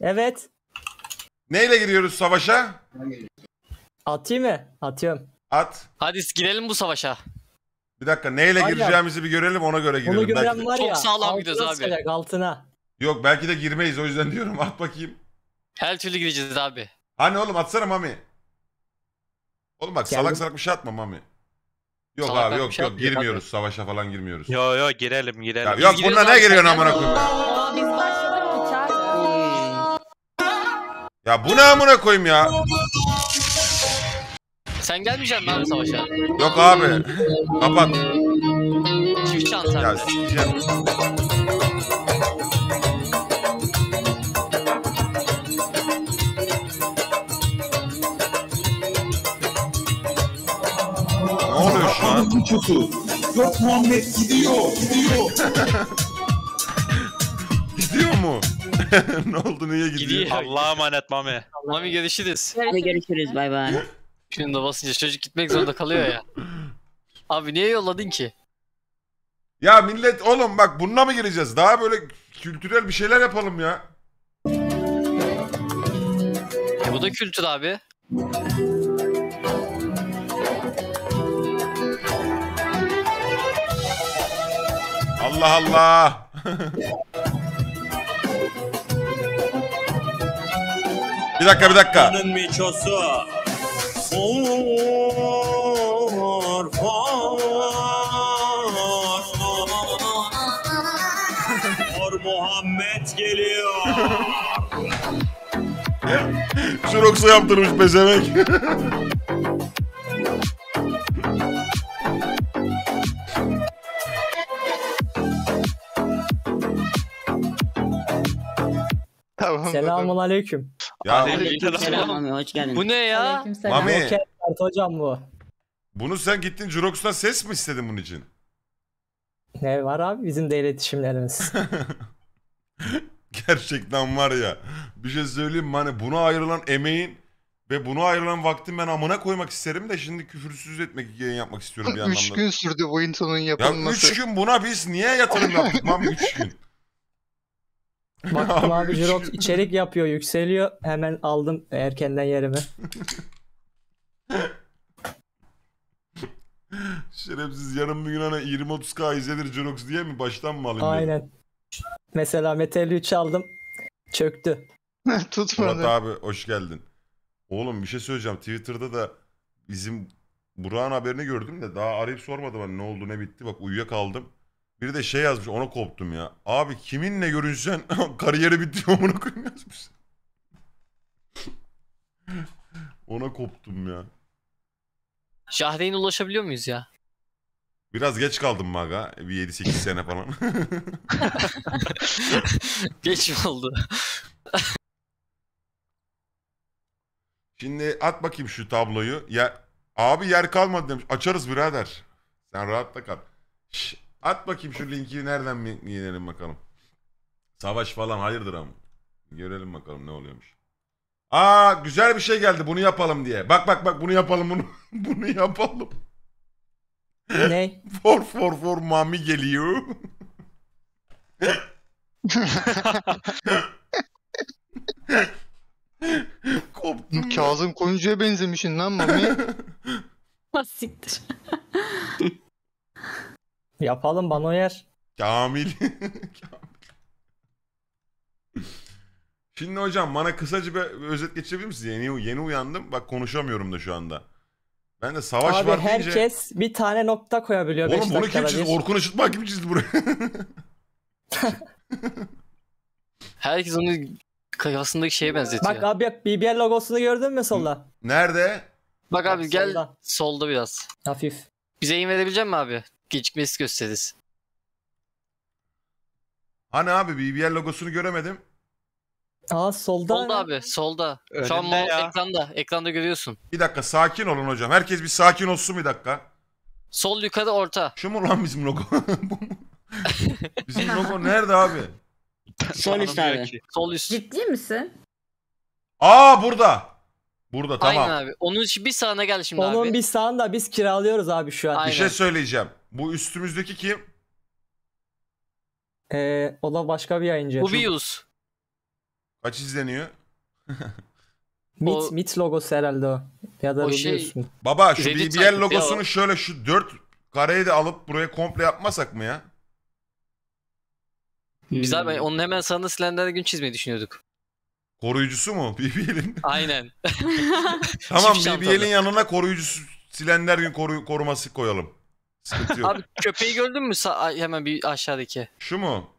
Evet. Neyle giriyoruz savaşa? Atayım mı? Atıyorum. At. Hadi girelim bu savaşa. Bir dakika neyle Aynen. gireceğimizi bir görelim ona göre girelim. Onu gören belki de. var ya. Çok sağlam altına gidiyoruz abi. sıkacak, altına. Yok belki de girmeyiz o yüzden diyorum at bakayım. Her türlü gireceğiz abi. Hani oğlum atsana Mami. Oğlum bak Geldim. salak salak bir şey atma Mami. Yok Salak abi yok şey yok yapmıyor, girmiyoruz savaşa falan girmiyoruz. Yo yo girelim girelim. Ya, yok Biz ne giriyorsun amına koyayım? Ya bu ne amına koyayım ya? Sen gelmeyeceksin mi abi savaşa? Yok abi. Kapat. Çiftçi Ya Antalya'da. sikeceğim. Ne oluyor şu an? Anadolu çocuğu. Yok Muhammed gidiyor, gidiyor. ne oldu niye gidiyor? Allah'a emanet Mami. Mami görüşürüz. Hadi görüşürüz bay bay. Şunu da basınca çocuk gitmek zorunda kalıyor ya. Abi niye yolladın ki? Ya millet oğlum bak bununla mı gireceğiz? Daha böyle kültürel bir şeyler yapalım ya. E bu da kültür abi. Allah Allah. Bir dakika bir dakika. Bunun miçosu. For, for, for Muhammed geliyor. Şuroksa yaptırmış pezevenk. Tamam. Selamun aleyküm. Ya Aleykümselam Mami hoş geldin. Bu ne ya? Mami. Joker hocam bu. Bunu sen gittin Jurox'tan ses mi istedin bunun için? Ne var abi bizim de iletişimlerimiz. Gerçekten var ya. Bir şey söyleyeyim mi? Hani buna ayrılan emeğin ve buna ayrılan vaktin ben amına koymak isterim de şimdi küfürsüz etmek yayın yapmak istiyorum bir anlamda. 3 gün sürdü bu intonun Ya 3 gün buna biz niye yatırım yaptık lan 3 gün? Baktım abi Jirot içerik yapıyor yükseliyor. Hemen aldım erkenden yerimi. Şerefsiz yarın bir gün ana 20-30k izlenir Jirox diye mi baştan mı alayım? Aynen. Dedim. Mesela Metal 3 aldım. Çöktü. Tutmadı. Murat abi hoş geldin. Oğlum bir şey söyleyeceğim. Twitter'da da bizim Burak'ın haberini gördüm de daha arayıp sormadım hani ne oldu ne bitti. Bak uyuyakaldım. Bir de şey yazmış ona koptum ya. Abi kiminle görünsen kariyeri bitiyor onu koyayım yazmış. ona koptum ya. Şahreyn'e ulaşabiliyor muyuz ya? Biraz geç kaldım maga. Bir 7-8 sene falan. geç oldu? Şimdi at bakayım şu tabloyu. Ya abi yer kalmadı demiş. Açarız birader. Sen rahatla kal. Şş, At bakayım şu linki nereden yenelim bakalım. Savaş falan hayırdır ama. Görelim bakalım ne oluyormuş. Aa güzel bir şey geldi bunu yapalım diye. Bak bak bak bunu yapalım bunu. bunu yapalım. Ne? For for for mami geliyor. Koptum. Kazım Koyuncu'ya benzemişsin lan mami. Siktir. Yapalım bana yer. Kamil. Şimdi hocam bana kısaca bir özet geçebilir misiniz? Yeni, yeni uyandım. Bak konuşamıyorum da şu anda. Ben de savaş Abi var herkes deyince... herkes bir tane nokta koyabiliyor. Oğlum bunu kim çizdi? Orkun Işıtmak kim çizdi burayı? herkes onu kafasındaki şeye benzetiyor. Bak abi BBL logosunu gördün mü solda? Nerede? Bak abi Bak, gel solda. solda biraz. Hafif. Bize in verebilecek mi abi? gecikmesi gösterisi. Hani abi BBL logosunu göremedim. Aa solda. Solda abi solda. Önünde Şu an ya. ekranda. Ekranda görüyorsun. Bir dakika sakin olun hocam. Herkes bir sakin olsun bir dakika. Sol yukarı orta. Şu mu lan bizim logo? bizim logo nerede abi? Sol üst abi. Sol üst. Ciddi misin? Aa burada. Burada tamam. Aynen abi. Onun için bir sağına gel şimdi Onun abi. Onun bir sağında biz kiralıyoruz abi şu an. Aynen. Bir şey söyleyeceğim. Bu üstümüzdeki kim? Ee, o da başka bir yayıncı. Rubius. Kaç izleniyor? Mit, O- Mit logosu herhalde o. Ya da O şey- Baba şu Reddit BBL logosunu ya. şöyle şu dört kareyi de alıp buraya komple yapmasak mı ya? Biz abi onun hemen sana Slender'da gün çizmeyi düşünüyorduk. Koruyucusu mu BBL'in? Aynen. tamam Çift BBL'in yanına koruyucusu silender gün koru- koruması koyalım. Sıkıntı yok. Abi köpeği gördün mü Sa- hemen bir aşağıdaki? Şu mu?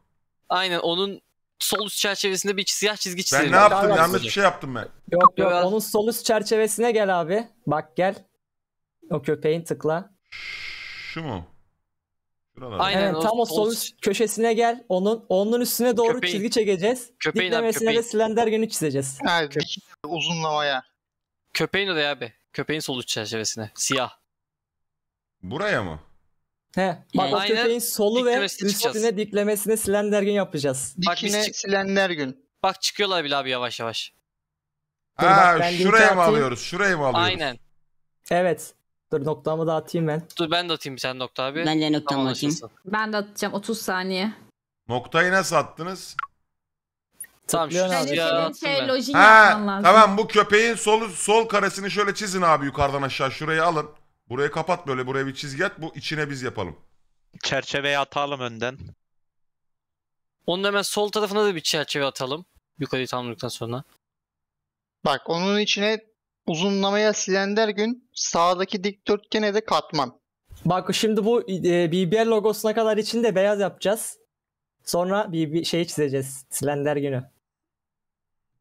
Aynen onun sol üst çerçevesinde bir siyah çizgi çizildi. Ben ne yaptım? Yanlış bir şey yaptım ben. Yok yok onun sol üst çerçevesine gel abi. Bak gel. O köpeğin tıkla. Şu mu? Şuralar. Aynen, Evet, tam o sol üst köşesine gel. Onun onun üstüne doğru Köpeğin- çizgi çekeceğiz. Köpeğin abi, Diklemesine de günü çizeceğiz. Ha, uzunlamaya. Köpeğin o da abi. Köpeğin sol üst çerçevesine. Siyah. Buraya mı? He. Bak o köpeğin solu ve Diklemesini üstüne diklemesine Slender gün yapacağız. Bak biz silenler gün. Bak çıkıyorlar bile abi yavaş yavaş. Dur bak, şuraya mı alıyoruz? Şuraya mı alıyoruz? Aynen. Evet. Dur noktamı da atayım ben. Dur ben de atayım bir tane nokta abi. Ben de noktamı Tamam, atayım. anlaşılsın. Ben de atacağım 30 saniye. Noktayı nasıl attınız? Tamam şu Tıklıyorsun şey Ha tamam bu köpeğin sol sol karesini şöyle çizin abi yukarıdan aşağı şurayı alın. Burayı kapat böyle. Buraya bir çizgi at. Bu içine biz yapalım. Çerçeveyi atalım önden. Onun hemen sol tarafına da bir çerçeve atalım. Yukarıyı tamamladıktan sonra. Bak onun içine uzunlamaya silender gün sağdaki dikdörtgene de katman. Bak şimdi bu e, BBL logosuna kadar içinde beyaz yapacağız. Sonra bir, bir şey çizeceğiz. Slender günü.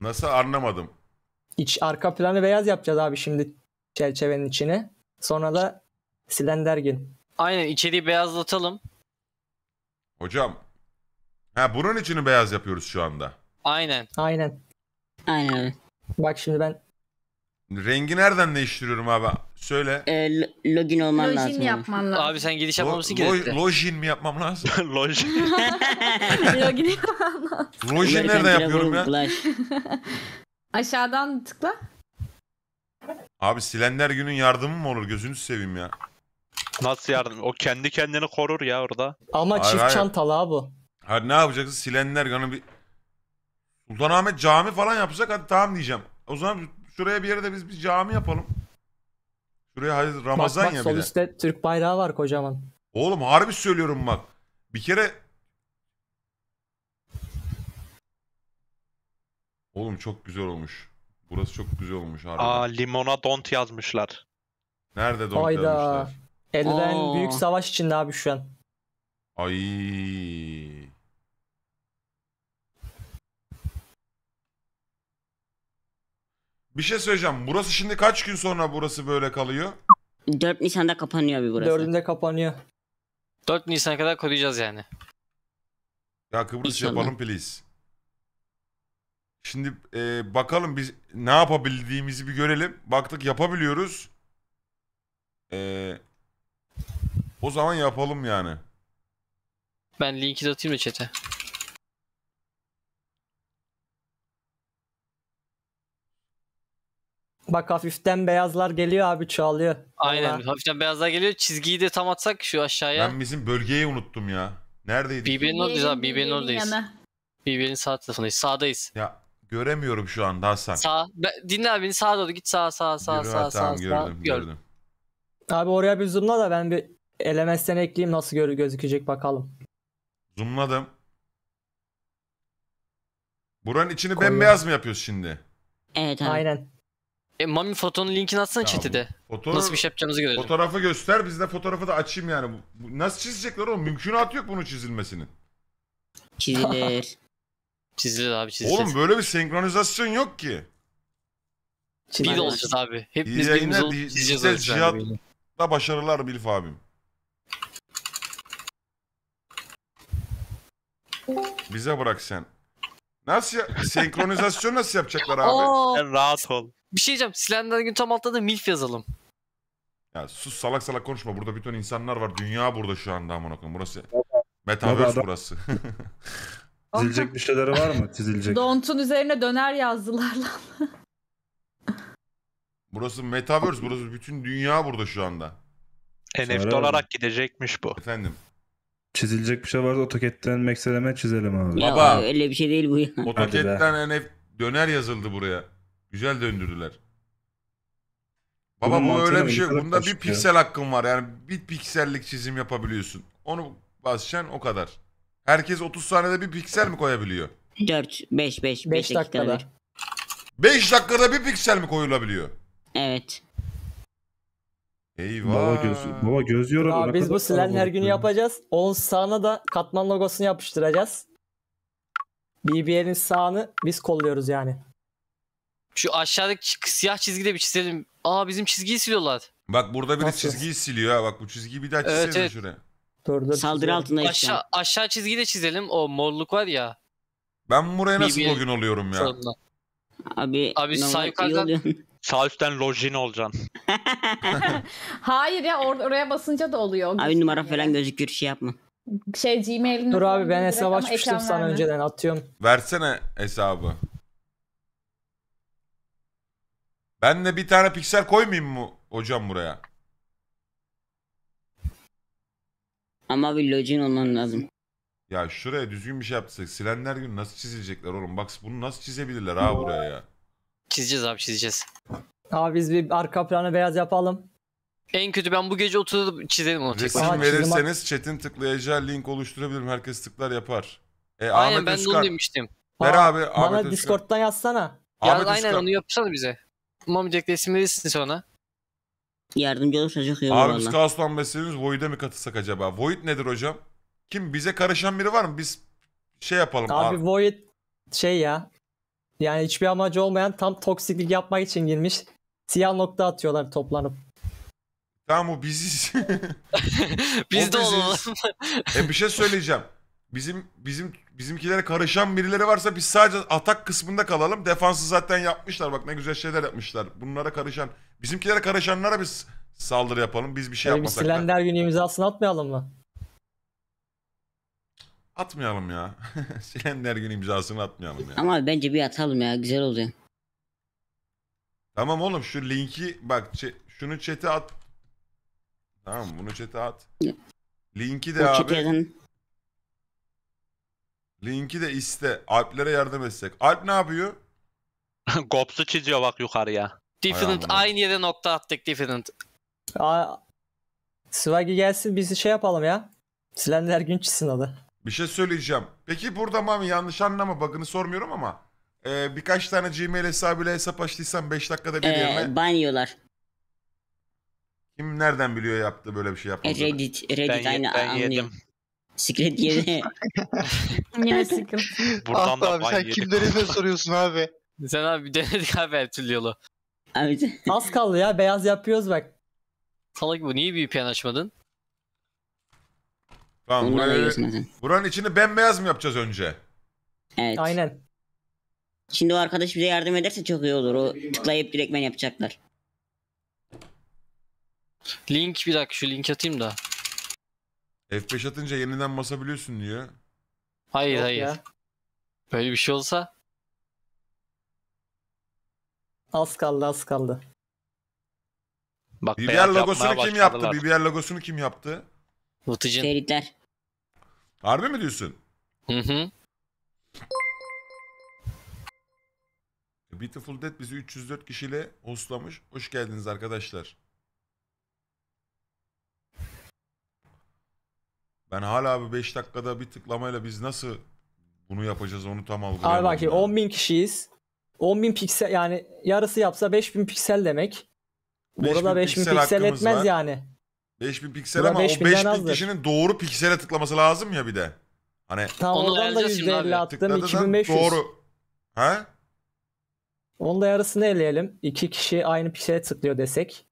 Nasıl anlamadım. İç arka planı beyaz yapacağız abi şimdi çerçevenin içine. Sonra da Silendergin. Aynen içeriği beyazlatalım. Hocam. Ha bunun içini beyaz yapıyoruz şu anda. Aynen. Aynen. Aynen. Bak şimdi ben Rengi nereden değiştiriyorum abi? Söyle. E, login olman login lazım. Login yapman abi. lazım. Abi sen giriş yapmamışsın ki. Lo, login mi yapmam lazım? login. login yapmam lazım. Login nerede yapıyorum ya? Aşağıdan tıkla. Abi silenler günün yardımı mı olur? Gözünü seveyim ya. Nasıl yardım? O kendi kendini korur ya orada. Ama Hayır, çift hayır. çantalı ha bu. Hadi ne yapacaksın? Silenler günü bir... Sultanahmet cami falan yapacak hadi tamam diyeceğim. O zaman şuraya bir yere de biz bir cami yapalım. Şuraya hadi Ramazan bak, bak, ya bir de. üstte Türk bayrağı var kocaman. Oğlum harbi söylüyorum bak. Bir kere... Oğlum çok güzel olmuş. Burası çok güzel olmuş harbiden. Aa limona don't yazmışlar. Nerede don't Hayda. yazmışlar? Elden Aa. büyük savaş içinde abi şu an. Ay. Bir şey söyleyeceğim. Burası şimdi kaç gün sonra burası böyle kalıyor? 4 Nisan'da kapanıyor bir burası. Dördünde kapanıyor. 4 Nisan'a kadar koruyacağız yani. Ya Kıbrıs İnşallah. yapalım please. Şimdi e, bakalım biz ne yapabildiğimizi bir görelim. Baktık yapabiliyoruz. E, o zaman yapalım yani. Ben linki de atayım da chat'e. Bak hafiften beyazlar geliyor abi çoğalıyor. Aynen Vallahi. hafiften beyazlar geliyor. Çizgiyi de tam atsak şu aşağıya. Ben bizim bölgeyi unuttum ya. Neredeydik? BB'nin oradayız abi BB'nin oradayız. BB'nin sağ tarafındayız. Sağdayız. Ya Göremiyorum şu anda Hasan. Sağ. Ben- Dinle abi beni sağa doğru git sağa sağa sağa sağa sağa. tamam, sağa. gördüm, gördüm. Abi oraya bir zoomla da ben bir elemesden ekleyeyim nasıl gör- gözükecek bakalım. Zoomladım. Buranın içini Koyuyorum. bembeyaz mı yapıyoruz şimdi? Evet abi. Aynen. E, Mami fotoğrafın linkini atsana chat'e Foto- Nasıl bir şey yapacağımızı görelim. Fotoğrafı göster biz de fotoğrafı da açayım yani. Bu- bu- Nasıl çizecekler oğlum? Mümkünatı yok bunun çizilmesinin. Çizilir. Çizilir abi çizilir. Oğlum böyle bir senkronizasyon yok ki. Bir de olacağız abi. Hepimiz birimiz olup çizeceğiz o yüzden. Cihat'la başarılar Bilif abim. Bize bırak sen. Nasıl ya? Senkronizasyon nasıl yapacaklar abi? Aa, Sen rahat ol. bir şey diyeceğim. Silenden gün tam altta da milf yazalım. Ya sus salak salak konuşma. Burada bir ton insanlar var. Dünya burada şu anda amına koyayım. Burası Metaverse burası. Çizilecek bir şeyler var mı? Çizilecek. Dont'un üzerine döner yazdılar lan. burası Metaverse. Burası bütün dünya burada şu anda. NFT Sonra- olarak gidecekmiş bu. Efendim. Çizilecek bir şey varsa AutoCAD'den Maxeleme çizelim abi. Ya Baba. öyle bir şey değil bu ya. AutoCAD'den NF döner yazıldı buraya. Güzel döndürdüler. Baba Bunun bu öyle bir şey. Bunda bir piksel hakkın var. Yani bir piksellik çizim yapabiliyorsun. Onu basacaksın o kadar. Herkes 30 saniyede bir piksel mi koyabiliyor? 4, 5, 5, 5 dakikada. 5 dakikada bir piksel mi koyulabiliyor? Evet. Eyvah. Baba göz, baba göz yorumu. Abi biz bu silen her günü yapacağız. Onun sağına da katman logosunu yapıştıracağız. BBL'in sağını biz kolluyoruz yani. Şu aşağıdaki siyah çizgide bir çizelim. Aa bizim çizgiyi siliyorlar. Bak burada biri çizgiyi siliyor ha. Bak bu çizgiyi bir daha çizelim evet, evet. şuraya. Doğru, Saldırı çizelim. altında Aşağı, aşağı çizgi de çizelim. O morluk var ya. Ben buraya nasıl Bir- login oluyorum ya? Sonunda. Abi, Abi normal sağ iyi yukarıdan- Sağ üstten login olacaksın. Hayır ya or- oraya basınca da oluyor. Abi numara falan gözükür şey yapma. Şey Gmail'in. Dur abi ben hesabı açmıştım sana önceden atıyorum. Versene hesabı. Ben de bir tane piksel koymayayım mı hocam buraya? Ama bir login olman lazım. Ya şuraya düzgün bir şey yapsak silenler gün nasıl çizilecekler oğlum? Bak bunu nasıl çizebilirler ha buraya ya? Çizeceğiz abi çizeceğiz. Abi biz bir arka planı beyaz yapalım. En kötü ben bu gece oturup çizelim onu. Resim Aa, verirseniz chat'in tıklayacağı link oluşturabilirim. Herkes tıklar yapar. E, aynen Ahmet ben Üskar. de onu demiştim. Ver abi. Bana Ahmet Discord'dan yazsana. Ya Ahmet aynen Üskar. onu yapsana bize. Mamacak'ta isim verirsin sonra. Yardımcı olursa çok iyi olur Abi biz valla. kaostan besleniyoruz. Void'e mi katılsak acaba? Void nedir hocam? Kim? Bize karışan biri var mı? Biz şey yapalım. Abi, Abi Void şey ya. Yani hiçbir amacı olmayan tam toksiklik yapmak için girmiş. Siyah nokta atıyorlar toplanıp. Tamam o biziz. Biz O de biziz. olalım. e bir şey söyleyeceğim. Bizim bizim bizimkilere karışan birileri varsa biz sadece atak kısmında kalalım. Defansı zaten yapmışlar. Bak ne güzel şeyler yapmışlar. Bunlara karışan bizimkilere karışanlara biz saldırı yapalım. Biz bir şey Böyle ee, yapmasak. Bir Silender günü imzasını atmayalım mı? Atmayalım ya. Silender günü imzasını atmayalım ya. Ama bence bir atalım ya. Güzel oluyor. Tamam oğlum şu linki bak şunu çete at. Tamam bunu çete at. Linki de o abi. Çekerin. Linki de iste. Alplere yardım etsek. Alp ne yapıyor? Gopsu çiziyor bak yukarıya. Diffident amına. aynı yere nokta attık Diffident. Aa, Swaggy gelsin bizi şey yapalım ya. gün Günç'sin adı. Bir şey söyleyeceğim. Peki burada mı yanlış anlama bug'ını sormuyorum ama e, birkaç tane Gmail hesabıyla hesap açtıysan 5 dakikada bir ee, yerine... Banyolar. Kim nereden biliyor yaptı böyle bir şey yapmadığını? Reddit, Reddit ben, aynı ben anlıyor. Yedim. Siklet yerine. Niye sıkıntı? Buradan da abi sen yedik. kimlere ne soruyorsun abi? Sen abi denedik abi her türlü yolu. Abi. Az kaldı ya beyaz yapıyoruz bak. Salak bu niye bir VPN açmadın? Tamam Ondan burayı, buranın içini bembeyaz mı yapacağız önce? Evet. Aynen. Şimdi o arkadaş bize yardım ederse çok iyi olur. O tıklayıp direktmen yapacaklar. Link bir dakika şu link atayım da. F5 atınca yeniden masa biliyorsun diyor. Hayır Yok hayır. ya. Böyle bir şey olsa Az kaldı az kaldı. bak BBR logosunu kim yaptı? başladılar. BBR logosunu kim yaptı? Vıtıcın. Şeritler. Harbi mi diyorsun? Hı hı. Beautiful Dead bizi 304 kişiyle hostlamış. Hoş geldiniz arkadaşlar. Ben hala bir 5 dakikada bir tıklamayla biz nasıl bunu yapacağız onu tam algılayamıyorum. Abi bakayım, 10 bin kişiyiz. 10 bin piksel yani yarısı yapsa 5 bin piksel demek. Burada 5 bin piksel, piksel etmez var. yani. 5 bin piksel Burada ama 5 o 5 bin azdır. kişinin doğru piksele tıklaması lazım ya bir de. Hani Tam onu oradan da %50 attım 2500. Doğru. Ha? Onun da yarısını eleyelim. İki kişi aynı piksele tıklıyor desek.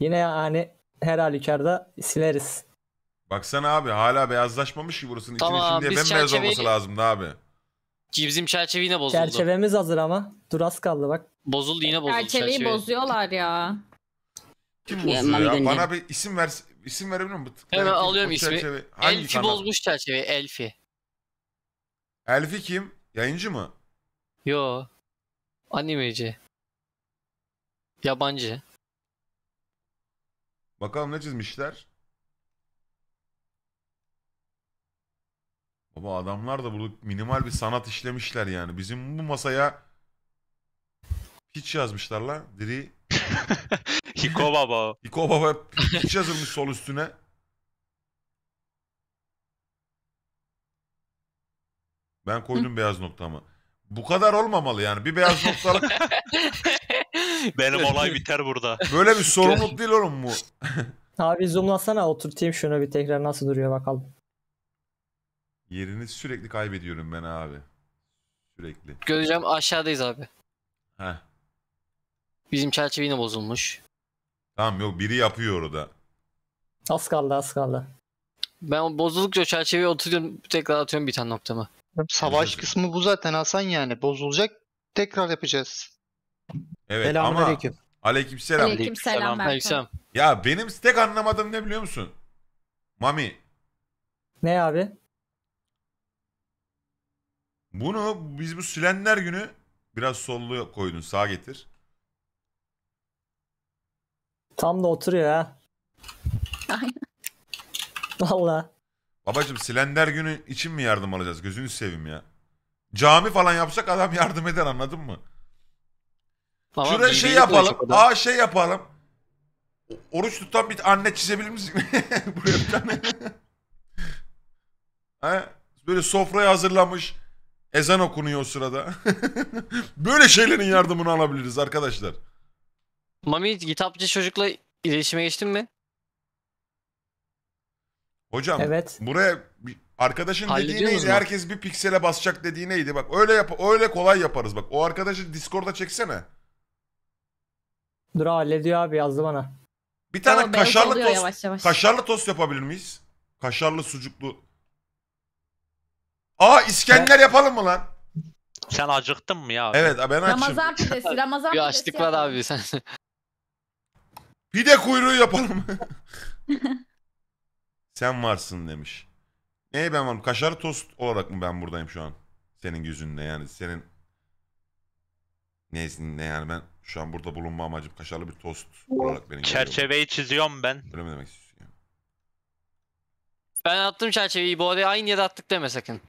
Yine yani her halükarda sileriz. Baksana abi hala beyazlaşmamış ki burasının Tamam, içini biz şimdi bembeyaz çerçeveyi- olması lazımdı abi. Bizim çerçeve yine bozuldu. Çerçevemiz hazır ama. duras az kaldı bak. Bozuldu yine bozuldu Çerçeveyi çerçeve. bozuyorlar ya. Kim Ya, bozuyor ya? Bana bir isim ver, isim verebilir misin? Hemen Kim- alıyorum bu ismi. çerçeve- Hangi Elfi kanal? bozmuş çerçeve. Elfi. Elfi kim? Yayıncı mı? Yo. Animeci. Yabancı. Bakalım ne çizmişler. Baba adamlar da burada minimal bir sanat işlemişler yani. Bizim bu masaya hiç yazmışlar la. Diri. Hiko baba. Hiko baba hiç yazılmış sol üstüne. Ben koydum beyaz noktamı. Bu kadar olmamalı yani. Bir beyaz noktalık Benim olay biter burada. Böyle bir sorumluluk değil oğlum bu. Abi zoomlasana oturtayım şunu bir tekrar nasıl duruyor bakalım. Yerini sürekli kaybediyorum ben abi. Sürekli. Göreceğim aşağıdayız abi. Heh. Bizim çerçeve yine bozulmuş. Tamam yok biri yapıyor orada. Az kaldı az kaldı. Ben bozuldukça çerçeveye oturuyorum tekrar atıyorum bir tane noktamı. Savaş kısmı bu zaten Hasan yani. Bozulacak tekrar yapacağız. Evet ama selam. Aleyküm selam Berkan. Ya benim tek anlamadığım ne biliyor musun? Mami Ne abi? bunu biz bu silenler günü biraz sollu koydun sağa getir. Tam da oturuyor ha. Aynen. Valla. Babacım silenler günü için mi yardım alacağız? Gözünü seveyim ya. Cami falan yapsak adam yardım eder anladın mı? Tamam, Şuraya şey yapalım. Aa şey yapalım. Oruç tutan bir anne çizebilir misin? Buraya bir tane. ha? Böyle sofraya hazırlamış. Ezan okunuyor o sırada. Böyle şeylerin yardımını alabiliriz arkadaşlar. Mami kitapçı çocukla iletişime geçtin mi? Hocam evet. buraya arkadaşın dediği neydi? Mu? Herkes bir piksele basacak dediği neydi? Bak öyle yap öyle kolay yaparız bak. O arkadaşı Discord'a çeksene. Dur hallediyor abi yazdı bana. Bir tane Ama kaşarlı tost, yavaş yavaş. kaşarlı tost yapabilir miyiz? Kaşarlı sucuklu. Aa İskender yapalım mı lan? Sen acıktın mı ya? Evet ben açım. Ramazan pidesi, Ramazan Bir pidesi. açlık var abi sen. Pide kuyruğu yapalım. Sen varsın demiş. Neye ben varım? Kaşarlı tost olarak mı ben buradayım şu an? Senin yüzünde yani senin neyse ne yani ben şu an burada bulunma amacım kaşarlı bir tost olarak benim. Çerçeveyi çiziyorum ben. Öyle mi demek istiyorsun? Ben attım çerçeveyi. Bu arada aynı yere attık deme sakın.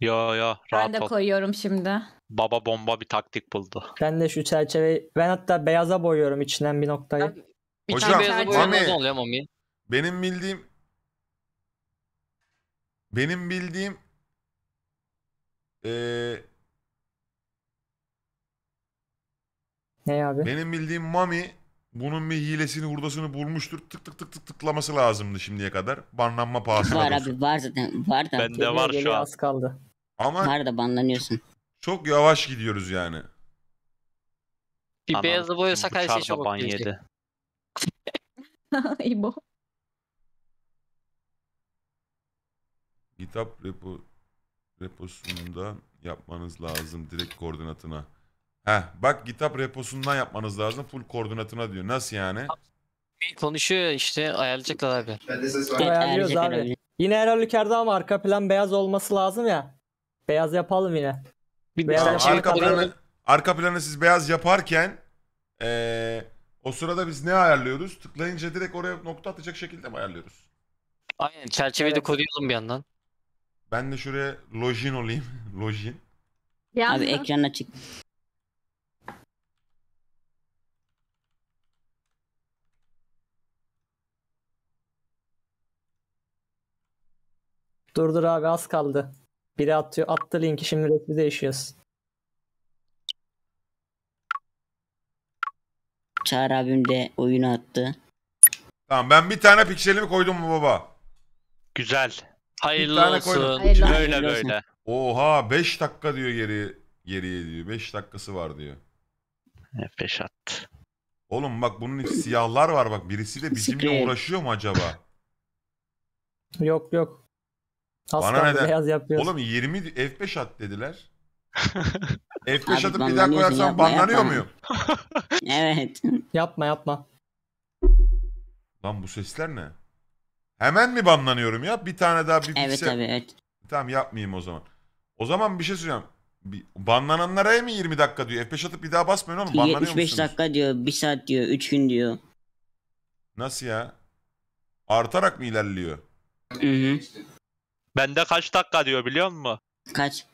Yo yo rahat ben de ol. koyuyorum şimdi. Baba bomba bir taktik buldu. Ben de şu çerçeveyi ben hatta beyaza boyuyorum içinden bir noktayı. Ben, bir Hocam, beyaza ne oluyor Mami? Benim bildiğim benim bildiğim ee, Ne abi? Benim bildiğim Mami bunun bir hilesini hurdasını bulmuştur. Tık tık tık tık tıklaması lazımdı şimdiye kadar. Banlanma pahasına Var abi var zaten. Var da. Bende Geliyor, var şu an. az kaldı. Ama Var da banlanıyorsun. çok yavaş gidiyoruz yani. Bir Anam, beyazı boyasak her şey bıçakla çabuk ban gelecek. yedi. İbo. GitHub repo, reposunda yapmanız lazım direkt koordinatına. Heh, bak GitHub reposundan yapmanız lazım. Full koordinatına diyor. Nasıl yani? Konuşuyor işte ayarlayacaklar abi. Ayarlıyoruz abi. Yine her halükarda ama arka plan beyaz olması lazım ya. Beyaz yapalım yine. Bir Beyaz Tamam, yapalım. arka, planı, arka planı siz beyaz yaparken eee, o sırada biz ne ayarlıyoruz? Tıklayınca direkt oraya nokta atacak şekilde mi ayarlıyoruz? Aynen çerçeveyi de Evet. koruyalım bir yandan. Ben de şuraya login olayım. login. Ya Abi ekrana çık. Dur dur abi az kaldı. Biri atıyor. Attı linki şimdi resmi değişiyoruz. Çağrı abim de oyunu attı. Tamam ben bir tane pikselimi koydum mu baba? Güzel. Hayırlı olsun. Hayırlı olsun. Böyle böyle. Oha 5 dakika diyor geri geriye diyor. 5 dakikası var diyor. Nefes attı. Oğlum bak bunun siyahlar var bak. Birisi de bizimle uğraşıyor mu acaba? Yok yok. Az Bana kaldı, neden? beyaz yapıyoruz. Oğlum 20 F5 at dediler. F5 Abi atıp bir daha koyarsam banlanıyor yapma. muyum? Evet. Yapma yapma. Lan bu sesler ne? Hemen mi banlanıyorum ya? Bir tane daha bir Evet bilgisayar- evet. Tamam yapmayayım o zaman. O zaman bir şey söyleyeceğim. Bir- Banlananlara mı 20 dakika diyor? F5 atıp bir daha basmayın oğlum. Banlanıyor 75 musunuz? dakika diyor, 1 saat diyor, 3 gün diyor. Nasıl ya? Artarak mı ilerliyor? Hı hı. Bende kaç dakika diyor biliyor musun? Kaç?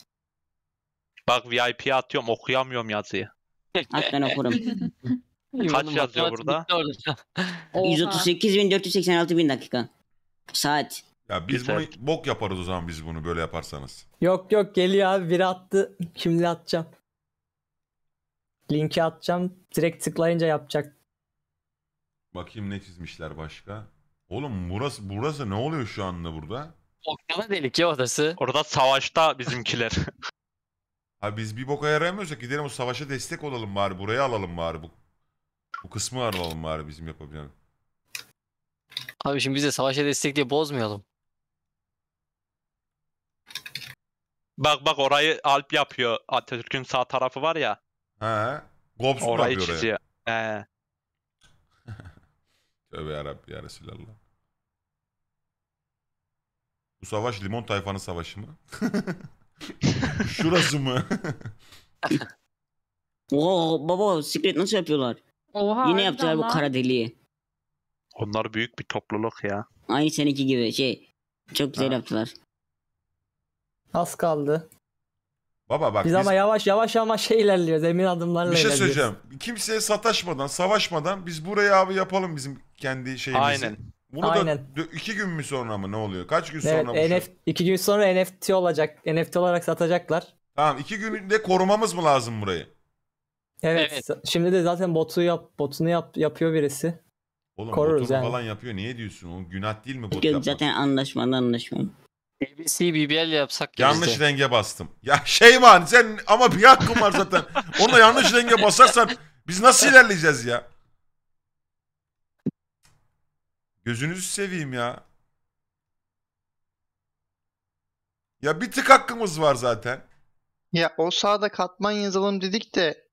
Bak VIP atıyorum okuyamıyorum yazıyı. At ben okurum. kaç yazıyor burada? 138.486.000 dakika. Saat. Ya biz Güzel. bunu bok yaparız o zaman biz bunu böyle yaparsanız. Yok yok geliyor abi biri attı. Şimdi atacağım. Linki atacağım. Direkt tıklayınca yapacak. Bakayım ne çizmişler başka. Oğlum burası burası ne oluyor şu anda burada? Okyanı delik ya odası. Orada savaşta bizimkiler. Ha biz bir boka yaramıyorsak gidelim o savaşa destek olalım bari. Burayı alalım bari. Bu, bu kısmı alalım bari bizim yapabilen. Abi şimdi biz de savaşa destek diye bozmayalım. Bak bak orayı Alp yapıyor. Atatürk'ün sağ tarafı var ya. He. Gobs mu orayı yapıyor çiziyor. Oraya? He. Tövbe yarabbim ya Resulallah. Bu savaş limon tayfanın savaşı mı? Şurası mı? Oo baba siklet nasıl yapıyorlar? Oha. Yine yaptılar bu kara deliği. Onlar büyük bir topluluk ya. Aynı seninki gibi şey. Çok güzel Ha. yaptılar. Az kaldı. Baba bak Biz biz, ama yavaş yavaş ama şey ilerliyoruz. Emin adımlarla bir şey ilerliyoruz. söyleyeceğim. Kimseye sataşmadan, savaşmadan biz burayı abi yapalım bizim kendi şeyimizi. Aynen. Bunu Aynen. da iki gün mü sonra mı ne oluyor? Kaç gün sonra Evet, NF, şey? iki gün sonra NFT olacak. NFT olarak satacaklar. Tamam iki günde korumamız mı lazım burayı? Evet. Şimdi de zaten botu yap, botunu yap, yapıyor birisi. Oğlum Koruruz botunu yani. falan yapıyor. Niye diyorsun? O günah değil mi bot yapmak? zaten anlaşmalı anlaşmam. ABC BBL yapsak ya Yanlış işte. denge bastım. Ya Şeyman sen ama bir hakkın var zaten. Onunla yanlış denge basarsan biz nasıl ilerleyeceğiz ya? Gözünüzü seveyim ya. Ya bir tık hakkımız var zaten. Ya o sağda katman yazalım dedik de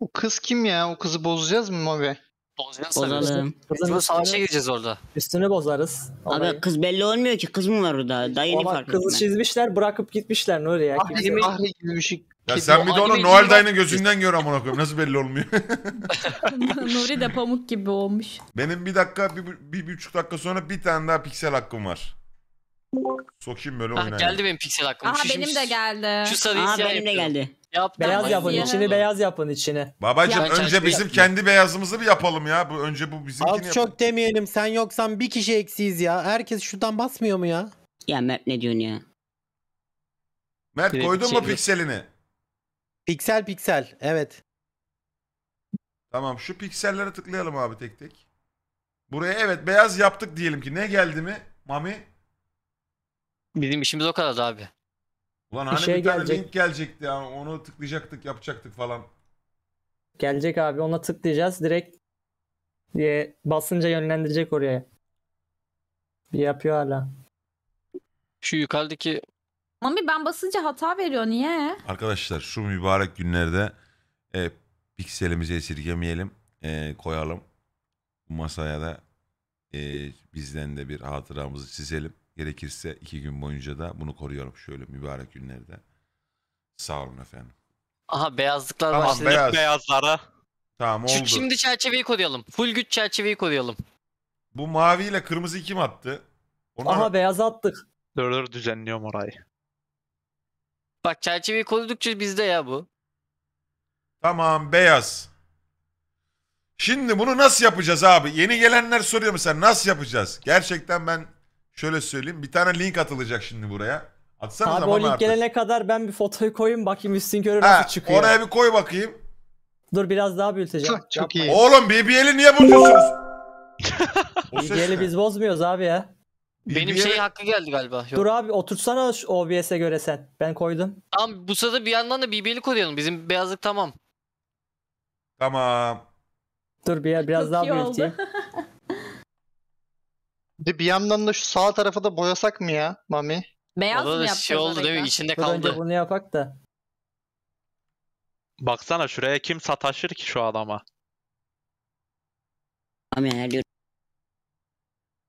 o kız kim ya? O kızı bozacağız mı Mavi? Bozacağız tabii. Bozalım. Kızın Biz savaşa üstüne, gireceğiz orada. Üstünü bozarız. Abi kız belli olmuyor ki kız mı var orada? Daha yeni fark ettim ben. çizmişler bırakıp gitmişler Nuri ya. Ahri, ahri gibi bir şey ya Kedi sen bir de onu Noel Dayın gözünden gör amına koyayım. Nasıl belli olmuyor? Nuri de pamuk gibi olmuş. Benim bir dakika, bir, bir bir buçuk dakika sonra bir tane daha piksel hakkım var. Sokayım böyle Ha, oynayayım. geldi benim piksel hakkım. Aha Şu şimdi benim de geldi. Şu sarıyı Aa siyah benim de geldi. Yaptım. Beyaz yapın Siyah. içini beyaz yapın içini. Babacım önce çalışıyor. Şey bizim kendi beyazımızı bir yapalım ya. Bu önce bu bizimkini Az yapalım. çok demeyelim sen yoksan bir kişi eksiyiz ya. Herkes şuradan basmıyor mu ya? Ya Mert ne diyorsun ya? Mert koydun mu içeri. pikselini? Piksel piksel. Evet. Tamam şu piksellere tıklayalım abi tek tek. Buraya evet beyaz yaptık diyelim ki. Ne geldi mi? Mami? Bizim işimiz o kadar da abi. Ulan hani şey bir, şey tane gelecek. link gelecekti yani onu tıklayacaktık yapacaktık falan. Gelecek abi ona tıklayacağız direkt diye basınca yönlendirecek oraya. Bir yapıyor hala. Şu yukarıdaki Mami ben basınca hata veriyor niye? Arkadaşlar şu mübarek günlerde e, pikselimizi esirgemeyelim. E, koyalım masaya da e, bizden de bir hatıramızı çizelim. Gerekirse iki gün boyunca da bunu koruyorum şöyle mübarek günlerde. Sağ olun efendim. Aha beyazlıklar Tamam, başladı. beyaz. Beyazlara. Tamam Şu- oldu. Şimdi çerçeveyi koruyalım. Full güç çerçeveyi koruyalım. Bu maviyle kırmızı kim attı? Ona Aha beyaz attık. Dur dur düzenliyorum orayı. Bak çerçeveyi koydukça bizde ya bu. Tamam beyaz. Şimdi bunu nasıl yapacağız abi? Yeni gelenler soruyor mesela nasıl yapacağız? Gerçekten ben şöyle söyleyeyim. Bir tane link atılacak şimdi buraya. Atsana Abi o link artık. gelene kadar ben bir fotoyu koyayım bakayım üstün körü nasıl çıkıyor. Oraya bir koy bakayım. Dur biraz daha büyüteceğim. Çok, çok iyi. Oğlum BBL'i niye bozuyorsunuz? O BBL'i biz bozmuyoruz abi ya. Benim şey hakkı geldi galiba. Yok. Dur abi otursana OBS'e göre sen. Ben koydum. Tamam bu sırada bir yandan da BB'li koruyalım. Bizim beyazlık tamam. Tamam. Dur bir, biraz Çok daha büyüteyim. bir, bir yandan da şu sağ tarafı da boyasak mı ya Mami? Beyaz mı yaptın? Şey oldu değil mi? İçinde kaldı. Önce bunu yapak da. Baksana şuraya kim sataşır ki şu adama? Mami her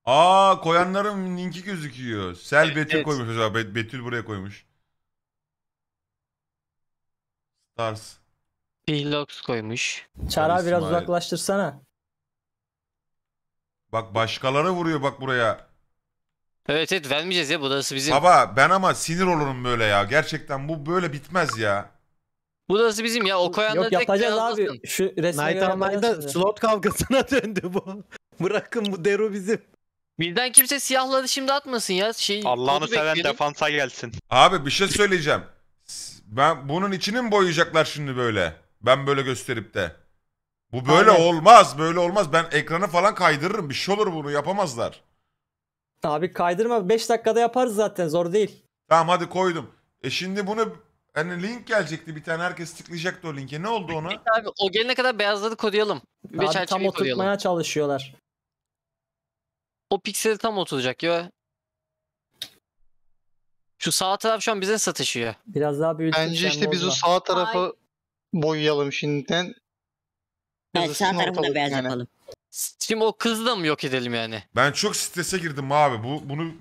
Aa koyanların linki gözüküyor. Sel Evet, Betül evet. koymuş mesela. Bet- Betül buraya koymuş. Stars. Pilox koymuş. Çara biraz İsmail. uzaklaştırsana. Bak başkaları vuruyor bak buraya. Evet evet vermeyeceğiz ya burası bizim. Baba ben ama sinir olurum böyle ya. Gerçekten bu böyle bitmez ya. Burası bizim ya o koyanları Yok tek yapacağız abi. Şu resmi Night Online'da slot kavgasına döndü bu. Bırakın bu deru bizim. Birden kimse siyahları şimdi atmasın ya. Şey, Allah'ını seven defansa gelsin. Abi bir şey söyleyeceğim. Ben bunun içini mi boyayacaklar şimdi böyle? Ben böyle gösterip de. Bu böyle Aynen. olmaz, böyle olmaz. Ben ekranı falan kaydırırım. Bir şey olur bunu yapamazlar. Abi kaydırma 5 dakikada yaparız zaten zor değil. Tamam hadi koydum. E şimdi bunu hani link gelecekti bir tane herkes tıklayacaktı o linke. Ne oldu ona? Abi, o gelene kadar beyazları koruyalım. Ve Abi, tam oturtmaya koruyalım. çalışıyorlar. O pikseli tam oturacak ya. Şu sağ taraf şu an bize satışıyor. Biraz daha büyütelim. Bence işte biz o sağ tarafı Ay. boyayalım şimdiden. Evet sağ tarafı da beyaz yani. yapalım. Şimdi o kızı da mı yok edelim yani? Ben çok strese girdim abi. Bu bunu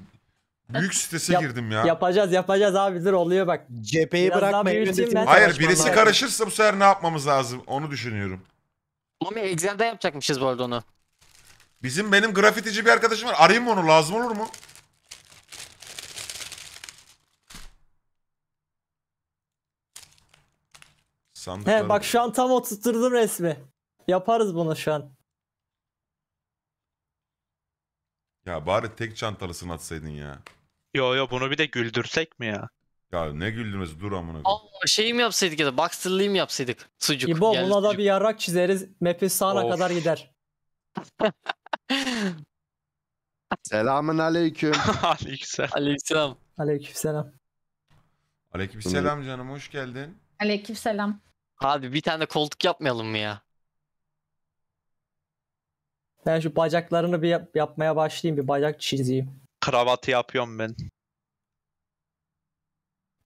büyük strese Yap- girdim ya. Yapacağız yapacağız abi zor oluyor bak. Cepheyi bırakmayın. Hayır birisi karışırsa bu sefer ne yapmamız lazım onu düşünüyorum. Mami Excel'de yapacakmışız bu arada onu. Bizim benim grafitici bir arkadaşım var. Arayayım onu lazım olur mu? Sandıkları... He bak şu an tam oturtturdum resmi. Yaparız bunu şu an. Ya bari tek çantalısını atsaydın ya. Yo yo bunu bir de güldürsek mi ya? Ya ne güldürmesi dur amına Aa şey mi yapsaydık ya da Baxter'lıyı mı yapsaydık? Sucuk. İbo yani buna da bir yarrak çizeriz. Map'i sağına of. kadar gider. Selamın aleyküm. Aleykümselam. Aleykümselam. Aleykümselam. selam canım hoş geldin. selam. Abi bir tane koltuk yapmayalım mı ya? Ben şu bacaklarını bir yap- yapmaya başlayayım. Bir bacak çizeyim. Kravatı yapıyorum ben.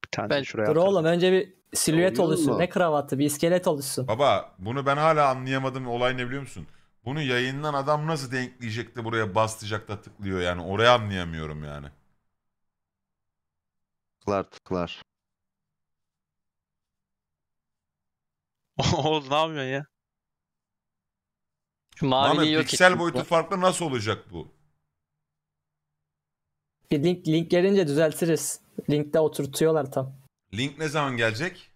Bir tane ben, şuraya Dur oğlum önce bir silüet Oluyor oluşsun. Ne kravatı? Bir iskelet oluşsun. Baba bunu ben hala anlayamadım. Olay ne biliyor musun? Bunu yayından adam nasıl denkleyecek de buraya bastıracak da tıklıyor yani. Orayı anlayamıyorum yani. Tıklar tıklar. Oğlum ne yapıyorsun ya? Şu maviliği Ahmet piksel ettim. boyutu farklı nasıl olacak bu? Bir e, link, link gelince düzeltiriz. Linkte oturtuyorlar tam. Link ne zaman gelecek?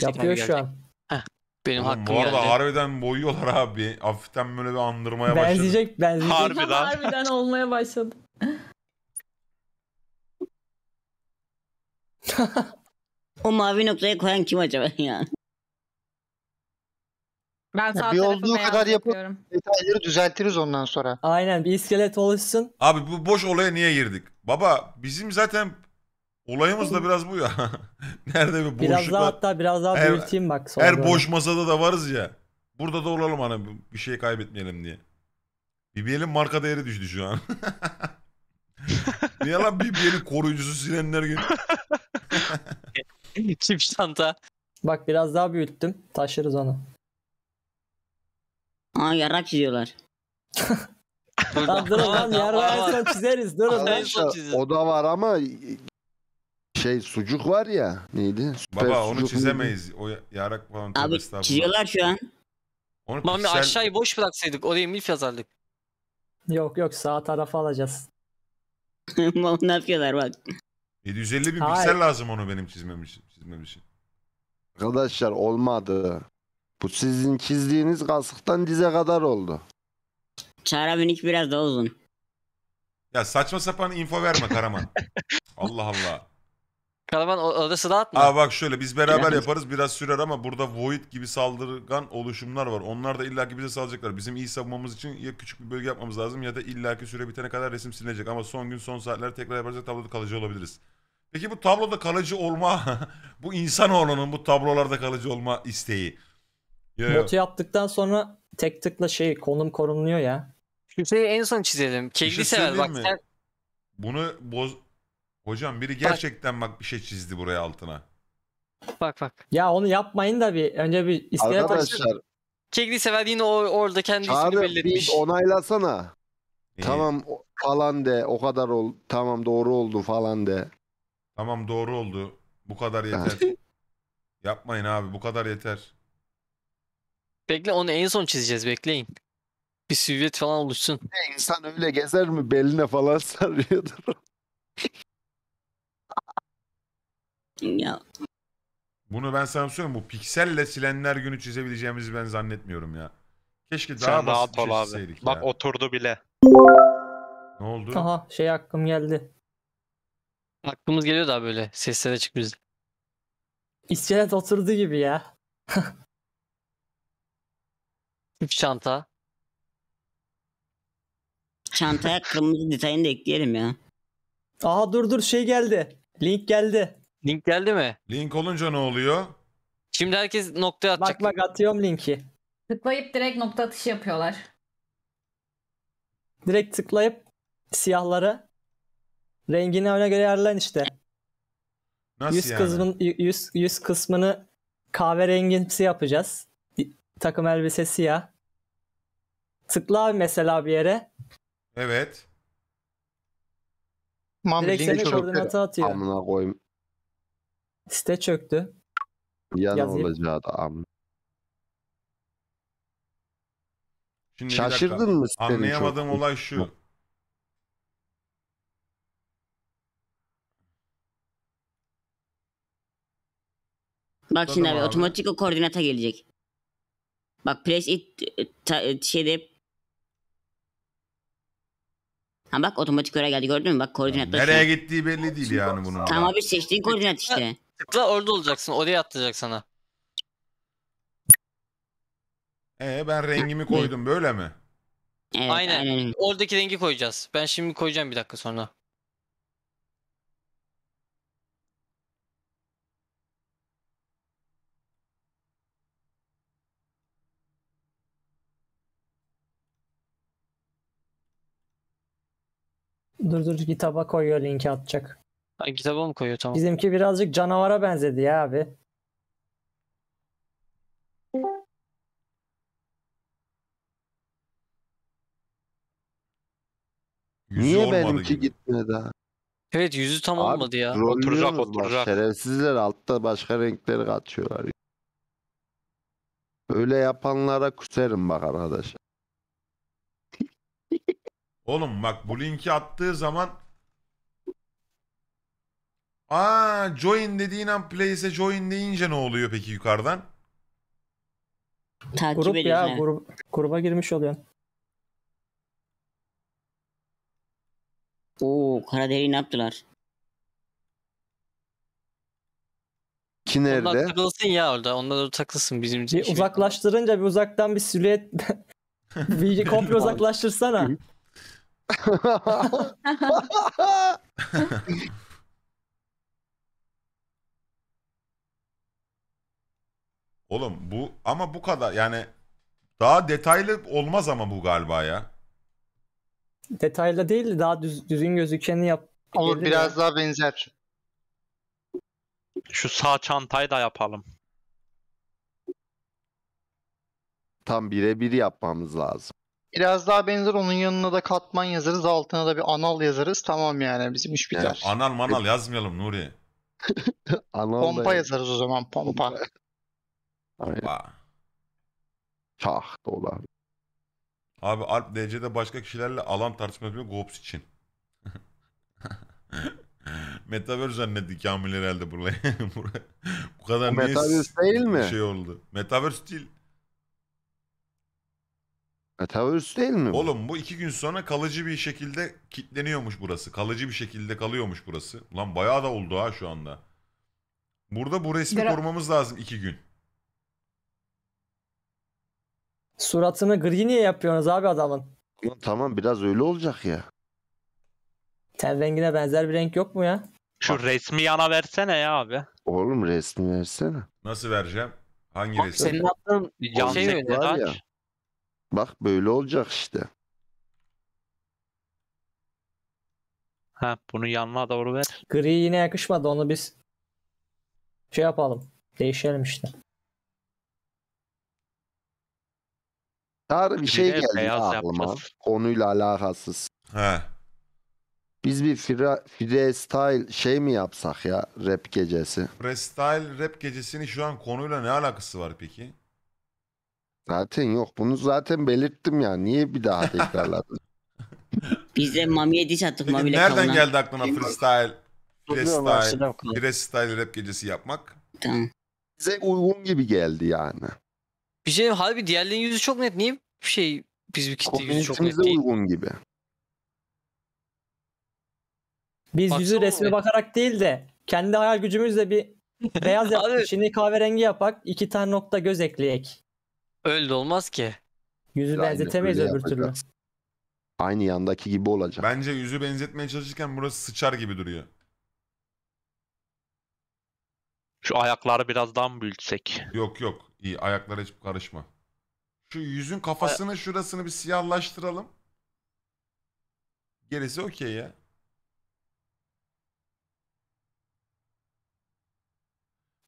Yapıyor şu an. Heh. Benim Oğlum, hakkım bu arada geldi. harbiden boyuyorlar abi. Hafiften böyle bir andırmaya başladı. Benzeyecek, benzeyecek. Harbiden. Harbiden olmaya başladı. o mavi noktaya koyan kim acaba ya? Ben sağ bir olduğu kadar yapıp detayları düzeltiriz ondan sonra. Aynen bir iskelet oluşsun. Abi bu boş olaya niye girdik? Baba bizim zaten Olayımız da biraz bu ya. Nerede bir boşluk Biraz daha hatta biraz daha büyüteyim bak sonra. Her boş masada da varız ya. Burada da olalım hani bir şey kaybetmeyelim diye. BBL'in marka değeri düştü şu an. Niye lan BBL'in koruyucusu sirenler gün? Çift çanta. Bak biraz daha büyüttüm. Taşırız onu. Aa yarak çiziyorlar. Lan durun lan yarın her çizeriz. Durun lan. o da var ama şey sucuk var ya neydi? Süper Baba onu sucuk çizemeyiz. Neydi? O yarak falan. Abi estağfurullah. çiziyorlar şu an. Onu Mami piksel... aşağıyı boş bıraksaydık oraya milf yazardık. Yok yok sağ tarafa alacağız. ne yapıyorlar bak. 750 bin Hayır. piksel lazım onu benim çizmem için. Çizmem için. Arkadaşlar olmadı. Bu sizin çizdiğiniz kasıktan dize kadar oldu. Çağrı minik biraz da uzun. Ya saçma sapan info verme Karaman. Allah Allah. Kalaban odası orası rahat Aa bak şöyle biz beraber yaparız biraz sürer ama burada Void gibi saldırgan oluşumlar var. Onlar da illaki bize saldıracaklar. Bizim iyi savunmamız için ya küçük bir bölge yapmamız lazım ya da illaki süre bitene kadar resim silinecek. Ama son gün son saatler tekrar yaparsak tabloda kalıcı olabiliriz. Peki bu tabloda kalıcı olma, bu insanoğlunun bu tablolarda kalıcı olma isteği. Yo, yo. Botu yaptıktan sonra tek tıkla şey konum korunuyor ya. Küseyi en son çizelim. Şey Keyifli sever bak mi? sen Bunu boz... Hocam biri gerçekten bak, bir şey çizdi buraya altına. Bak bak. Ya onu yapmayın da bir önce bir iskelet taşı. Arkadaşlar Çektiyse verdiğini o, orada kendi ismini Çağrı belli bir onaylasana. İyi. Tamam falan de o kadar ol tamam doğru oldu falan de. Tamam doğru oldu. Bu kadar yeter. Yapmayın abi bu kadar yeter. Bekle onu en son çizeceğiz bekleyin. Bir süviyet falan oluşsun. İnsan öyle gezer mi beline falan sarıyordur. Ya. Bunu ben sana söylüyorum. Bu pikselle silenler günü çizebileceğimizi ben zannetmiyorum ya. Keşke daha Sen basit rahat bir şey ol şey abi. çizseydik Bak oturdu bile. Ne oldu? Aha şey aklım geldi. Aklımız geliyor da böyle seslere çık biz. İskelet oturdu gibi ya. Üç çanta. Çantaya kırmızı detayını da ekleyelim ya. Aha dur dur şey geldi. Link geldi. Link geldi mi? Link olunca ne oluyor? Şimdi herkes nokta atacak. Bak bak atıyorum linki. Tıklayıp direkt nokta atışı yapıyorlar. Direkt tıklayıp siyahları rengini öne göre ayarlayın işte. Nasıl yüz yani? kısmın yüz, yüz kısmını kahverengimsi yapacağız. Takım elbise siyah. Tıkla abi mesela bir yere. Evet. Mam Direkt senin koordinatı atıyor. Amına koyayım. Site çöktü. Ya ne Yazayım. olacağı Şimdi Şaşırdın mı sitenin Anlayamadığım çok- olay şu. Bak şimdi abi, abi. otomatik o koordinata gelecek. Bak press it e, ta, e, şeyde Ha bak otomatik oraya geldi gördün mü? Bak koordinatlar. Nereye şey- gittiği belli değil yani bunun. Tamam abi seçtiğin koordinat işte. Tıkla orada olacaksın. Oraya atlayacak sana. Ee ben rengimi koydum böyle mi? aynen. Oradaki rengi koyacağız. Ben şimdi koyacağım bir dakika sonra. Dur dur kitaba koyuyor linki atacak. Ha, kitaba mı koyuyor tamam. Bizimki birazcık canavara benzedi ya abi. Yüzü Niye olmadı benimki gibi. gitmiyor daha? Evet yüzü tam Abi, olmadı ya. trollüyorsunuz Oturacak, bak, oturacak. Şerefsizler altta başka renkleri kaçıyorlar. Öyle yapanlara kuserim bak arkadaşlar. Oğlum bak bu linki attığı zaman Aa join dediğin an place'e join deyince ne oluyor peki yukarıdan? Takip Grup ya ediyorsun. grup, gruba girmiş oluyorsun. Oo Karadeli'yi ne yaptılar? Ki nerede? takılsın ya orada. Onlar da takılsın bizim için. Şey- uzaklaştırınca bir uzaktan bir silüet bir komple uzaklaştırsana. Oğlum bu ama bu kadar yani daha detaylı olmaz ama bu galiba ya. Detaylı değil daha düz, düzgün gözükeni yap. Olur biraz ya. daha benzer. Şu sağ çantayı da yapalım. Tam birebir yapmamız lazım. Biraz daha benzer onun yanına da katman yazarız altına da bir anal yazarız tamam yani bizim iş biter. Ya, anal manal yazmayalım Nuri. anal pompa yazarız o zaman pompa. Aynen. Şah da Abi Alp DC'de başka kişilerle alan tartışması bile Gops için. Metaverse zannetti Kamil herhalde burayı. Bu kadar niye Metaverse değil mi? şey oldu. Metaverse değil. Metaverse değil mi? Oğlum bu iki gün sonra kalıcı bir şekilde kitleniyormuş burası. Kalıcı bir şekilde kalıyormuş burası. Ulan bayağı da oldu ha şu anda. Burada bu resmi Dra- korumamız lazım iki gün. Suratını gri niye yapıyorsunuz abi adamın? Ulan tamam biraz öyle olacak ya. Ten rengine benzer bir renk yok mu ya? Şu resmi yana versene ya abi. Oğlum resmi versene. Nasıl vereceğim? Hangi Abi resim? senin attığın yan şey mi? Şey var ya. Bak böyle olacak işte. Ha bunu yanına doğru ver. Gri yine yakışmadı onu biz şey yapalım. Değişelim işte. Çağrı bir şey geldi beyaz aklıma. Konuyla alakasız. He. Biz bir fira, freestyle şey mi yapsak ya rap gecesi? Freestyle rap gecesini şu an konuyla ne alakası var peki? Zaten yok. Bunu zaten belirttim ya. Niye bir daha tekrarladın? Biz de Mami'ye diş attık. Peki, Mami'yle nereden kavuna. geldi aklına freestyle, freestyle, freestyle rap gecesi yapmak? Tamam. Bize uygun gibi geldi yani. Bir şey harbi diğerlerinin yüzü çok net. Niye bir şey biz bir kitle yüzü çok net değil? uygun gibi. Biz Baksana yüzü resme bakarak değil de kendi hayal gücümüzle bir beyaz yapıp şimdi kahverengi yapak iki tane nokta göz ekleyek. Öyle de olmaz ki. Yüzü Aynı benzetemeyiz öyle öbür türlü. Aynı yandaki gibi olacak. Bence yüzü benzetmeye çalışırken burası sıçar gibi duruyor. Şu ayakları biraz daha mı büyütsek? Yok yok. İyi ayaklara hiç karışma. Şu yüzün kafasını şurasını bir siyahlaştıralım. Gerisi okey ya.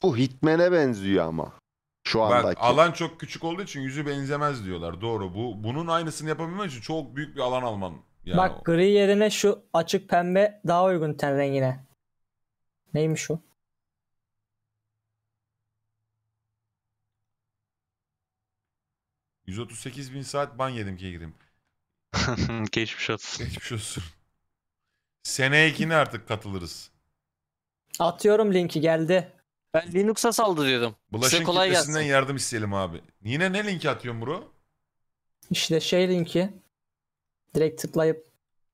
Bu Hitman'e benziyor ama. Şu Ben- andaki. alan çok küçük olduğu için yüzü benzemez diyorlar. Doğru bu. Bunun aynısını yapabilmek için çok büyük bir alan alman. Yani Bak gri yerine şu açık pembe daha uygun ten rengine. Neymiş o? 138 bin saat ban yedim ki girdim. Geçmiş olsun. Geçmiş olsun. Seneye ikine artık katılırız. Atıyorum linki geldi. Ben Linux'a saldı diyordum. Bulaşın kolay kitlesinden gelsin. yardım isteyelim abi. Yine ne linki atıyorum bro? İşte şey linki. Direkt tıklayıp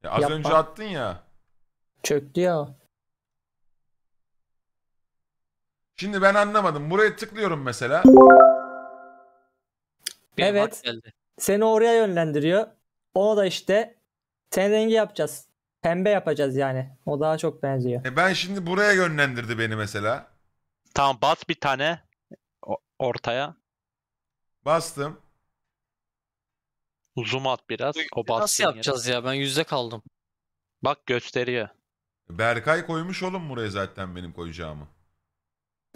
Ya az Yapma. önce attın ya. çöktü ya. Şimdi ben anlamadım. Buraya tıklıyorum mesela. Benim evet. Geldi. Seni oraya yönlendiriyor. Onu da işte ten rengi yapacağız. Pembe yapacağız yani. O daha çok benziyor. E ben şimdi buraya yönlendirdi beni mesela. Tamam bas bir tane ortaya. Bastım. Zoom at biraz. O Nasıl yapacağız yere. ya? Ben yüzde kaldım. Bak gösteriyor. Berkay koymuş oğlum buraya zaten benim koyacağımı.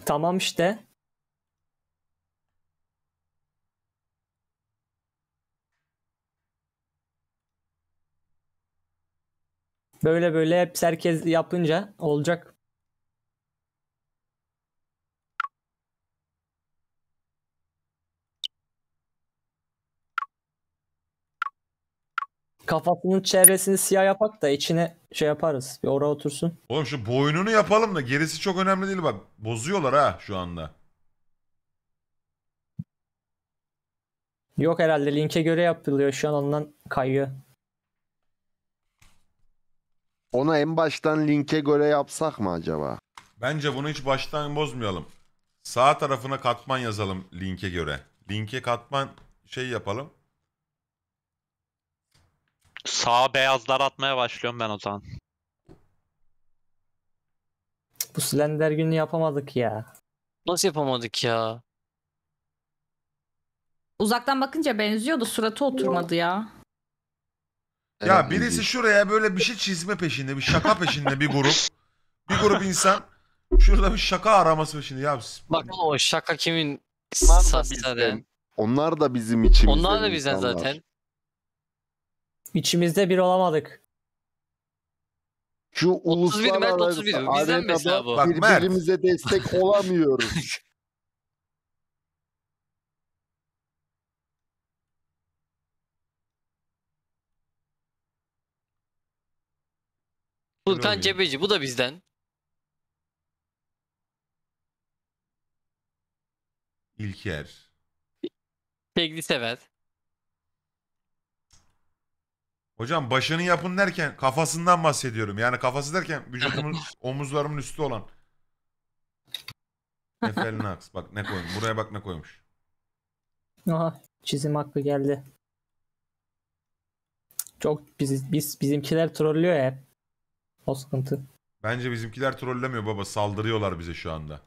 Tamam işte. Böyle böyle hep herkes yapınca olacak. Kafasının çevresini siyah yapak da içine şey yaparız. Bir oraya otursun. Oğlum şu boynunu yapalım da gerisi çok önemli değil bak. Bozuyorlar ha şu anda. Yok herhalde linke göre yapılıyor şu an ondan kayıyor. Ona en baştan linke göre yapsak mı acaba? Bence bunu hiç baştan bozmayalım. Sağ tarafına katman yazalım linke göre. Linke katman şey yapalım. Sağ beyazlar atmaya başlıyorum ben o zaman. Bu Slender günü yapamadık ya. Nasıl yapamadık ya? Uzaktan bakınca benziyordu suratı oturmadı ya. Ya birisi şuraya böyle bir şey çizme peşinde, bir şaka peşinde bir grup. Bir grup insan şurada bir şaka araması peşinde. Ya Bak o şaka kimin sasları. Onlar da bizim içimizde. Onlar da bizden insanlar. zaten. İçimizde bir olamadık. Şu 31 Mert 31 bizden mesela bu. birbirimize destek olamıyoruz. Furkan Cebeci bu da bizden. İlker. Tekli sever. Hocam başını yapın derken kafasından bahsediyorum. Yani kafası derken vücudumun omuzlarımın üstü olan. Efelin Aks. Bak ne koymuş. Buraya bak ne koymuş. Aha çizim hakkı geldi. Çok biz, biz bizimkiler trollüyor ya o sıkıntı. Bence bizimkiler trollemiyor baba. Saldırıyorlar bize şu anda.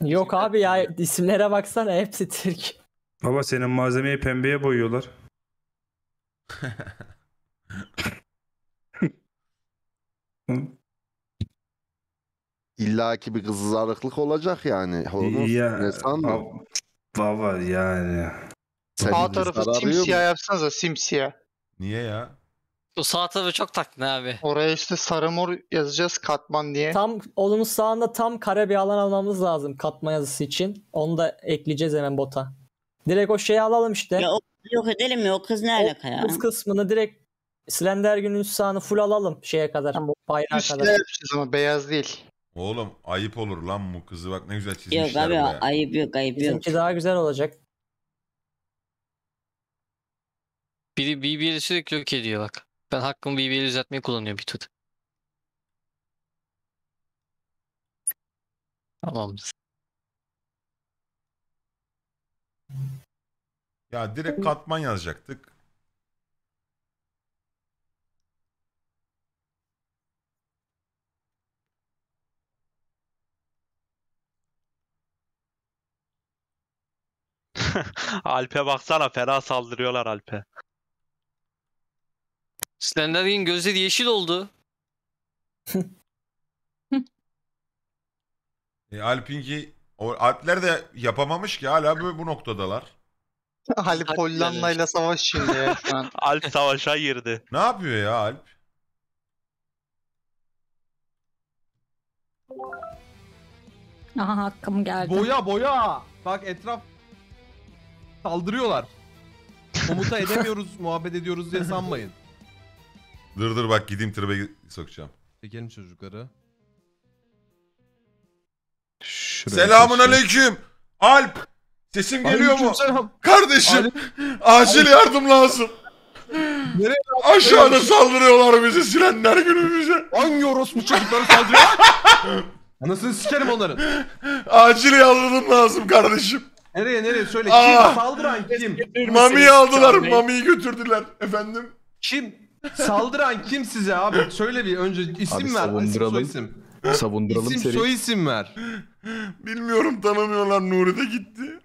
Yok abi ya isimlere baksana hepsi Türk. Baba senin malzemeyi pembeye boyuyorlar. İlla ki bir kızarıklık olacak yani. Hormoz ne sandın? bab- baba yani. Seni Sağ tarafı zararıyor mu? simsiyah yapsanıza simsiyah. Niye ya? Bu sağ tarafı çok taktın abi. Oraya işte sarı mor yazacağız katman diye. Tam onun sağında tam kare bir alan almamız lazım katma yazısı için. Onu da ekleyeceğiz hemen bota. Direkt o şeyi alalım işte. Ya o, yok edelim mi? O kız ne o alaka ya? Kız kısmını direkt Slender günün sağını full alalım şeye kadar. Tamam. Bayrağa Üstler yapacağız ama beyaz değil. Oğlum ayıp olur lan bu kızı bak ne güzel çizmişler. Yok abi be. ayıp yok ayıp Bizimki yok. Bizimki daha güzel olacak. Biri bir biri sürekli yok ediyor bak. Ben hakkımı BB'yi düzeltmeyi kullanıyorum bir tut. Tamamdır. Ya direkt katman yazacaktık. Alp'e baksana fena saldırıyorlar Alp'e. Slender'in gözleri yeşil oldu. E, Alpinki o Alpler de yapamamış ki hala böyle bu noktadalar. Halip Hadi savaş şimdi Alp savaşa girdi. Ne yapıyor ya Alp? Aha hakkım geldi. Boya boya. Bak etraf saldırıyorlar. Komuta edemiyoruz, muhabbet ediyoruz diye sanmayın. Dur dur bak gideyim tribe sokacağım. Çekelim çocukları. Şuraya Selamun taşı. aleyküm. Alp. Sesim geliyor mu? Aleykümselam. Kardeşim. acil yardım lazım. Nereye? Aşağıda saldırıyorlar bizi silenler günümüze. Hangi orospu çocukları saldırıyor? Anasını sikerim onların. Acil yardım lazım kardeşim. Nereye nereye söyle Aa. kim saldıran kim? Mami'yi aldılar, Mami'yi götürdüler efendim. Kim? Saldıran kim size abi? Söyle bir önce isim Abi ver. isim savunduralım. soyisim. Savunduralım İsim seri. soyisim ver. Bilmiyorum tanımıyorlar Nuri de gitti.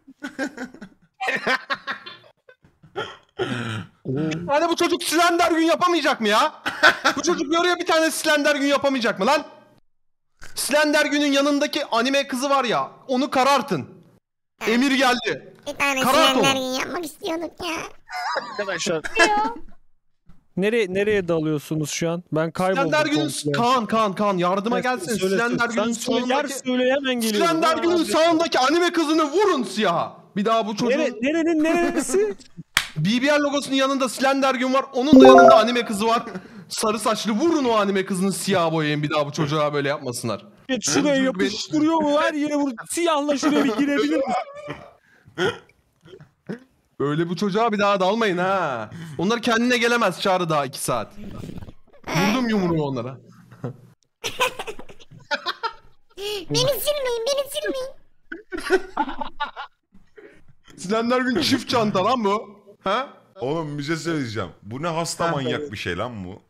Hadi bu çocuk Slender gün yapamayacak mı ya? bu çocuk yoruyor bir tane Slender gün yapamayacak mı lan? Slender günün yanındaki anime kızı var ya. Onu karartın. Emir geldi. Bir tane Karat gün yapmak istiyorduk ya. Arkadaşlar Nereye nereye dalıyorsunuz şu an? Ben kayboldum. İskender Gül'ün Kaan Kaan Kaan yardıma gelsin. İskender Gül'ün solundaki söyle hemen geliyorum. İskender Gül'ün sağındaki anime kızını vurun siyaha. Bir daha bu çocuğun... Nere, nerenin neresi? BBR logosunun yanında Slender Gün var. Onun da yanında anime kızı var. Sarı saçlı vurun o anime kızını siyah boyayın bir daha bu çocuğa böyle yapmasınlar. Geç şuraya yapıştırıyor mu her yere vurup siyahla şuraya bir girebilir misin? Böyle bu çocuğa bir daha dalmayın ha. Onlar kendine gelemez çağrı daha iki saat. Vurdum yumruğu onlara. beni silmeyin, beni silmeyin. Silenler gün çift çanta lan bu. Ha? Oğlum bir şey söyleyeceğim. Bu ne hasta manyak bir şey lan bu.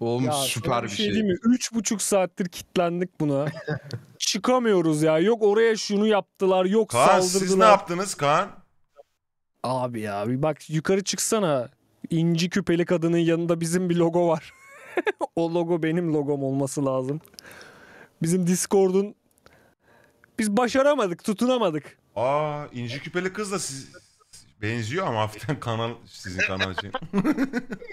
Oğlum Ya süper bir şey. şey. değil mi? Üç buçuk saattir kitlendik buna. Çıkamıyoruz ya. Yok oraya şunu yaptılar, yok Kaan saldırdılar. siz ne yaptınız Kaan? Abi ya bir bak yukarı çıksana. İnci küpeli kadının yanında bizim bir logo var. o logo benim logom olması lazım. Bizim Discord'un biz başaramadık, tutunamadık. Aa inci küpeli kız da siz Benziyor ama hafiften kanal sizin kanal için.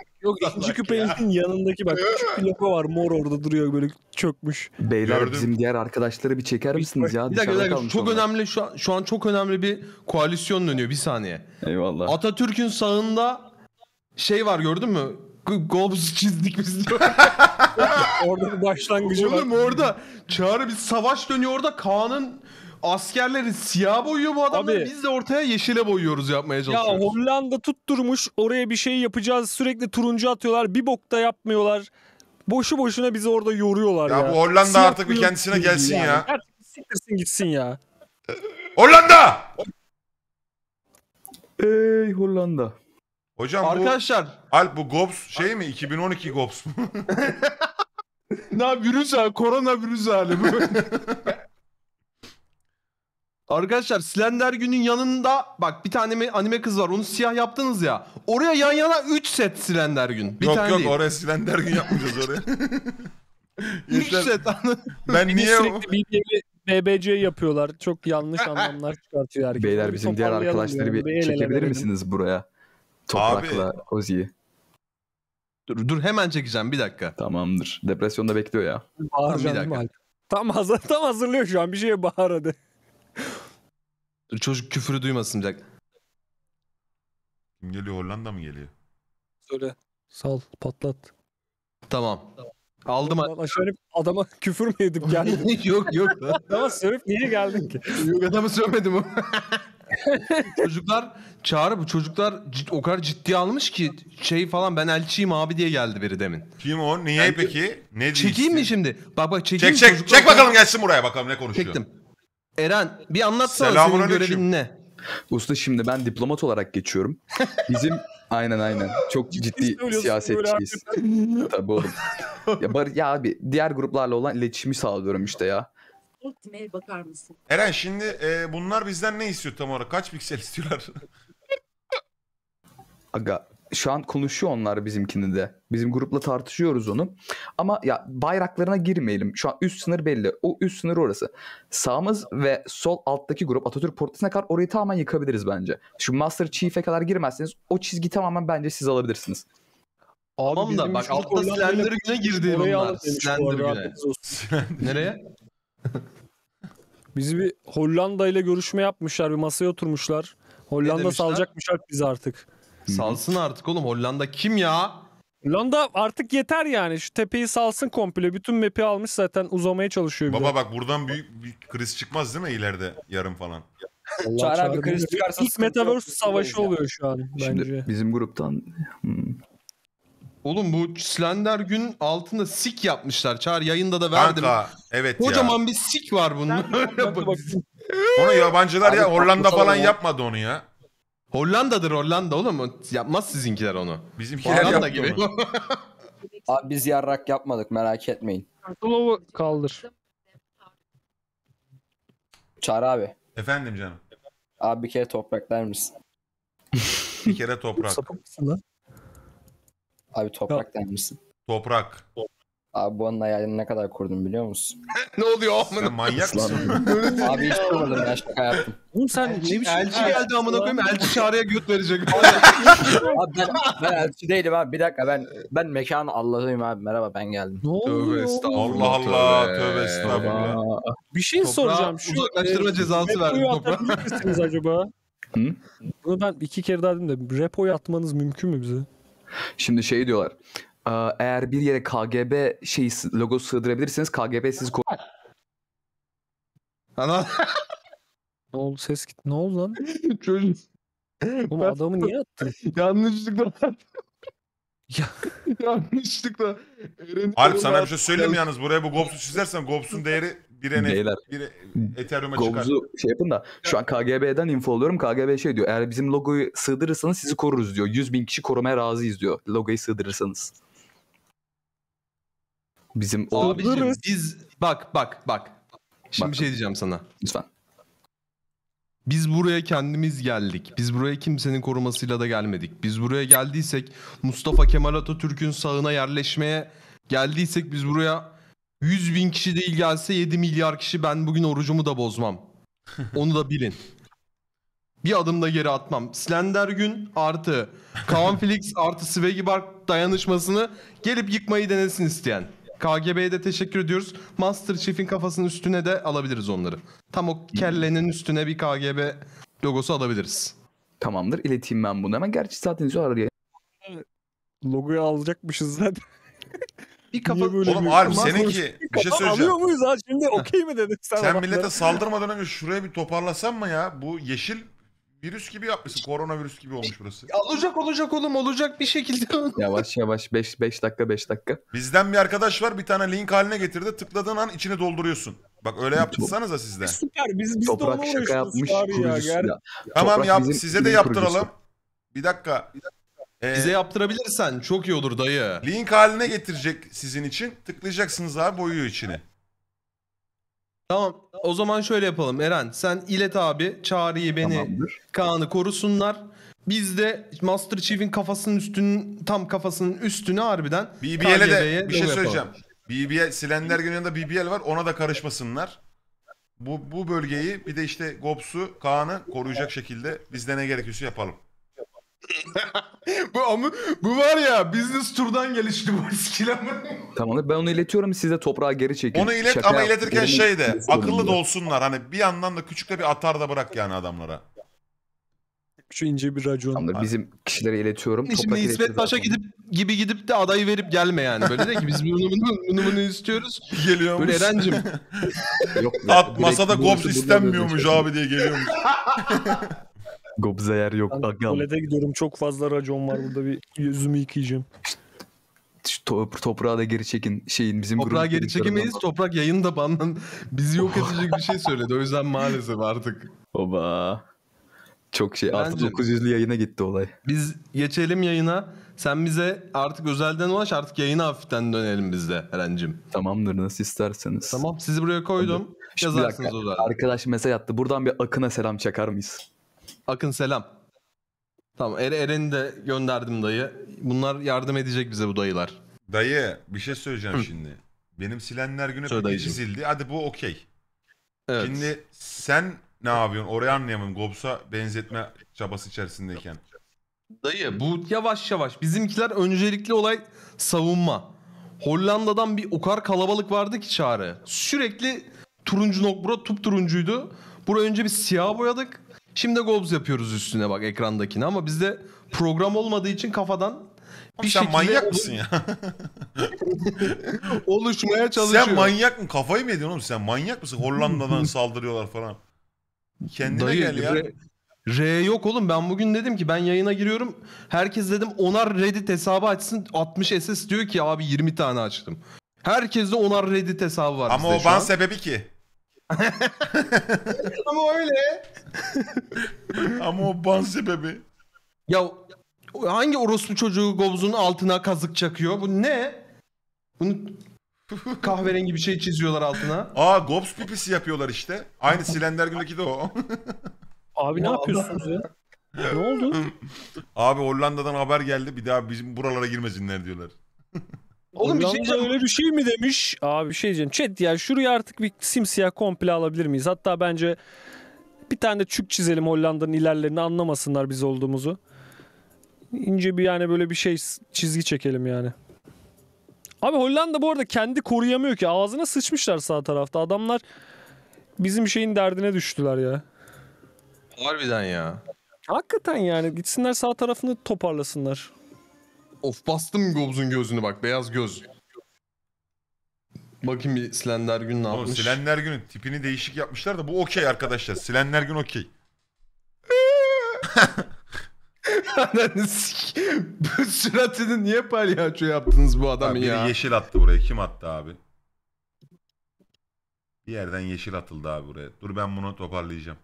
Yok ikinci küpenizin yanındaki bak küçük bir logo var mor orada duruyor böyle çökmüş. Beyler Gördüm. bizim diğer arkadaşları bir çeker misiniz ya? Bir dakika, dakika. çok onlar. önemli şu an, şu an çok önemli bir koalisyon dönüyor bir saniye. Eyvallah. Atatürk'ün sağında şey var gördün mü? Gobs çizdik biz orada bir başlangıcı Oğlum, var. Oğlum orada çağrı bir savaş dönüyor orada Kaan'ın Askerlerin siyah boyuyor bu adamları Abi, biz de ortaya yeşile boyuyoruz yapmaya çalışıyoruz. Ya Hollanda tutturmuş oraya bir şey yapacağız sürekli turuncu atıyorlar bir bok da yapmıyorlar. Boşu boşuna bizi orada yoruyorlar ya. Ya bu Hollanda siyah artık bir kendisine gelsin ya. Artık şey siktirsin gitsin ya. Hollanda! Ey Hollanda. Hocam Arkadaşlar. bu Alp bu Gops şey mi 2012 Gops mu? ne virüs hali, korona virüs hali bu. Arkadaşlar Slender günün yanında bak bir tane anime kız var onu siyah yaptınız ya. Oraya yan yana 3 set Slender gün. Bir yok tane yok değil. oraya Slender gün yapmayacağız oraya. 3 set. ben niye BBC yapıyorlar. Çok yanlış anlamlar çıkartıyor herkes. Beyler bizim diğer arkadaşları bir, çekebilir misiniz buraya? Toprakla Abi. Ozi'yi. Dur dur hemen çekeceğim bir dakika. Tamamdır. Depresyonda bekliyor ya. Bağıracağım bir dakika. Tam, hazır, tam hazırlıyor şu an bir şeye bağır hadi. Çocuk küfürü duymasın bir Kim geliyor? Hollanda mı geliyor? Söyle. Sal patlat. Tamam. Aldım. Lan aşağı inip adama küfür mü edip geldin? yok yok. Ama sövüp niye geldin ki? Yok adamı sövmedim. çocuklar çağrı bu çocuklar cid, o kadar ciddi almış ki şey falan ben elçiyim abi diye geldi biri demin. Kim o? Niye yani, peki? Ne Çekeyim mi şimdi? Bak bak çekeyim. Çek çek, çek bakalım gelsin buraya bakalım ne konuşuyor. Çektim. Eren bir anlatsana Selamun senin aleyküm. görevin ne? Usta şimdi ben diplomat olarak geçiyorum. Bizim aynen aynen çok ciddi siyasetçiyiz. Tabii oğlum. Ya, bar- ya abi diğer gruplarla olan iletişimi sağlıyorum işte ya. Ultime'ye bakar mısın? Eren şimdi e, bunlar bizden ne istiyor tam olarak? Kaç piksel istiyorlar? Aga şu an konuşuyor onlar bizimkini de. Bizim grupla tartışıyoruz onu. Ama ya bayraklarına girmeyelim. Şu an üst sınır belli. O üst sınır orası. Sağımız ve sol alttaki grup Atatürk portresine kadar orayı tamamen yıkabiliriz bence. Şu Master Chief'e kadar girmezseniz o çizgi tamamen bence siz alabilirsiniz. Abi tamam da bak altta Slender güne girdi bunlar. Slender güne. Nereye? Bizi bir Hollanda ile görüşme yapmışlar. Bir masaya oturmuşlar. Hollanda salacakmışlar bizi artık. Salsın artık oğlum Hollanda kim ya? Hollanda artık yeter yani. Şu tepeyi salsın komple. Bütün map'i almış zaten uzamaya çalışıyor. bir de. Baba bak buradan büyük bir kriz çıkmaz değil mi ileride yarım falan? Allah Çağrı abi kriz çıkarsa İlk sıkıntı yok. metaverse savaşı oluyor şu an Şimdi bence. bizim gruptan hmm, Oğlum bu Slender gün altında sik yapmışlar. Çağır yayında da verdim. Kanka evet Kocaman bir sik var bunun. Onu yabancılar ya Hollanda falan yapmadı onu ya. Hollanda'dır Hollanda oğlum. Yapmaz sizinkiler onu. Bizimkiler Hollanda gibi. Onu. Abi biz yarrak yapmadık merak etmeyin. Glove'u kaldır. Çağrı abi. Efendim canım. Abi bir kere toprak der misin? bir kere toprak. Sapık mısın lan? Abi toprak der misin? Toprak. Top. Abi bu anın hayalini ne kadar kurdum biliyor musun? ne oluyor amına? manyak mısın? Abi hiç kurmadım ben şaka yaptım. Oğlum sen ne biçim? Elçi geldi amına koyayım. Elçi çağrıya göt verecek. abi ben, ben elçi değilim abi. Bir dakika ben ben mekanı Allah'ıyım abi. Merhaba ben geldim. Ne Tövbe estağfurullah Allah Allah. Tövbe estağfurullah. Bir şey soracağım. Şu uzaklaştırma e, cezası verdim Repo'yu toprağa. atabilir acaba? Hı? Bunu ben iki kere daha dedim de repoyu atmanız mümkün mü bize? Şimdi şey diyorlar. Ee, eğer bir yere KGB şey logo sığdırabilirseniz KGB sizi ko- Ana. ne oldu ses gitti. Ne oldu lan? Çocuk. Oğlum ben... adamı niye attın? Yanlışlıkla attım. Ya. Yanlışlıkla. Alp sana bir şey söyleyeyim mi yalnız? Buraya bu Gobs'u çizersen Gobs'un değeri bir ne? Beyler, bir Ethereum'a çıkar. Gobs'u şey yapın da şu an KGB'den info alıyorum. KGB şey diyor. Eğer bizim logoyu sığdırırsanız sizi koruruz diyor. 100 bin kişi korumaya razıyız diyor. Logoyu sığdırırsanız. Bizim o... biz bak bak bak. Şimdi bak. bir şey diyeceğim sana. Lütfen. Biz buraya kendimiz geldik. Biz buraya kimsenin korumasıyla da gelmedik. Biz buraya geldiysek Mustafa Kemal Atatürk'ün sağına yerleşmeye geldiysek biz buraya 100 bin kişi değil gelse 7 milyar kişi ben bugün orucumu da bozmam. Onu da bilin. Bir adım da geri atmam. Slender gün artı Kaan Felix artı Svegi Bark dayanışmasını gelip yıkmayı denesin isteyen. KGB'ye de teşekkür ediyoruz. Master Chief'in kafasının üstüne de alabiliriz onları. Tam o kellenin üstüne bir KGB logosu alabiliriz. Tamamdır. İleteyim ben bunu hemen. Gerçi zaten şu araya. Logoyu alacakmışız zaten. bir kafa... böyle Oğlum harbi seninki bir şey söyleyeceğim. alıyor muyuz ha şimdi okey mi dedik sen? Sen millete saldırmadan önce şuraya bir toparlasan mı ya? Bu yeşil Virüs gibi yapmışsın. Koronavirüs gibi olmuş burası. Olacak olacak oğlum olacak bir şekilde. yavaş yavaş 5 5 dakika 5 dakika. Bizden bir arkadaş var bir tane link haline getirdi. Tıkladığın an içini dolduruyorsun. Bak öyle yaptıysanız da sizde. Süper biz biz Toprak de ona şaka yapmış kurucusu ya. ya. Tamam yap size de yaptıralım. Kurucusu. Bir dakika. Bir Ee, Bize yaptırabilirsen çok iyi olur dayı. Link haline getirecek sizin için. Tıklayacaksınız abi boyuyor içine. Tamam. O zaman şöyle yapalım Eren. Sen ilet abi Çağrı'yı beni Kaan'ı korusunlar. Biz de Master Chief'in kafasının üstünün tam kafasının üstünü harbiden BBL'e de bir şey söyleyeceğim. yapalım. BBL, Silender yanında BBL var ona da karışmasınlar. Bu, bu bölgeyi bir de işte Gops'u, Kaan'ı koruyacak şekilde bizde ne gerekiyorsa yapalım bu ama bu var ya business turdan gelişti bu skill Tamam ben onu iletiyorum size toprağa geri çekin. Onu ilet Şaka ama yap- iletirken şey de akıllı da olsunlar. Hani bir yandan da küçük de bir atar da bırak yani adamlara. Şu ince bir racon. Tamamdır bizim kişilere iletiyorum. Şimdi iletiyorum İsmet Paşa zaten. gidip gibi gidip de adayı verip gelme yani. Böyle de ki biz bunu bunu, bunu, bunu istiyoruz. Geliyormuş. Böyle Eren'cim Yok, At masada bunu- gobs istenmiyormuş abi diye geliyormuş. Gobze yer yok. Ben agam. tuvalete gidiyorum. Çok fazla racon var burada. Bir yüzümü yıkayacağım. Top, toprağa da geri çekin. Şeyin bizim Toprağa geri çekemeyiz. Toprak yayın da banlan. Bizi yok edecek bir şey söyledi. O yüzden maalesef artık. Oba. Çok şey. Artık Bence- 900'lü yayına gitti olay. Biz geçelim yayına. Sen bize artık özelden ulaş artık yayına hafiften dönelim biz de Eren'cim. Tamamdır nasıl isterseniz. Tamam sizi buraya koydum. Şimdi Yazarsınız o zaman. Arkadaş mesaj attı. Buradan bir Akın'a selam çakar mıyız? Akın selam. Tamam er Eren'i de gönderdim dayı. Bunlar yardım edecek bize bu dayılar. Dayı bir şey söyleyeceğim şimdi. Benim silenler güne Söyle peki dayıcığım. çizildi. Hadi bu okey. Evet. Şimdi sen ne yapıyorsun? Orayı anlayamam. Gobs'a benzetme çabası içerisindeyken. Dayı bu yavaş yavaş. Bizimkiler öncelikli olay savunma. Hollanda'dan bir o kadar kalabalık vardı ki çağrı. Sürekli turuncu nok bura tup turuncuydu. Burayı önce bir siyah boyadık. Şimdi Gobz yapıyoruz üstüne bak ekrandakini ama bizde program olmadığı için kafadan bir sen manyak mısın ya? oluşmaya çalışıyor. Sen manyak mı? Kafayı mı yedin oğlum? Sen manyak mısın? Hollanda'dan saldırıyorlar falan. Kendine Dayı, gel ya. Re, re yok oğlum. Ben bugün dedim ki ben yayına giriyorum. Herkes dedim onar Reddit hesabı açsın. 60 SS diyor ki abi 20 tane açtım. Herkes de onar Reddit hesabı var. Ama o ban sebebi ki. Ama öyle. Ama o ban sebebi. Ya hangi orospu çocuğu gobzun altına kazık çakıyor? Bu ne? Bunu kahverengi bir şey çiziyorlar altına. Aa gobs pipisi yapıyorlar işte. Aynı silender gündeki de o. Abi ne yapıyorsunuz ya? Ne oldu? Abi Hollanda'dan haber geldi. Bir daha bizim buralara girmesinler diyorlar. Oğlum bir şey diyeceğim. öyle bir şey mi demiş? Abi bir şey diyeceğim. Chat ya şuraya artık bir simsiyah komple alabilir miyiz? Hatta bence bir tane de çük çizelim Hollanda'nın ilerlerini anlamasınlar biz olduğumuzu. İnce bir yani böyle bir şey çizgi çekelim yani. Abi Hollanda bu arada kendi koruyamıyor ki. Ağzına sıçmışlar sağ tarafta. Adamlar bizim şeyin derdine düştüler ya. Harbiden ya. Hakikaten yani gitsinler sağ tarafını toparlasınlar. Of bastım Gobs'un gözünü bak beyaz göz. Bakayım bir Slender Gün ne Oğlum, yapmış. Slender Gün'ün tipini değişik yapmışlar da bu okey arkadaşlar. Slender Gün okey. bu suratını niye palyaço yaptınız bu adamı ya? Biri yeşil attı buraya. Kim attı abi? Bir yerden yeşil atıldı abi buraya. Dur ben bunu toparlayacağım.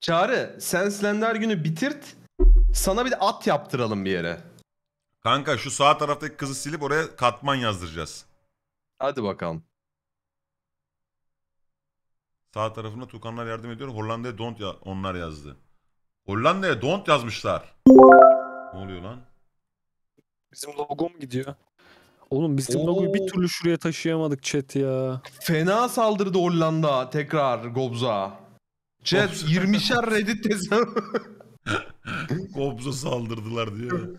Çağrı sen Slender Gün'ü bitirt. Sana bir de at yaptıralım bir yere. Kanka şu sağ taraftaki kızı silip oraya katman yazdıracağız. Hadi bakalım. Sağ tarafına Tukanlar yardım ediyor. Hollanda'ya don't ya onlar yazdı. Hollanda'ya don't yazmışlar. Ne oluyor lan? Bizim logo mu gidiyor. Oğlum bizim Oo. logoyu bir türlü şuraya taşıyamadık chat ya. Fena saldırdı Hollanda tekrar Gobza. Chat 20'şer Reddit hesabı. Gobza saldırdılar diyor.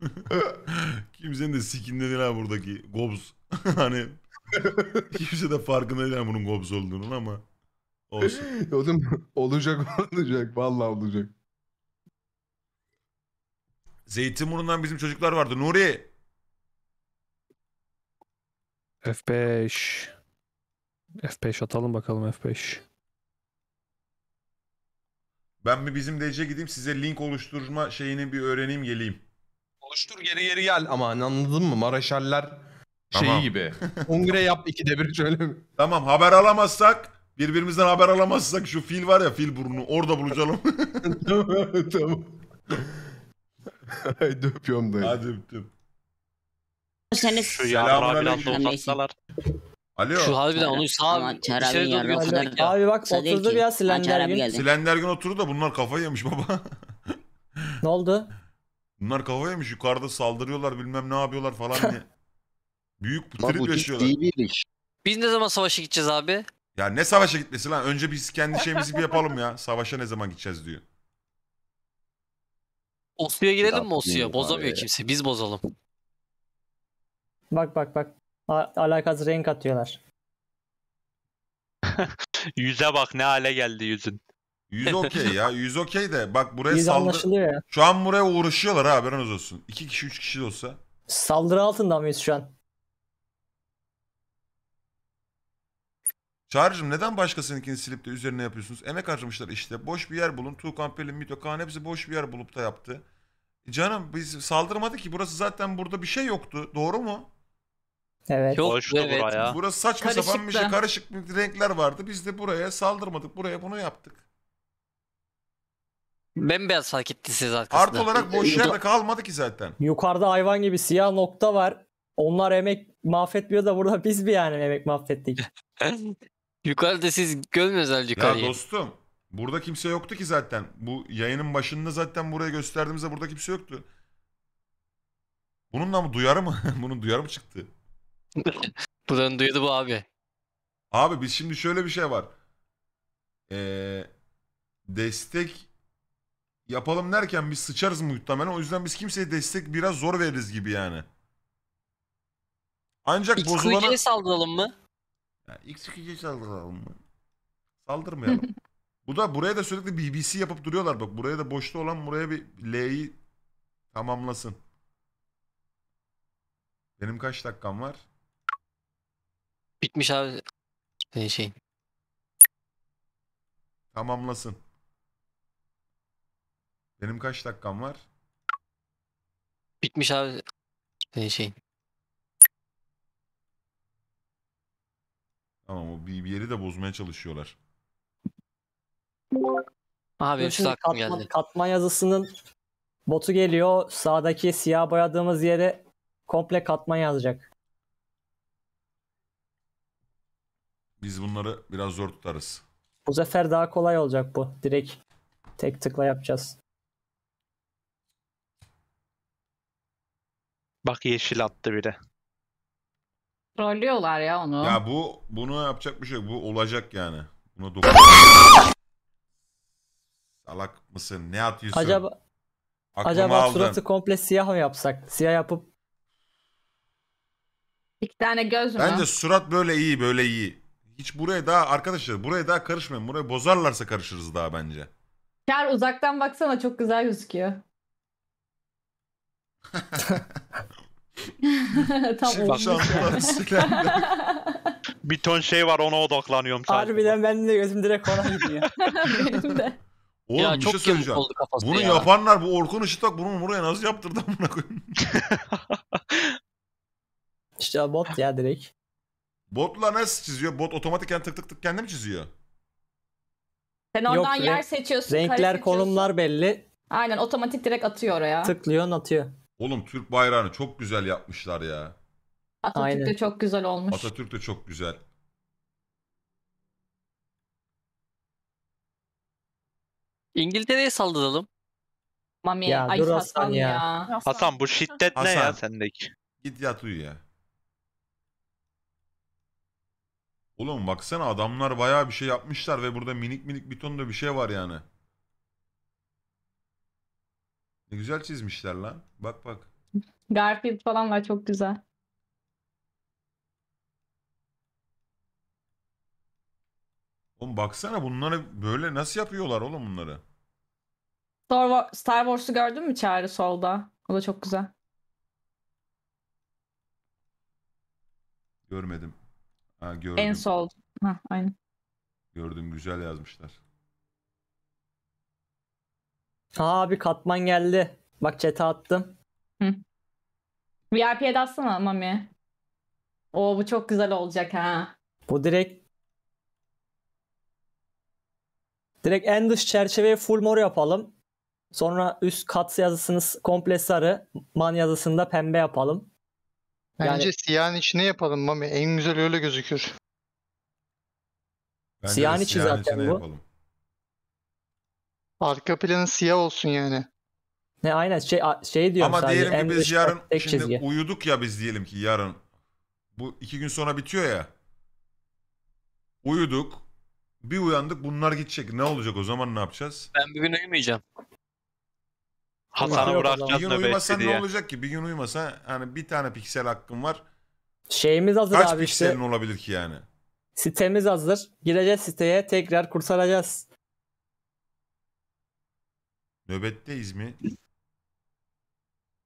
Kimsenin de sikinde değil ha buradaki gobz. hani kimse de farkında değil ha bunun gobz olduğunu ama olsun. Oğlum olacak olacak vallahi olacak. Zeytinburnu'ndan bizim çocuklar vardı. Nuri. F5. F5 atalım bakalım F5. Ben bir bizim DC'ye gideyim size link oluşturma şeyini bir öğreneyim geleyim oluştur geri geri gel ama hani anladın mı? Maraşaller şeyi Tamam. gibi. Kongre yap ikide bir şöyle. Tamam haber alamazsak birbirimizden haber alamazsak şu fil var ya fil burnunu orada buluşalım. tamam. Ay döpüyorum dayı. Hadi öptüm. Seni Şu yarrağı biraz Selamünaleyküm. Şu Alo. bir harbiden onu sağ Aman şey çarabın içeri doğru yarrağı o kadar ya. Abi bak oturdu bir ya Acar abi silendergin. geldi. Silender gün oturdu da bunlar kafayı yemiş baba. Ne oldu? Bunlar kafaya yemiş yukarıda saldırıyorlar bilmem ne yapıyorlar falan diye. Büyük Ama trip yaşıyorlar. Biz ne zaman savaşa gideceğiz abi? Ya ne savaşa gitmesi lan? Önce biz kendi şeyimizi bir yapalım ya. Savaşa ne zaman gideceğiz diyor. Osu'ya girelim mi Osu'ya? Bozamıyor abi. kimse. Biz bozalım. Bak bak bak. A- alakasız renk atıyorlar. Yüze bak ne hale geldi yüzün. 100 okey ya. 100 okey de bak buraya saldırı. Şu an buraya uğraşıyorlar ha haberiniz olsun. 2 kişi 3 kişi de olsa. Saldırı altında mıyız şu an? Çağrıcığım neden başkasınınkini silip de üzerine yapıyorsunuz? Emek harcamışlar işte. Boş bir yer bulun. Tuğkan Pelin, Mito Kaan hepsi boş bir yer bulup da yaptı. E canım biz saldırmadık ki. Burası zaten burada bir şey yoktu. Doğru mu? Evet. Çok Boştu evet. buraya. Burası saçma sapan bir şey. Karışık bir renkler vardı. Biz de buraya saldırmadık. Buraya bunu yaptık. Bembeyaz fark etti siz arkasında. Art olarak e, boş yer de kalmadı ki zaten. Yukarıda hayvan gibi siyah nokta var. Onlar emek mahvetmiyor da burada biz bir yani emek mahvettik. Yukarıda siz görmüyorsunuz yukarıyı. Ya dostum burada kimse yoktu ki zaten. Bu yayının başında zaten buraya gösterdiğimizde burada kimse yoktu. Bununla mı duyarı mı? Bunun duyarı mı çıktı? Buranın duyarı bu abi. Abi biz şimdi şöyle bir şey var. Ee, destek yapalım derken biz sıçarız muhtemelen. O yüzden biz kimseye destek biraz zor veririz gibi yani. Ancak bozulana... saldıralım mı? Ya, XQC'ye saldıralım mı? Saldırmayalım. Bu da buraya da sürekli BBC yapıp duruyorlar. Bak buraya da boşta olan buraya bir L'yi tamamlasın. Benim kaç dakikam var? Bitmiş abi. Ee, şey. Tamamlasın. Benim kaç dakikam var? Bitmiş abi ee, şey. Tamam o bir, bir yeri de bozmaya çalışıyorlar. Abi Şimdi üstü katma, geldi. Katma yazısının botu geliyor. Sağdaki siyah boyadığımız yere komple katman yazacak. Biz bunları biraz zor tutarız. Bu sefer daha kolay olacak bu. Direkt tek tıkla yapacağız. Bak yeşil attı bir de. Trollüyorlar ya onu. Ya bu bunu yapacak bir şey yok. Bu olacak yani. Buna dokun. Salak mısın? Ne atıyorsun? Acaba Aklıma acaba aldın. suratı komple siyah mı yapsak? Siyah yapıp İki tane göz mü? Bence surat böyle iyi, böyle iyi. Hiç buraya daha arkadaşlar buraya daha karışmayın. Buraya bozarlarsa karışırız daha bence. Kar uzaktan baksana çok güzel gözüküyor. Tam Bir ton şey var ona odaklanıyorum. sadece. Harbiden ben de gözüm direkt ona gidiyor. Benim de. Oğlum ya bir çok şey oldu kafası Bunu ya. yapanlar bu Orkun Işıtak bunu buraya nasıl yaptırdı amına koyayım. İşte bot ya direkt. Botla nasıl çiziyor? Bot otomatikken tık tık tık kendi mi çiziyor? Sen oradan Yok, yer renk- seçiyorsun. kare Renkler, seçiyorsun. konumlar belli. Aynen otomatik direkt atıyor oraya. Tıklıyorsun atıyor. Oğlum Türk bayrağını çok güzel yapmışlar ya. Atatürk de çok güzel olmuş. Atatürk de çok güzel. İngiltere'ye saldıralım. Mami, Ya ay dur Hasan Hasan ya. ya. Hasan bu şiddet ne ya sendeki? Git yat uyu ya. Oğlum baksana adamlar bayağı bir şey yapmışlar ve burada minik minik bir ton da bir şey var yani. Ne güzel çizmişler lan. Bak bak. Garfield falan var çok güzel. Oğlum baksana bunları böyle nasıl yapıyorlar oğlum bunları? Star, Star Wars'u gördün mü Çağrı solda? O da çok güzel. Görmedim. Ha, gördüm. En sol. Ha, aynı. Gördüm güzel yazmışlar. Aa abi katman geldi. Bak chat'e attım. Hı. VIP'ye de atsana Mami. O bu çok güzel olacak ha. Bu direkt Direkt en dış çerçeveye full mor yapalım. Sonra üst kat yazısını komple sarı, man yazısını da pembe yapalım. Bence yani, siyahın içine yapalım Mami. En güzel öyle gözükür. Bence siyahın içi zaten bu. Yapalım. Arka planı siyah olsun yani. Ne aynen şey şey diyorum Ama sadece. diyelim ki biz yarın şimdi çizgi. uyuduk ya biz diyelim ki yarın. Bu iki gün sonra bitiyor ya. Uyuduk. Bir uyandık bunlar gidecek. Ne olacak o zaman ne yapacağız? Ben bugün uyumayacağım. Hasan'ı Yok Bir bırakacağız gün nöbetçi uyumasan ne olacak ki? Bir gün uyumasa hani bir tane piksel hakkım var. Şeyimiz hazır Kaç abi işte. pikselin olabilir ki yani? Sitemiz hazır. Gireceğiz siteye tekrar kurtaracağız. Nöbetteyiz mi?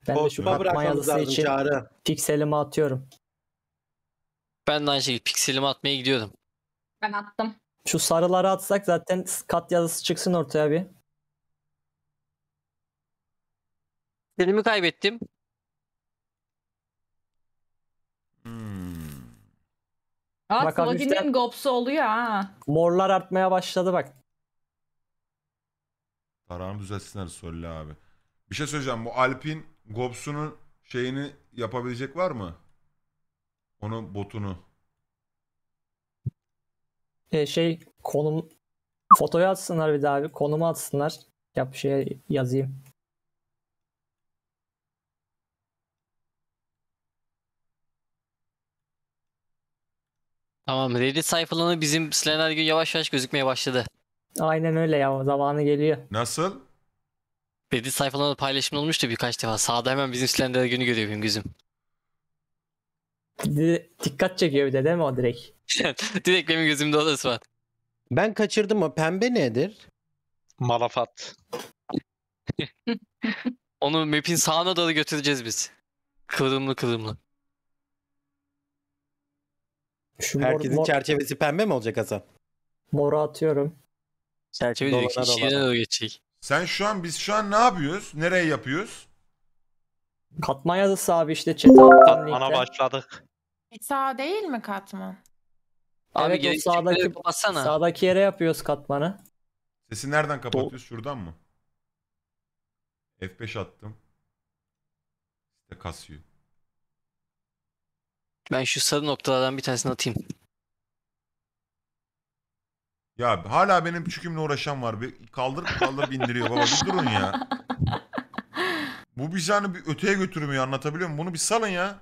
Ben de şu Bakma için çağrı. pikselimi atıyorum. Ben de aynı şekilde pikselimi atmaya gidiyordum. Ben attım. Şu sarıları atsak zaten kat yazısı çıksın ortaya bir. Dilimi kaybettim. Hmm. Aa, Bak, Slogin'in hafiften- gopsu oluyor ha. Morlar artmaya başladı bak. Kararını düzelsinler söyle abi. Bir şey söyleyeceğim. Bu Alp'in Gobsu'nun şeyini yapabilecek var mı? onun botunu. E şey konum fotoya atsınlar bir daha abi. Konumu atsınlar. Yap şey yazayım. Tamam Reddit sayfalarına bizim Slender gün yavaş yavaş gözükmeye başladı. Aynen öyle ya zamanı geliyor. Nasıl? Bedi sayfalarında paylaşım olmuştu birkaç defa. Sağda hemen bizim Slender'da günü görüyor benim gözüm. Di- dikkat çekiyor bir de değil mi o direkt? direkt benim gözümde odası var. Ben kaçırdım o pembe nedir? Malafat. Onu map'in sağına doğru götüreceğiz biz. Kıvrımlı kıvrımlı. Şu mor, Herkesin mor, çerçevesi pembe mi olacak Hasan? moru atıyorum. Çerçeve diyor ki Dolana geçecek. Sen şu an biz şu an ne yapıyoruz? Nereye yapıyoruz? Katman yazısı abi işte chat'e attığım başladık. E, sağ değil mi katman? Abi Evet, o sağdaki, basana. kapatsana. sağdaki yere yapıyoruz katmanı. Sesi nereden kapatıyoruz? Şuradan mı? F5 attım. İşte kasıyor. Ben şu sarı noktalardan bir tanesini atayım. Ya hala benim çükümle uğraşan var. Bir kaldırıp kaldırıp indiriyor baba bir durun ya. Bu bizi hani bir öteye götürmüyor anlatabiliyor muyum? Bunu bir salın ya.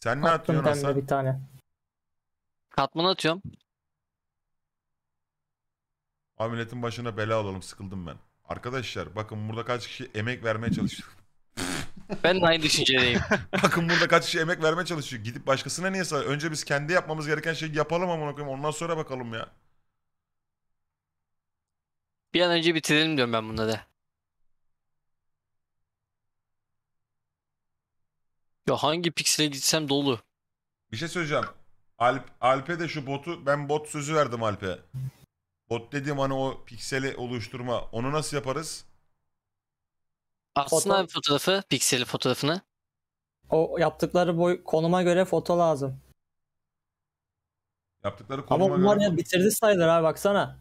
Sen ne Attım atıyorsun Hasan? bir tane. Katmanı atıyorum. Ameliyatın başına bela olalım sıkıldım ben. Arkadaşlar bakın burada kaç kişi emek vermeye çalışıyor. Ben de aynı düşüncedeyim. bakın burada kaç kişi emek vermeye çalışıyor. Gidip başkasına niye sar? Önce biz kendi yapmamız gereken şeyi yapalım ama koyayım. Ondan sonra bakalım ya. Bir an önce bitirelim diyorum ben bunda da. Ya hangi piksele gitsem dolu. Bir şey söyleyeceğim. Alp, Alp'e de şu botu ben bot sözü verdim Alp'e. Bot dediğim hani o pikseli oluşturma. Onu nasıl yaparız? Aslında Foto- fotoğrafı, pikseli fotoğrafını. O yaptıkları boy konuma göre foto lazım. Yaptıkları konuma Ama umarım göre... ya bitirdi sayılır abi baksana.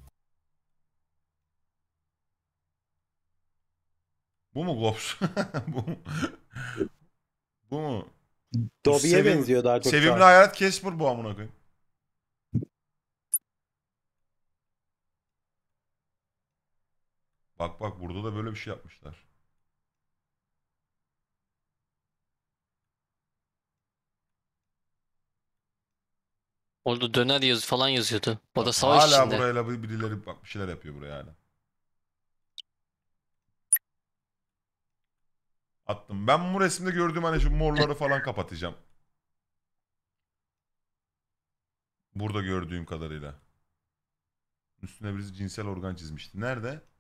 Bu mu Globs? Bu mu? Bu mu? Dobi'ye benziyor daha çok. Sevimli Hayat Kesper bu amına koyayım. Bak bak burada da böyle bir şey yapmışlar. Orada döner yaz falan yazıyordu. O da savaş Hala içinde. burayla bir- birileri bak bir şeyler yapıyor buraya hala. Attım. Ben bu resimde gördüğüm hani şu morları falan kapatacağım. Burada gördüğüm kadarıyla. Üstüne birisi cinsel organ çizmişti. Nerede?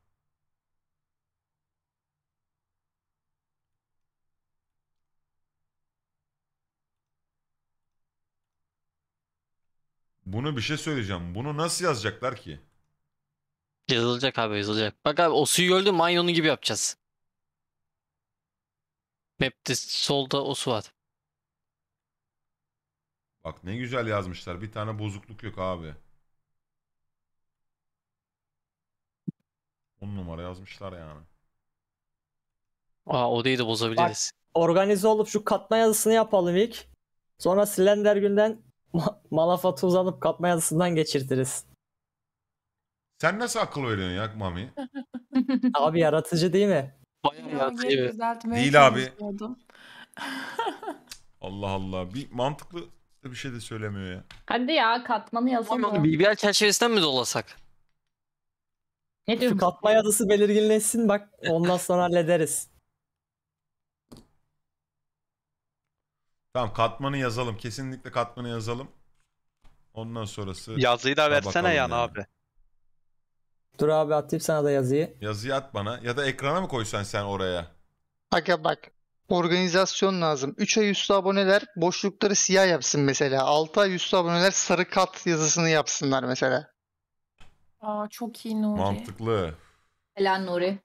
Bunu bir şey söyleyeceğim. Bunu nasıl yazacaklar ki? Yazılacak abi yazılacak. Bak abi o suyu gördüm, manyonu gibi yapacağız. Map'te solda o su var. Bak ne güzel yazmışlar. Bir tane bozukluk yok abi. 10 numara yazmışlar yani. Aa odayı da bozabiliriz. Bak, organize olup şu katma yazısını yapalım ilk. Sonra Slender günden Ma- Malafat'ı uzanıp kapma yazısından geçirtiriz. Sen nasıl akıl veriyorsun ya Mami? Abi yaratıcı değil mi? Bayağı yaratıcı. Değil abi. Allah Allah. Bir mantıklı bir şey de söylemiyor ya. Hadi ya katmanı yazalım. oğlum, BBL çerçevesinden mi dolasak? Ne Şu katma yazısı belirginleşsin bak ondan sonra hallederiz. Tamam katmanı yazalım. Kesinlikle katmanı yazalım. Ondan sonrası... Yazıyı da versene yan yani. abi. Dur abi atayım sana da yazıyı. Yazıyı at bana. Ya da ekrana mı koysan sen oraya? Aga bak. Organizasyon lazım. 3 ay üstü aboneler boşlukları siyah yapsın mesela. 6 ay üstü aboneler sarı kat yazısını yapsınlar mesela. Aa çok iyi Nuri. Mantıklı. Helal Nuri.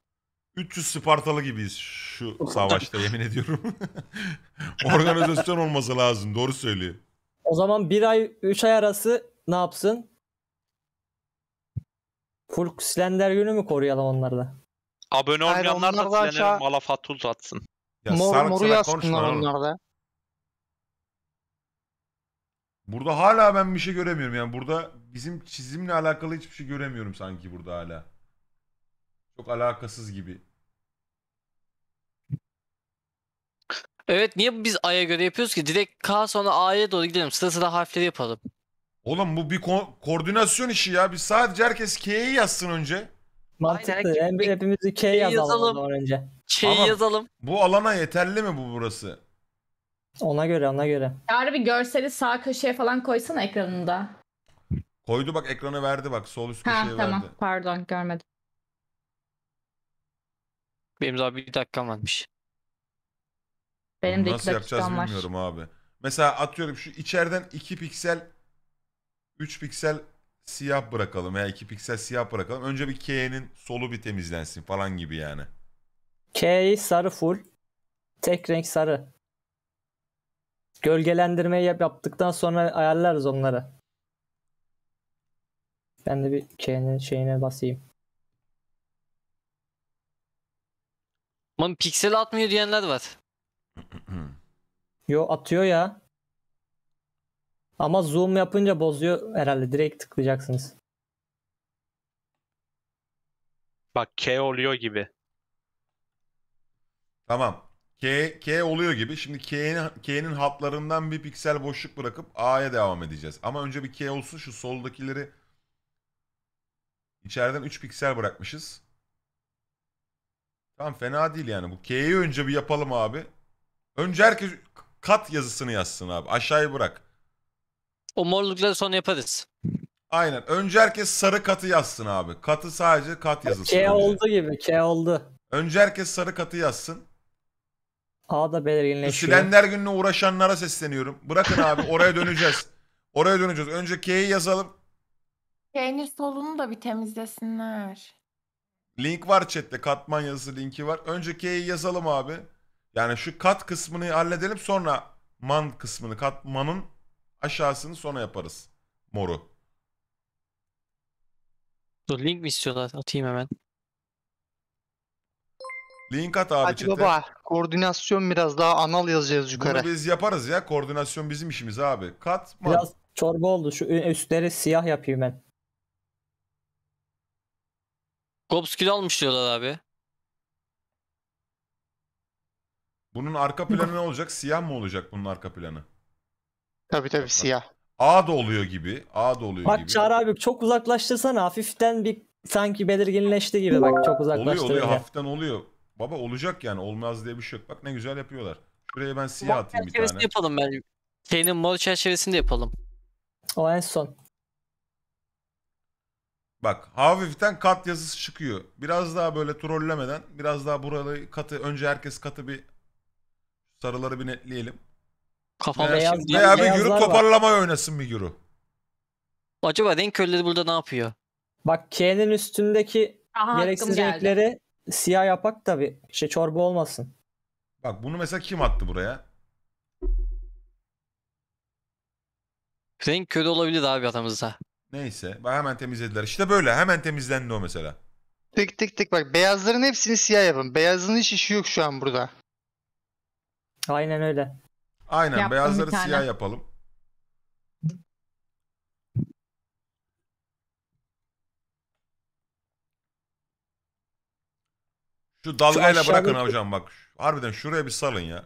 300 Spartalı gibiyiz şu savaşta yemin ediyorum. Organizasyon olması lazım doğru söylüyor. O zaman bir ay 3 ay arası ne yapsın? Full Slender günü mü koruyalım onlarda? Abone olmayanlar da da Slender'e aşağı- malafatuz atsın. Ya Mor, sarı moru yazsınlar onlarda. Burada hala ben bir şey göremiyorum yani burada bizim çizimle alakalı hiçbir şey göremiyorum sanki burada hala. Çok alakasız gibi. Evet niye biz A'ya göre yapıyoruz ki? Direkt K sonra A'ya doğru gidelim. Sıra sıra harfleri yapalım. Oğlum bu bir ko- koordinasyon işi ya. Biz sadece herkes K'yi yazsın önce. Mantıklı. Hem bir hepimiz K yazalım, önce. Ç'yi yazalım. Bu alana yeterli mi bu burası? Ona göre ona göre. Çağrı bir görseli sağ köşeye falan koysana ekranında. Koydu bak ekranı verdi bak sol üst Ha tamam verdi. pardon görmedim. Benim daha bir dakikam varmış. Benim de Nasıl yapacağız var. bilmiyorum abi. Mesela atıyorum şu içeriden 2 piksel 3 piksel siyah bırakalım veya 2 piksel siyah bırakalım. Önce bir K'nin solu bir temizlensin falan gibi yani. K sarı full. Tek renk sarı. Gölgelendirmeyi yap- yaptıktan sonra ayarlarız onları. Ben de bir K'nin şeyine basayım. Ama piksel atmıyor diyenler var. Yo atıyor ya. Ama zoom yapınca bozuyor herhalde. Direkt tıklayacaksınız. Bak K oluyor gibi. Tamam. K, K oluyor gibi. Şimdi K'nin K'nin hatlarından bir piksel boşluk bırakıp A'ya devam edeceğiz. Ama önce bir K olsun şu soldakileri içeriden 3 piksel bırakmışız. Tamam fena değil yani. Bu K'yi önce bir yapalım abi. Önce herkes kat yazısını yazsın abi. aşağıyı bırak. O morlukları sonra yaparız. Aynen. Önce herkes sarı katı yazsın abi. Katı sadece kat yazılsın. K önce. oldu gibi. K oldu. Önce herkes sarı katı yazsın. A da belirginleşiyor. Silenler gününe uğraşanlara sesleniyorum. Bırakın abi oraya döneceğiz. Oraya döneceğiz. Önce K'yi yazalım. K'nin solunu da bir temizlesinler. Link var chatte. Katman yazısı linki var. Önce K'yi yazalım abi. Yani şu kat kısmını halledelim sonra man kısmını kat manın aşağısını sonra yaparız. Moru. Dur link mi istiyorlar? Atayım hemen. Link at abi Hadi baba koordinasyon biraz daha anal yazacağız yukarı. Bunu biz yaparız ya. Koordinasyon bizim işimiz abi. Kat man. Biraz çorba oldu. Şu üstleri siyah yapayım ben. Gobskil almış diyorlar abi. Bunun arka planı ne olacak? Siyah mı olacak bunun arka planı? Tabii tabii siyah. A da oluyor gibi. A da oluyor Bak, gibi. Bak Çağrı abi çok uzaklaştırsana hafiften bir sanki belirginleşti gibi bak çok uzaklaştırıyor. Oluyor oluyor hafiften oluyor. Baba olacak yani olmaz diye bir şey yok. Bak ne güzel yapıyorlar. Şuraya ben siyah mor atayım bir tane. yapalım ben. Senin mor de yapalım. O en son. Bak hafiften kat yazısı çıkıyor. Biraz daha böyle trollemeden biraz daha buraları katı önce herkes katı bir Sarıları bir netleyelim. Kafam Veya, beyaz. veya bir beyazlar yürü toparlamaya oynasın bir yürü. Acaba renk körleri burada ne yapıyor? Bak K'nin üstündeki Aha hakkım gereksiz geldi. siyah yapak da bir şey çorba olmasın. Bak bunu mesela kim attı buraya? Renk körü olabilir abi adamızda. Neyse. Bak hemen temizlediler. İşte böyle. Hemen temizlendi o mesela. Tık tık tık bak beyazların hepsini siyah yapın. Beyazın hiç işi yok şu an burada. Aynen öyle. Aynen Yaptım beyazları siyah yapalım. Şu dalgayla aşağıdaki- bırakın hocam bak. Harbiden şuraya bir salın ya.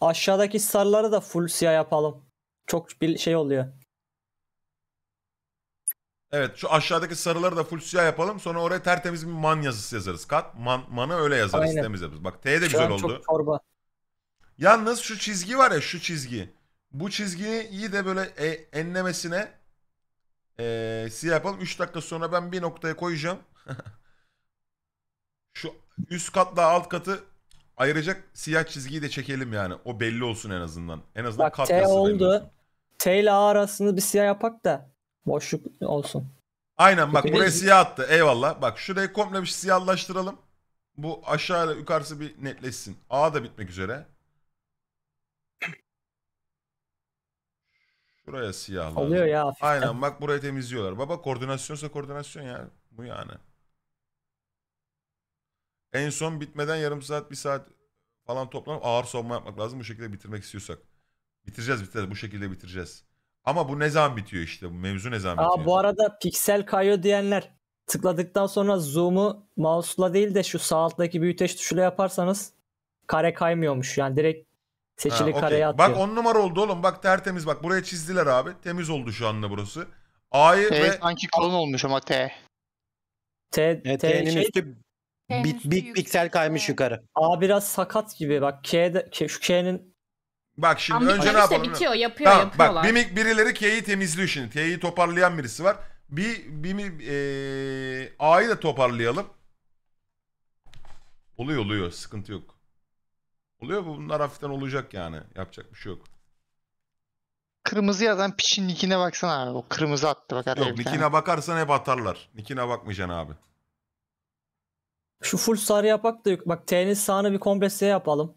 Aşağıdaki sarıları da full siyah yapalım. Çok bir şey oluyor. Evet şu aşağıdaki sarıları da full siyah yapalım. Sonra oraya tertemiz bir man yazısı yazarız. Kat man, manı öyle yazarız. Aynen. Temiz yaparız. Bak T de güzel oldu. çok çorba. Yalnız şu çizgi var ya şu çizgi. Bu çizgiyi iyi de böyle e, enlemesine e, siyah yapalım. 3 dakika sonra ben bir noktaya koyacağım. şu üst katla alt katı ayıracak siyah çizgiyi de çekelim yani. O belli olsun en azından. En azından Bak, kat oldu. T ile A arasını bir siyah yapak da boşluk olsun. Aynen bak Hepiniz... buraya siyah attı. Eyvallah. Bak şurayı komple bir siyahlaştıralım. Bu aşağıyla yukarısı bir netleşsin. A da bitmek üzere. Buraya siyahlar. Oluyor ya. Hafiften. Aynen bak burayı temizliyorlar. Baba koordinasyonsa koordinasyon ya. Bu yani. En son bitmeden yarım saat bir saat falan toplanıp ağır savunma yapmak lazım. Bu şekilde bitirmek istiyorsak. Bitireceğiz bitireceğiz. Bu şekilde bitireceğiz. Ama bu ne zaman bitiyor işte? Bu mevzu ne zaman Aa, bitiyor? Bu arada piksel kayıyor diyenler tıkladıktan sonra zoom'u mouse'la değil de şu sağ alttaki büyüteç tuşuyla yaparsanız kare kaymıyormuş. Yani direkt Seçili Ha, okey. kareye atıyor. Bak on numara oldu oğlum. Bak tertemiz bak. Buraya çizdiler abi. Temiz oldu şu anda burası. A'yı T ve sanki kalın olmuş ama T. T, e, T, T'nin şey, üstü T'nin bit, big yüksek. piksel kaymış yukarı. A biraz sakat gibi bak. K'de, K, şu K'nin bak şimdi Ama önce ne yapalım? bitiyor, yapıyor, Tamam yapıyorlar. bak mimik birileri K'yi temizliyor şimdi. T'yi toparlayan birisi var. Bir, bir mi- eee, A'yı da toparlayalım. Oluyor oluyor sıkıntı yok. Oluyor mu? Bunlar hafiften olacak yani. Yapacak bir şey yok. Kırmızı yazan piçin nikine baksana abi. O kırmızı attı bak Yok bir tane. nikine bakarsan hep atarlar. Nikine bakmayacaksın abi. Şu full sarı yapak da yok. Bak T'nin sağını bir komplese yapalım.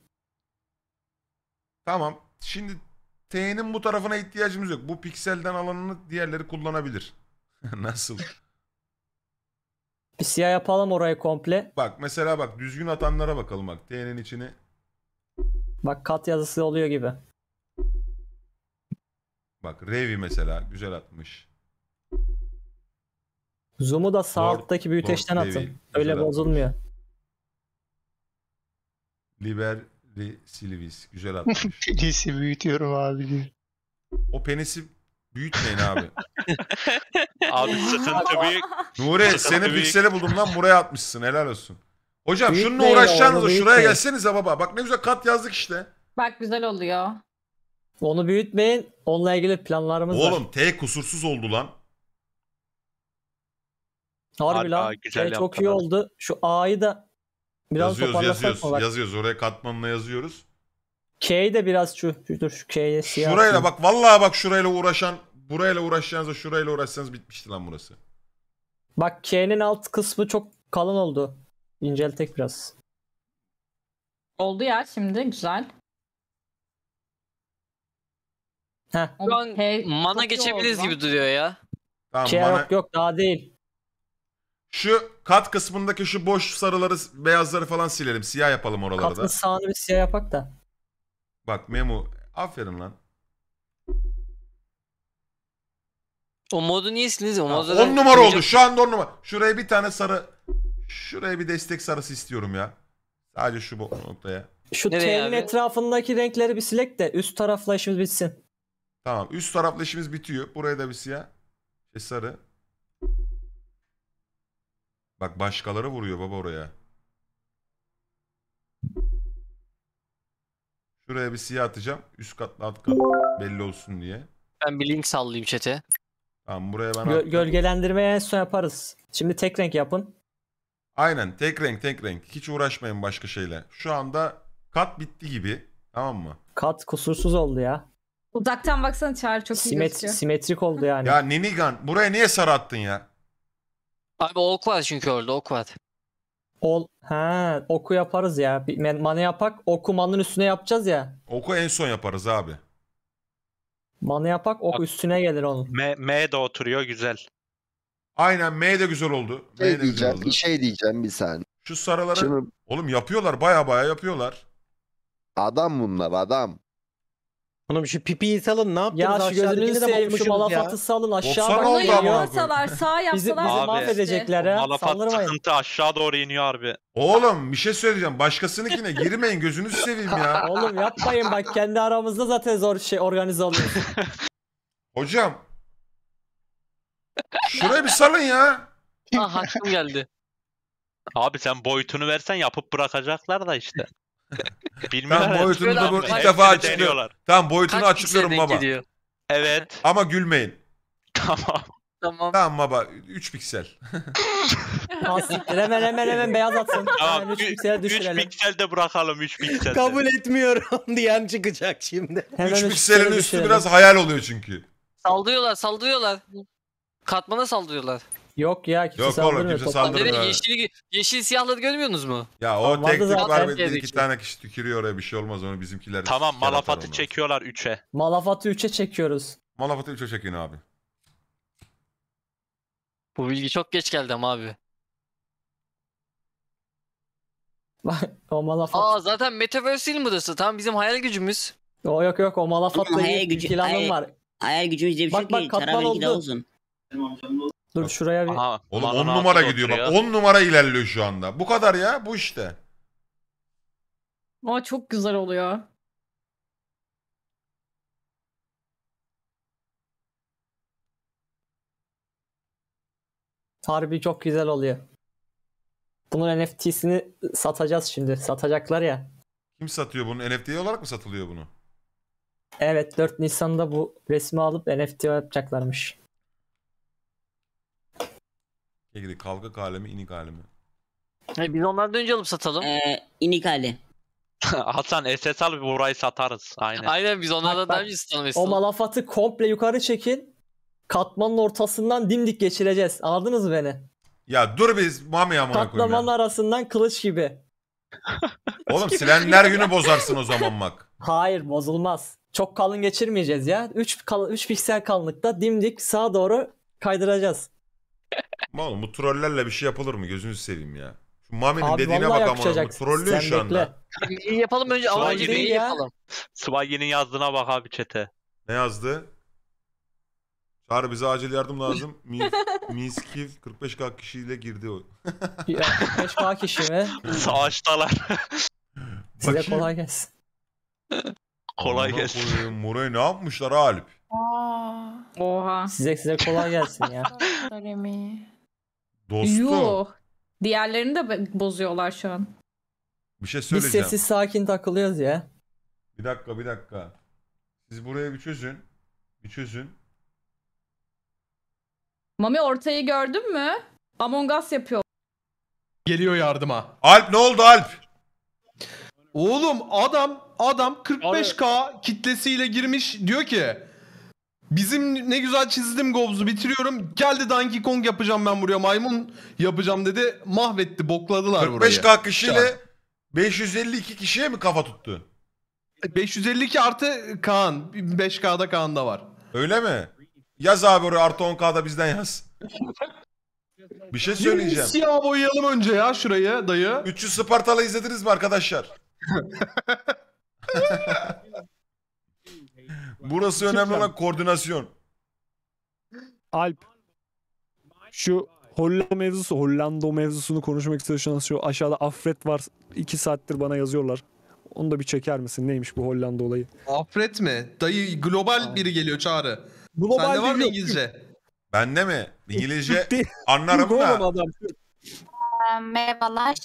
Tamam. Şimdi T'nin bu tarafına ihtiyacımız yok. Bu pikselden alanını diğerleri kullanabilir. Nasıl? Bir siyah yapalım orayı komple. Bak mesela bak düzgün atanlara bakalım bak. T'nin içini Bak kat yazısı oluyor gibi. Bak Revi mesela güzel atmış. Zoom'u da sağ Lord- alttaki büyüteçten Lord atın. Devil. Öyle Güzel bozulmuyor. Liberli Silvis güzel atmış. Penisi büyütüyorum abi o penisi büyütmeyin abi. Abi sıkıntı büyük. Nure seni pikseli buldum lan buraya atmışsın helal olsun. Hocam Büyük şununla değil şuraya değil. gelsenize baba. Bak ne güzel kat yazdık işte. Bak güzel oluyor. Onu büyütmeyin. Onunla ilgili planlarımız var. Oğlum T kusursuz oldu lan. Harbi Harbi, lan. güzel Şey çok iyi abi. oldu. Şu A'yı da biraz yazıyoruz toparlasak yazıyoruz. mı? Bak, Yazıyoruz oraya katmanla yazıyoruz. K'yi de biraz şu. şu- Dur şu K'ye siyah. Şurayla atayım. bak vallahi bak şurayla uğraşan burayla uğraşacağınıza şurayla uğraşsanız bitmişti lan burası. Bak K'nin alt kısmı çok kalın oldu. İnceltek biraz. Oldu ya şimdi güzel. Heh. Şu an He, mana geçebiliriz gibi duruyor ya. Tamam, şey bana... yok yok daha değil. Şu kat kısmındaki şu boş sarıları, beyazları falan silelim. Siyah yapalım oraları da. Katın sağını bir siyah yapak da. Bak Memo aferin lan. O modu niye siliniz? O modu On numara oldu. Şu anda on numara. Şuraya bir tane sarı Şuraya bir destek sarısı istiyorum ya. Sadece şu noktaya. Şu Nereye etrafındaki renkleri bir silek de üst tarafla işimiz bitsin. Tamam üst tarafla işimiz bitiyor. Buraya da bir siyah. Şey sarı. Bak başkaları vuruyor baba oraya. Şuraya bir siyah atacağım. Üst katla alt kat belli olsun diye. Ben bir link sallayayım chat'e. Tamam buraya ben... Gö- gölgelendirmeye en son yaparız. Şimdi tek renk yapın. Aynen tek renk tek renk. Hiç uğraşmayın başka şeyle. Şu anda kat bitti gibi. Tamam mı? Kat kusursuz oldu ya. Uzaktan baksana Çağrı çok iyi gözüküyor. simetrik oldu yani. Ya Nenigan buraya niye attın ya? Abi ok var çünkü orada ok var. Ol ha oku yaparız ya. Bir men- mana yapak oku manın üstüne yapacağız ya. Oku en son yaparız abi. Mana yapak ok üstüne gelir onun. M, M de oturuyor güzel. Aynen M de güzel oldu. M Şey de güzel oldu. bir şey diyeceğim bir saniye. Şu saralara. Şimdi oğlum yapıyorlar baya baya yapıyorlar. adam bunlar adam. Oğlum şu pipiyi salın ne yaptınız? Ya şu Aşağıdakini gözünüzü seveyim şu ya. malafatı salın aşağı Doksan Onu oldu sağ Bizi, bizi yapsalar Abi. mahvedecekler ha. Malafat Saldırmayın. sıkıntı aşağı doğru iniyor abi. Oğlum bir şey söyleyeceğim. Başkasınınkine girmeyin gözünüzü seveyim ya. Oğlum yapmayın bak kendi aramızda zaten zor şey organize oluyor. Hocam Şuraya bir salın ya. Ah hakkım geldi. Abi sen boyutunu versen yapıp bırakacaklar da işte. Bilmiyorlar. Tam boyutunu da bu ilk defa açıklıyor. Tam boyutunu Kaç açıklıyorum baba. Gidiyor? Evet. Ama gülmeyin. Tamam. Tamam. Tamam baba 3 piksel. Asiktir hemen hemen hemen beyaz atsın. Tamam 3 piksel düşürelim. 3 piksel de bırakalım 3 piksel. Kabul etmiyorum diyen çıkacak şimdi. 3 pikselin üstü düşürelim. biraz hayal oluyor çünkü. Sallıyorlar sallıyorlar. Katmana saldırıyorlar. Yok ya kimse Yok oğlum saldırmıyor. kimse Toplam- Lan saldırmıyor. Demin yeşil, yeşil siyahları görmüyorsunuz mu? Ya o Tamam, vardı tek tek var bir iki iki. tane kişi tükürüyor oraya bir şey olmaz onu bizimkiler. Tamam Malafat'ı çekiyorlar 3'e. Malafat'ı 3'e çekiyoruz. Malafat'ı 3'e çekin abi. Bu bilgi çok geç geldi ama abi. o Malafat. Aa zaten Metaverse değil mi burası? Tam bizim hayal gücümüz. O yok yok o Malafat'ta Ama hayal gücü- planım hayal- var. Hayal gücümüz diye bir şey Bak, şey yok bak, ki. katman oldu. olsun. Dur şuraya bir... Aha, Oğlum 10 numara gidiyor bak. oturuyor. 10 numara ilerliyor şu anda. Bu kadar ya. Bu işte. Ama çok güzel oluyor. Harbi çok güzel oluyor. Bunun NFT'sini satacağız şimdi. Satacaklar ya. Kim satıyor bunu? NFT olarak mı satılıyor bunu? Evet 4 Nisan'da bu resmi alıp NFT yapacaklarmış. Kekli şey kalkık hali mi inik hali mi? Hayır, biz onlardan önce alıp satalım. Ee, inik hali. Hasan SS al burayı satarız. Aynen. Aynen biz onlardan daha önce satalım. O malafatı komple yukarı çekin. Katmanın ortasından dimdik geçireceğiz. Anladınız mı beni? Ya dur biz Mami amına koyayım. Katmanın arasından kılıç gibi. Oğlum silenler günü bozarsın o zaman bak. Hayır bozulmaz. Çok kalın geçirmeyeceğiz ya. 3 kal piksel kalınlıkta dimdik sağa doğru kaydıracağız. Oğlum bu trollerle bir şey yapılır mı? Gözünüzü seveyim ya. Şu Mami'nin dediğine bak ama. yakışacak. Trollüyor şu anda. İyi yapalım önce Şu an yapalım. Swagi'nin yazdığına bak abi çete. Ne yazdı? Çağrı bize acil yardım lazım. Mi- 45K kişiyle girdi o. Ya, k kişi mi? Savaştalar. Size kolay gelsin. kolay gelsin. koyayım, ne yapmışlar Alp? Aa. Oha. Size size kolay gelsin ya. Dönemi. Yuh. Diğerlerini de bozuyorlar şu an. Bir şey söyleyeceğim. Biz sessiz sakin takılıyoruz ya. Bir dakika bir dakika. Siz buraya bir çözün. Bir çözün. Mami ortayı gördün mü? Among Us yapıyor. Geliyor yardıma. Alp ne oldu Alp? Oğlum adam adam 45k kitlesiyle girmiş diyor ki Bizim ne güzel çizdim Gobz'u bitiriyorum. Geldi Donkey Kong yapacağım ben buraya maymun yapacağım dedi. Mahvetti bokladılar burayı. 45K kişiyle 552 kişiye mi kafa tuttu? 552 e, artı Kaan. 5K'da da var. Öyle mi? Yaz abi oraya artı 10K'da bizden yaz. Bir şey söyleyeceğim. Siyah boyayalım önce ya şurayı dayı. 300 Spartalı izlediniz mi arkadaşlar? Burası önemli olan koordinasyon. Alp. Şu Hollanda mevzusu, Hollanda mevzusunu konuşmak istiyorsanız şu aşağıda Afret var. 2 saattir bana yazıyorlar. Onu da bir çeker misin? Neymiş bu Hollanda olayı? Afret mi? Dayı global Aa. biri geliyor çağrı. Global Sende var mı İngilizce? Bende mi? İngilizce anlarım da. Ee, merhabalar.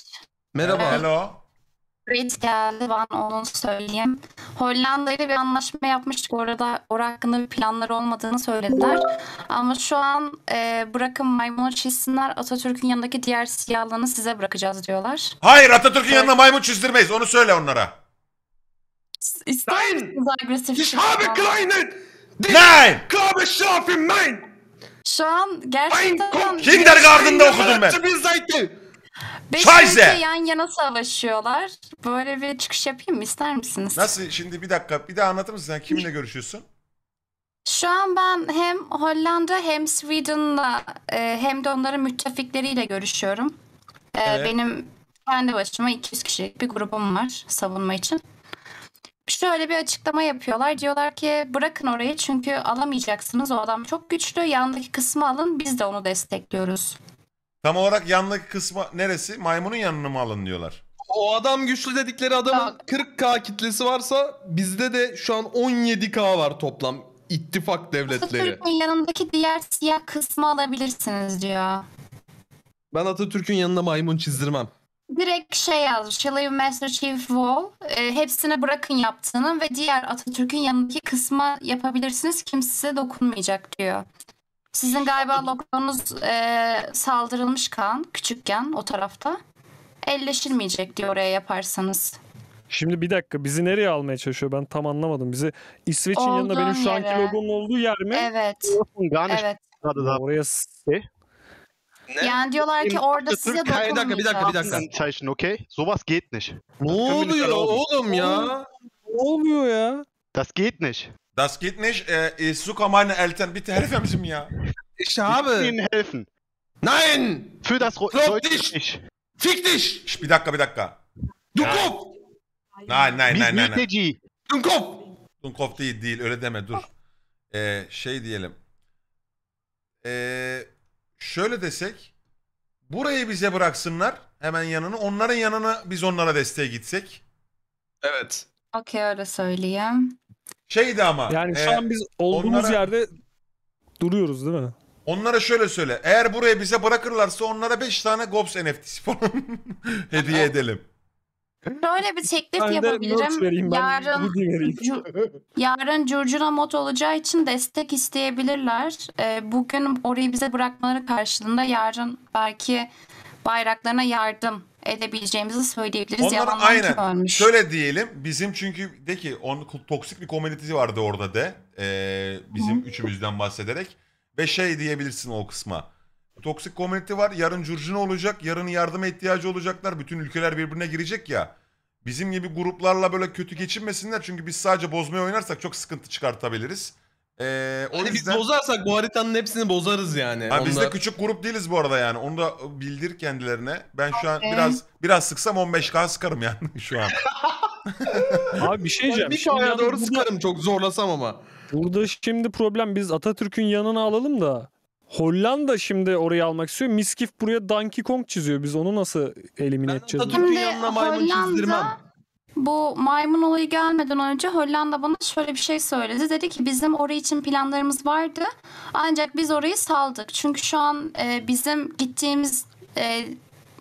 Merhaba. Hello. Bridge geldi ben onu söyleyeyim. Hollanda ile bir anlaşma yapmıştık. Orada or hakkında bir planları olmadığını söylediler. Ama şu an e, bırakın maymunu çizsinler Atatürk'ün yanındaki diğer siyahlarını size bırakacağız diyorlar. Hayır Atatürk'ün evet. yanına maymun çizdirmeyiz onu söyle onlara. İster misiniz agresif? Ich şey habe kleinen! Nein! Glaube schlafen mein! Şu an gerçekten... Kindergarten'da okudum ben. Beş Scheiße! ülke yan yana savaşıyorlar. Böyle bir çıkış yapayım mı ister misiniz? Nasıl şimdi bir dakika bir daha anlatır mısın? Sen kiminle görüşüyorsun? Şu an ben hem Hollanda hem Sweden'la e, hem de onların müttefikleriyle görüşüyorum. E, evet. Benim kendi başıma 200 kişilik bir grubum var savunma için. Şöyle bir açıklama yapıyorlar. Diyorlar ki bırakın orayı çünkü alamayacaksınız. O adam çok güçlü. Yandaki kısmı alın biz de onu destekliyoruz. Tam olarak yanındaki kısmı neresi? Maymunun yanını mı alın diyorlar. O adam güçlü dedikleri adamın 40k kitlesi varsa bizde de şu an 17k var toplam ittifak devletleri. Atatürk'ün yanındaki diğer siyah kısmı alabilirsiniz diyor. Ben Atatürk'ün yanında maymun çizdirmem. Direkt şey yazmış. Shall I Master Chief Wall. E, ee, hepsine bırakın yaptığını ve diğer Atatürk'ün yanındaki kısma yapabilirsiniz. Kimse dokunmayacak diyor. Sizin galiba logonuz e, saldırılmış kan, küçükken o tarafta. Elleşilmeyecek diye oraya yaparsanız. Şimdi bir dakika bizi nereye almaya çalışıyor ben tam anlamadım. Bizi İsveç'in Olduğun yanında benim şu anki logonun olduğu yer mi? Evet. Evet. Oraya e? Ne? Yani diyorlar ki orada size Türkiye'de- Bir dakika, bir dakika, bir dakika. Zeichen, okay? Sowas geht nicht. Ne oluyor oğlum ya? ne oluyor ya? Das geht nicht. Das geht nicht. Äh, ich äh, suche meine Eltern. Bitte helfen Sie mir. Ich will habe. Ihnen helfen. Nein! Für das Ro Glaub dich. nicht. Fick dich! Ş- Bir dakika bir dakika. Dunkop! Nein nein Biz nein nein. nein. mülteci. Dunkop! Dunkov değil değil öyle deme dur. Ee, şey diyelim. Ee, şöyle desek. Burayı bize bıraksınlar hemen yanını. Onların yanına biz onlara desteğe gitsek. Evet. Okey öyle söyleyeyim. Şeydi ama. Yani şu e, an biz olduğumuz onlara, yerde duruyoruz değil mi? Onlara şöyle söyle. Eğer buraya bize bırakırlarsa onlara 5 tane Gobs NFT'si falan hediye edelim. Böyle bir teklif ben yapabilirim. yarın yarın curcuna mod olacağı için destek isteyebilirler. Ee, bugün orayı bize bırakmaları karşılığında yarın belki bayraklarına yardım edebileceğimizi söyleyebiliriz. Onlara Yalandan aynen. Şöyle diyelim. Bizim çünkü de ki on, toksik bir komünitesi vardı orada de. Ee, bizim Hı. üçümüzden bahsederek. Ve şey diyebilirsin o kısma. Toksik komünite var. Yarın curcuna olacak. Yarın yardıma ihtiyacı olacaklar. Bütün ülkeler birbirine girecek ya. Bizim gibi gruplarla böyle kötü geçinmesinler. Çünkü biz sadece bozmaya oynarsak çok sıkıntı çıkartabiliriz. Ee, o yani yüzden... biz bozarsak bu haritanın hepsini bozarız yani. Ha, Biz de küçük grup değiliz bu arada yani. Onu da bildir kendilerine. Ben şu an biraz biraz sıksam 15k sıkarım yani şu an. Abi bir şey diyeceğim. Bir kaya doğru burada... sıkarım çok zorlasam ama. Burada şimdi problem biz Atatürk'ün yanını alalım da Hollanda şimdi orayı almak istiyor. Miskif buraya Donkey Kong çiziyor. Biz onu nasıl elimine edeceğiz? Ben Atatürk'ün yanına maymun Hollanda... çizdirmem bu maymun olayı gelmeden önce Hollanda bana şöyle bir şey söyledi. Dedi ki bizim orayı için planlarımız vardı ancak biz orayı saldık. Çünkü şu an e, bizim gittiğimiz e,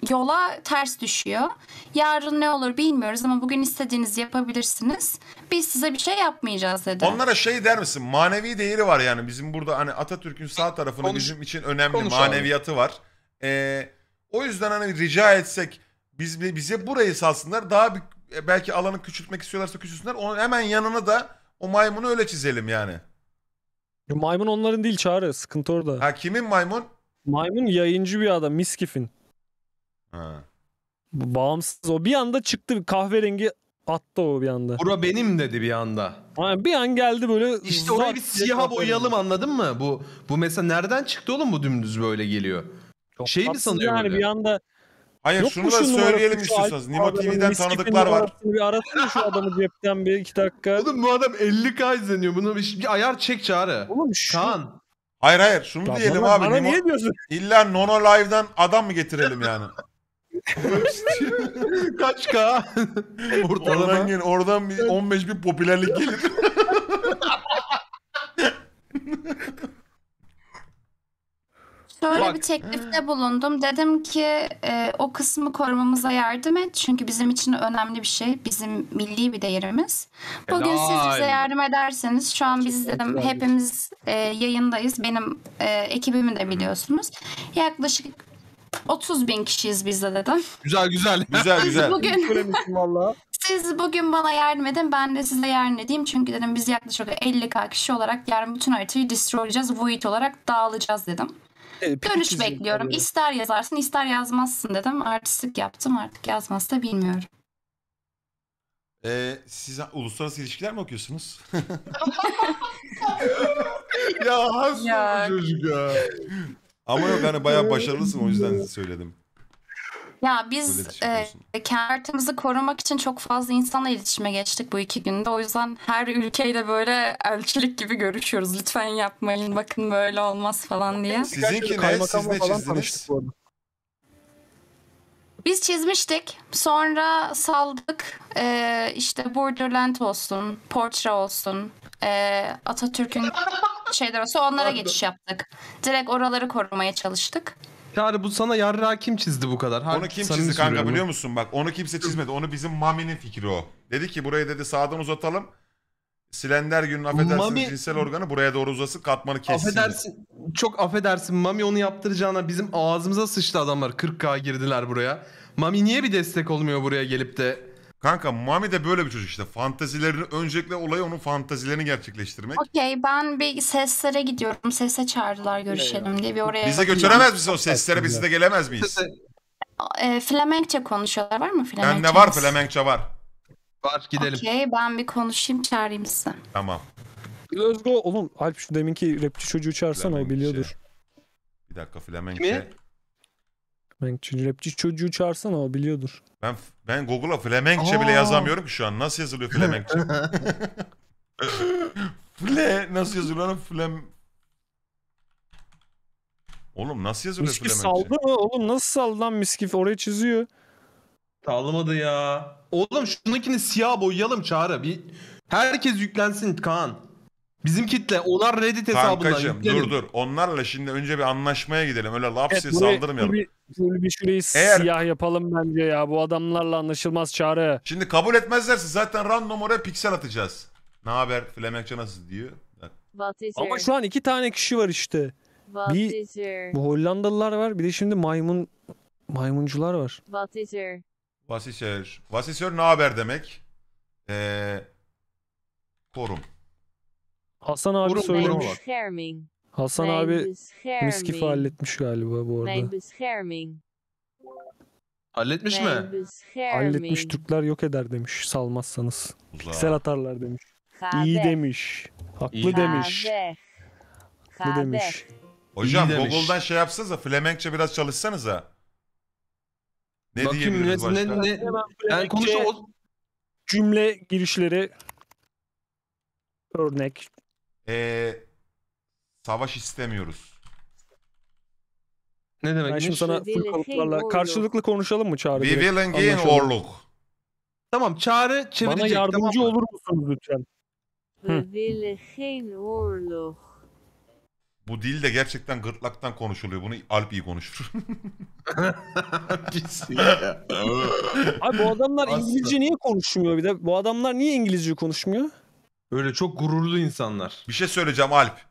yola ters düşüyor. Yarın ne olur bilmiyoruz ama bugün istediğinizi yapabilirsiniz. Biz size bir şey yapmayacağız dedi. Onlara şey der misin? Manevi değeri var yani. Bizim burada hani Atatürk'ün sağ tarafının Konuş- bizim için önemli konuş abi. maneviyatı var. Ee, o yüzden hani rica etsek biz bize burayı salsınlar daha bir e, belki alanı küçültmek istiyorlarsa küçülsünler. Onun hemen yanına da o maymunu öyle çizelim yani. E, maymun onların değil çağrı. Sıkıntı orada. Ha kimin maymun? Maymun yayıncı bir adam. Miskif'in. Ha. Bağımsız o. Bir anda çıktı kahverengi attı o bir anda. Bura benim dedi bir anda. Yani bir an geldi böyle. İşte zat orayı bir diye siyaha boyayalım anladın mı? Bu bu mesela nereden çıktı oğlum bu dümdüz böyle geliyor. Çok şey mi tatsız sanıyor yani böyle? bir anda Hayır Yok şunu da söyleyelim numarası? istiyorsanız. Nimo TV'den Miss tanıdıklar var. numarasını Bir arasana şu adamı cepten bir iki dakika. Oğlum bu adam 50k izleniyor. Bunu bir, bir ayar çek çağrı. Oğlum şu... Kaan. Hayır hayır şunu Ya diyelim bana, abi. bana Nimo... niye diyorsun? İlla Nono Live'dan adam mı getirelim yani? kaç k? oradan, Ortalama. gel, oradan bir 15 bin popülerlik gelir. Şöyle Bak. bir teklifte bulundum. Dedim ki e, o kısmı korumamıza yardım et. Çünkü bizim için önemli bir şey. Bizim milli bir değerimiz. Bugün siz bize yardım ederseniz şu an biz dedim hepimiz e, yayındayız. Benim e, ekibimi de biliyorsunuz. Yaklaşık 30 bin kişiyiz biz de dedim. Güzel güzel. Güzel güzel. Bugün siz bugün bana yardım edin ben de size yardım edeyim. Çünkü dedim biz yaklaşık 50 kişi olarak yarın bütün haritayı destroy olacağız. Void olarak dağılacağız dedim. Evet, bekliyorum. Tabii. İster yazarsın ister yazmazsın dedim. Artistlik yaptım artık yazmaz da bilmiyorum. Ee, siz uluslararası ilişkiler mi okuyorsunuz? ya hasta çocuk ya. Ama yok hani bayağı başarılısın o yüzden söyledim. Ya biz e, kentimizi korumak için çok fazla insanla iletişime geçtik bu iki günde. O yüzden her ülkeyle böyle elçilik gibi görüşüyoruz. Lütfen yapmayın bakın böyle olmaz falan diye. Sizinki ne? Siz ne çizdiniz? Biz çizmiştik. Sonra saldık. Ee, işte Borderland olsun, Portra olsun, e, Atatürk'ün şeyler olsun. Onlara geçiş yaptık. Direkt oraları korumaya çalıştık. Çağrı bu sana yarra kim çizdi bu kadar? Onu kim çizdi kanka soruyorum. biliyor musun? Bak onu kimse çizmedi. Onu bizim Mami'nin fikri o. Dedi ki burayı dedi sağdan uzatalım. Silender günün affedersiniz Mami- cinsel organı buraya doğru uzasın katmanı kessin. Affedersin, çok affedersin Mami onu yaptıracağına bizim ağzımıza sıçtı adamlar 40k girdiler buraya. Mami niye bir destek olmuyor buraya gelip de Kanka Mami de böyle bir çocuk işte. Fantazilerini öncelikle olayı onun fantazilerini gerçekleştirmek. Okey ben bir seslere gidiyorum. Sese çağırdılar görüşelim diye bir oraya. Bize götüremez misin o seslere biz de gelemez miyiz? E, flamenkçe konuşuyorlar var mı flamenkçe? Bende var flamenkçe var. Var gidelim. Okey ben bir konuşayım çağırayım size. Tamam. Let's go. Oğlum Alp şu deminki rapçi çocuğu çağırsana o biliyordur. Bir dakika flamenkçe. Kimi? Flamenkçi rapçi çocuğu çağırsana o biliyordur. Ben ben Google'a Flemenkçe Aa. bile yazamıyorum ki şu an. Nasıl yazılıyor Flemenkçe? Fle nasıl yazılıyor lan Flem Oğlum nasıl yazılıyor Miski Flemenkçe? saldı mı? Oğlum nasıl saldı lan Miskif? Orayı çiziyor. Sallamadı ya. Oğlum şununkini siyah boyayalım Çağrı. Bir... Herkes yüklensin Kaan. Bizim kitle onlar Reddit hesabından. Kankacığım dur dur. Onlarla şimdi önce bir anlaşmaya gidelim. Öyle lapsi evet, saldırmayalım. Bir, bir şurayı Eğer... siyah yapalım bence ya. Bu adamlarla anlaşılmaz çare. Şimdi kabul etmezlerse zaten random oraya piksel atacağız. Ne haber? Flemekçe nasıl diyor? Ama şu an iki tane kişi var işte. bir, bu Hollandalılar var. Bir de şimdi maymun maymuncular var. Vasisör. Vasisör. Vasisör ne haber demek? Ee, korum. Hasan abi Vurum, söylemiş. Hasan abi miskifi halletmiş galiba bu arada. Halletmiş mi? Halletmiş Türkler yok eder demiş salmazsanız. Piksel atarlar demiş. İyi demiş. Haklı demiş. Haklı demiş. Hocam demiş. Google'dan şey yapsanıza Flemenkçe biraz çalışsanız ha. Ne Bakayım, diyebiliriz ne, başka? Ne, ne, yani konuşa Cümle girişleri örnek ee, savaş istemiyoruz. Ne demek? Yani şimdi sana şey full şey, kalıplarla karşılıklı konuşalım mı Çağrı? We direkt? will engage warlock. Tamam Çağrı çevirecek. Bana yardımcı tamam. olur musunuz lütfen? We will Bu dil de gerçekten gırtlaktan konuşuluyor. Bunu Alp iyi konuşur. Abi bu adamlar Aslında. İngilizce niye konuşmuyor bir de? Bu adamlar niye İngilizce konuşmuyor? Öyle çok gururlu insanlar. Bir şey söyleyeceğim Alp.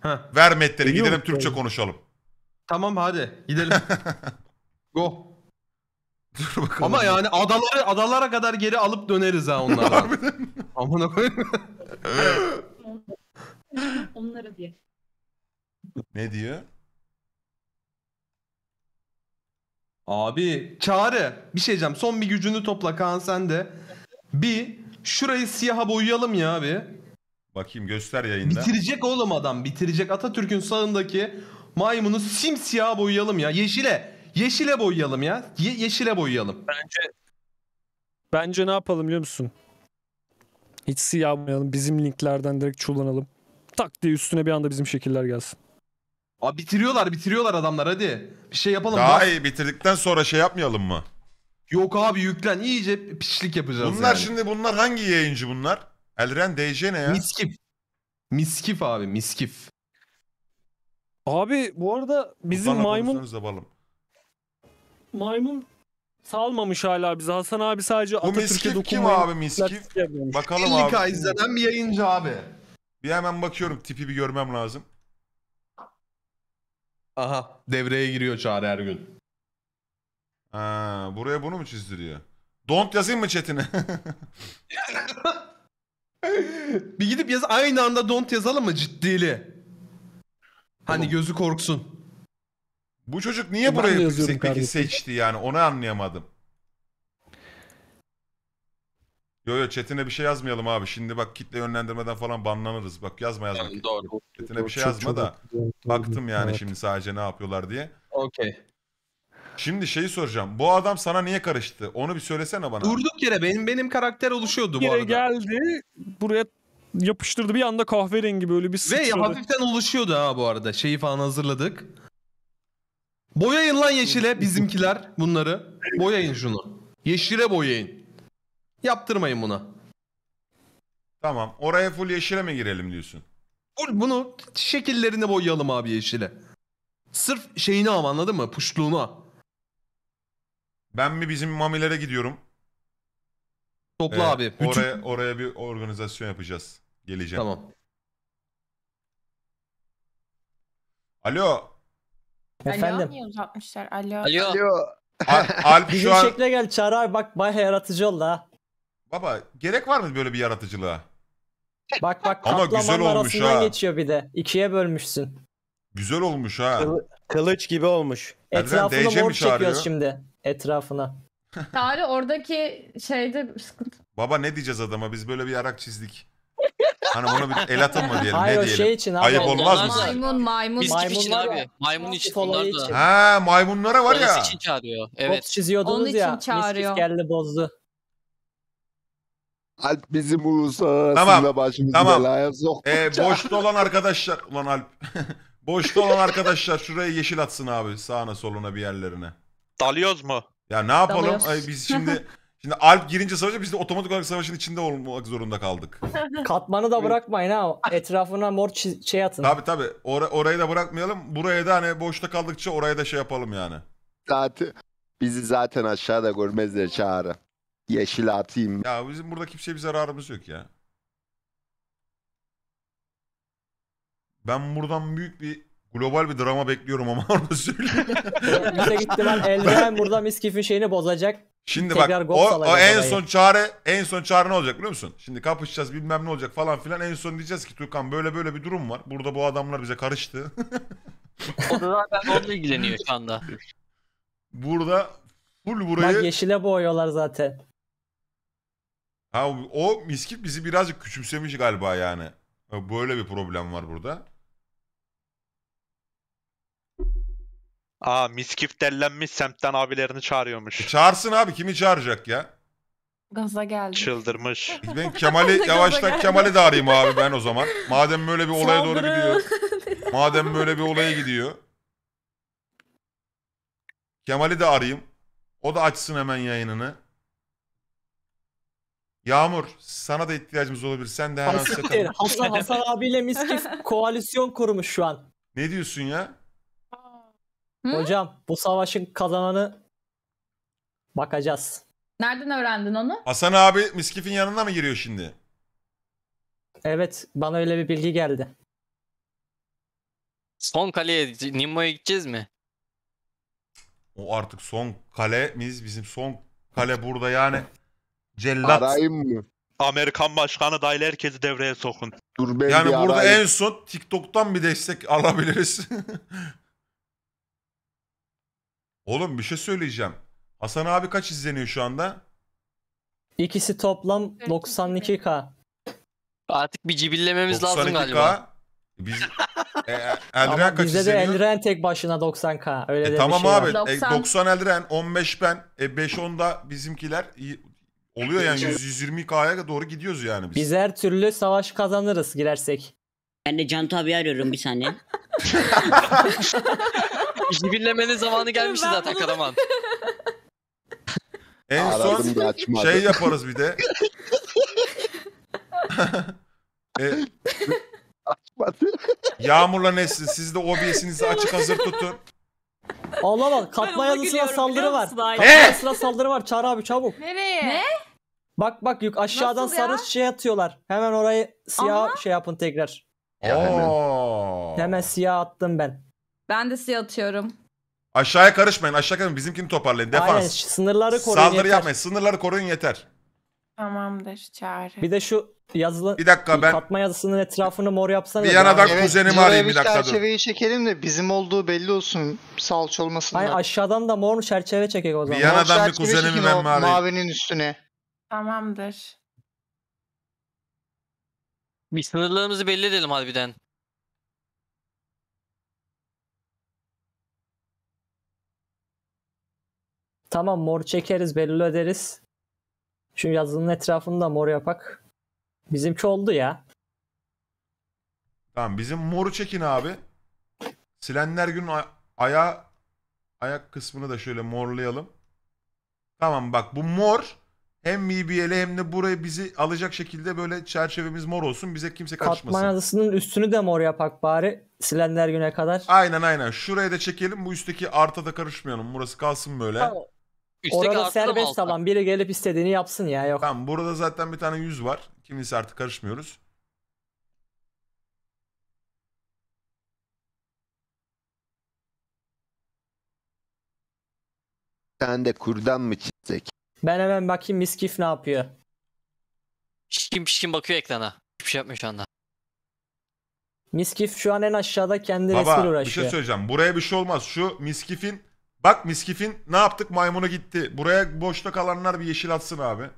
Heh. Ver metleri Geliyor gidelim mu? Türkçe konuşalım. Tamam hadi gidelim. Go. Dur bakalım. Ama yani adaları adalara kadar geri alıp döneriz ha onlara. Amına koyayım. Onlara diye. ne diyor? Abi çağrı bir şey diyeceğim. Son bir gücünü topla Kaan sen de. Bir Şurayı siyaha boyayalım ya abi. Bakayım göster yayında. Bitirecek oğlum adam. Bitirecek Atatürk'ün sağındaki maymunu simsiyah boyayalım ya. Yeşile. Yeşile boyayalım ya. Ye yeşile boyayalım. Bence bence ne yapalım biliyor musun? Hiç siyah boyayalım. Bizim linklerden direkt çullanalım. Tak diye üstüne bir anda bizim şekiller gelsin. Abi bitiriyorlar bitiriyorlar adamlar hadi. Bir şey yapalım. Daha bak. iyi bitirdikten sonra şey yapmayalım mı? Yok abi yüklen iyice pişlik yapacağız Bunlar yani. şimdi bunlar hangi yayıncı bunlar? Elren DJ ne ya? Miskif. Miskif abi miskif. Abi bu arada bizim maymun konuşsanıza maymun salmamış hala bize. Hasan abi sadece Bu miskif kim abi miskif? Bakalım 50k abi. izlenen bir yayıncı abi. Bir hemen bakıyorum tipi bir görmem lazım. Aha devreye giriyor Çağrı gün Ha, buraya bunu mu çizdiriyor? Don't yazayım mı chatine? bir gidip yaz aynı anda don't yazalım mı ciddili? Hani Oğlum. gözü korksun. Bu çocuk niye ben burayı peki kardeşim. seçti yani onu anlayamadım. Yo yo chatine bir şey yazmayalım abi. Şimdi bak kitle yönlendirmeden falan banlanırız. Bak yazma yazma. Tamam, doğru. Chatine bir şey yazma da baktım yani evet. şimdi sadece ne yapıyorlar diye. Okey. Şimdi şeyi soracağım. Bu adam sana niye karıştı? Onu bir söylesene bana. Durduk yere benim benim karakter oluşuyordu bu arada. Yere geldi buraya yapıştırdı bir anda kahverengi böyle bir Ve hafiften oluşuyordu ha bu arada. Şeyi falan hazırladık. Boyayın lan yeşile bizimkiler bunları. Boyayın şunu. Yeşile boyayın. Yaptırmayın buna. Tamam. Oraya full yeşile mi girelim diyorsun? Bunu şekillerini boyayalım abi yeşile. Sırf şeyini ama anladın mı? Puşluğunu. Ben mi bizim mamilere gidiyorum? Topla Ee, abi. Bütün... Oraya, oraya bir organizasyon yapacağız. Geleceğim. Tamam. Alo. Alo Efendim. niye uzatmışlar? Alo. Alo. Alo. Al- Alp Bizim şu an... şekle gel çağır, abi bak baya yaratıcı oldu ha. Baba gerek var mı böyle bir yaratıcılığa? Bak bak Ama güzel olmuş ha. geçiyor bir de. İkiye bölmüşsün. Güzel olmuş ha. Kılıç gibi olmuş. Harbiden Etrafını mor çekiyoruz şimdi etrafına. Tarih oradaki şeyde sıkıntı. Baba ne diyeceğiz adama? Biz böyle bir yarak çizdik. Hani ona bir el atın mı diyelim? Hayır, ne diyelim? Şey için abi, Ayıp olmaz mı? Maymun maymun. Biz maymun için abi. Ya. Maymun için onlar da. Ha maymunlara var ya. Onun için çağırıyor. Evet. Boz çiziyordunuz Onun için ya. Çağırıyor. Mis geldi bozdu. Alp bizim uluslararasında tamam, başımızı tamam. belaya soktu. Ee, boşta olan arkadaşlar. Ulan Alp. boşta olan arkadaşlar şuraya yeşil atsın abi. Sağına soluna bir yerlerine. Dalıyoruz mu? Ya ne yapalım? Ay, biz şimdi şimdi Alp girince savaşa biz de otomatik olarak savaşın içinde olmak zorunda kaldık. Katmanı da bırakmayın ha. Etrafına mor şey atın. Tabi tabi. Ora- orayı da bırakmayalım. Buraya da hani boşta kaldıkça oraya da şey yapalım yani. Zaten bizi zaten aşağıda görmezler çağrı. Yeşil atayım. Ya bizim burada kimseye bir zararımız yok ya. Ben buradan büyük bir Global bir drama bekliyorum ama onu söyleyeyim. Bize gittiler eldiven burada miskifin şeyini bozacak. Şimdi Tekrar bak o, o en son çare en son çare ne olacak biliyor musun? Şimdi kapışacağız bilmem ne olacak falan filan en son diyeceğiz ki Tukan böyle böyle bir durum var. Burada bu adamlar bize karıştı. o da zaten onunla ilgileniyor şu anda. Burada full burayı... Bak yeşile boyuyorlar zaten. Ha, o miskit bizi birazcık küçümsemiş galiba yani. Böyle bir problem var burada. Aa miskif dellenmiş semtten abilerini çağırıyormuş. E, çağırsın abi kimi çağıracak ya? Gaza geldi. Çıldırmış. Ben Kemal'i yavaştan Kemal'i de arayayım abi ben o zaman. Madem böyle bir olaya doğru gidiyor. Madem böyle bir olaya gidiyor. Kemal'i de arayayım. O da açsın hemen yayınını. Yağmur sana da ihtiyacımız olabilir. Sen de her an sakın. Hasan, Hasan abiyle miskif koalisyon kurmuş şu an. Ne diyorsun ya? Hı? Hocam bu savaşın kazananı bakacağız. Nereden öğrendin onu? Hasan abi Miskif'in yanına mı giriyor şimdi? Evet bana öyle bir bilgi geldi. Son kaleye Nimmo'ya gideceğiz mi? O artık son kale kalemiz bizim son kale burada yani. Cellat. Arayayım mı? Amerikan başkanı dahil herkesi devreye sokun. Dur ben yani burada arayayım. en son TikTok'tan bir destek alabiliriz. Oğlum bir şey söyleyeceğim. Hasan abi kaç izleniyor şu anda? İkisi toplam 92k. Artık bir cibillememiz lazım 92K. galiba. E, biz e, Eldiren Ama kaç bize de Eldren tek başına 90k. Öyle e, de tamam bir şey var. abi. e, 90. Eldren, 15 ben, e, 5 onda bizimkiler oluyor yani 120k'ya doğru gidiyoruz yani biz. Biz her türlü savaş kazanırız girersek. Ben de Cantu abi arıyorum bir saniye. Jibillemenin zamanı gelmişti zaten Karaman. En son şey yaparız bir de. e, Açmadı. Yağmurla Nesrin siz de OBS'inizi açık hazır tutun. Allah Allah katma yazısına saldırı var. musun Katma yazısına saldırı var Çağrı abi çabuk. Nereye? Ne? Bak bak yük aşağıdan Nasıl ya? sarı şey atıyorlar. Hemen orayı siyah şey yapın tekrar. Ya hemen. Hemen siyah attım ben. Ben de size atıyorum. Aşağıya karışmayın. aşağıya karışmayın. Bizimkini toparlayın. Defans. Aynen sınırları koruyun Saldırı yeter. yapmayın. Sınırları koruyun yeter. Tamamdır çağrı. Bir de şu yazılı Bir dakika ben katma yazısının etrafını mor yapsana. Bir da. yanadan Evet, kuzenimi arayayım bir dakika dur. çerçeveyi çekelim de bizim olduğu belli olsun. Salç olmasın. Hayır aşağıdan da mor çerçeve çekek o zaman. Bir yana- Yanadan bir kuzenimi ben mi arayayım? Mavinin üstüne. Tamamdır. Bir sınırlarımızı belli edelim harbiden. Tamam mor çekeriz belli öderiz. Şu yazının etrafında mor yapak. Bizimki oldu ya. Tamam bizim moru çekin abi. Silenler gün ay- ayak kısmını da şöyle morlayalım. Tamam bak bu mor hem BBL'e hem de burayı bizi alacak şekilde böyle çerçevemiz mor olsun. Bize kimse kaçmasın. Katman adasının üstünü de mor yapak bari silenler güne kadar. Aynen aynen. Şuraya da çekelim. Bu üstteki arta da karışmayalım. Burası kalsın böyle. Tamam. Üstteki Orada serbest altta? alan biri gelip istediğini yapsın ya yok. Tamam burada zaten bir tane yüz var. Kimisi artık karışmıyoruz. Sen de kurdan mı çizsek? Ben hemen bakayım Miskif ne yapıyor. Şişkin şişkin bakıyor ekrana. Hiçbir şey yapmıyor şu anda. Miskif şu an en aşağıda kendi uğraşıyor. Baba bir şey söyleyeceğim. Buraya bir şey olmaz. Şu miskifin Bak miskifin ne yaptık maymuna gitti. Buraya boşta kalanlar bir yeşil atsın abi.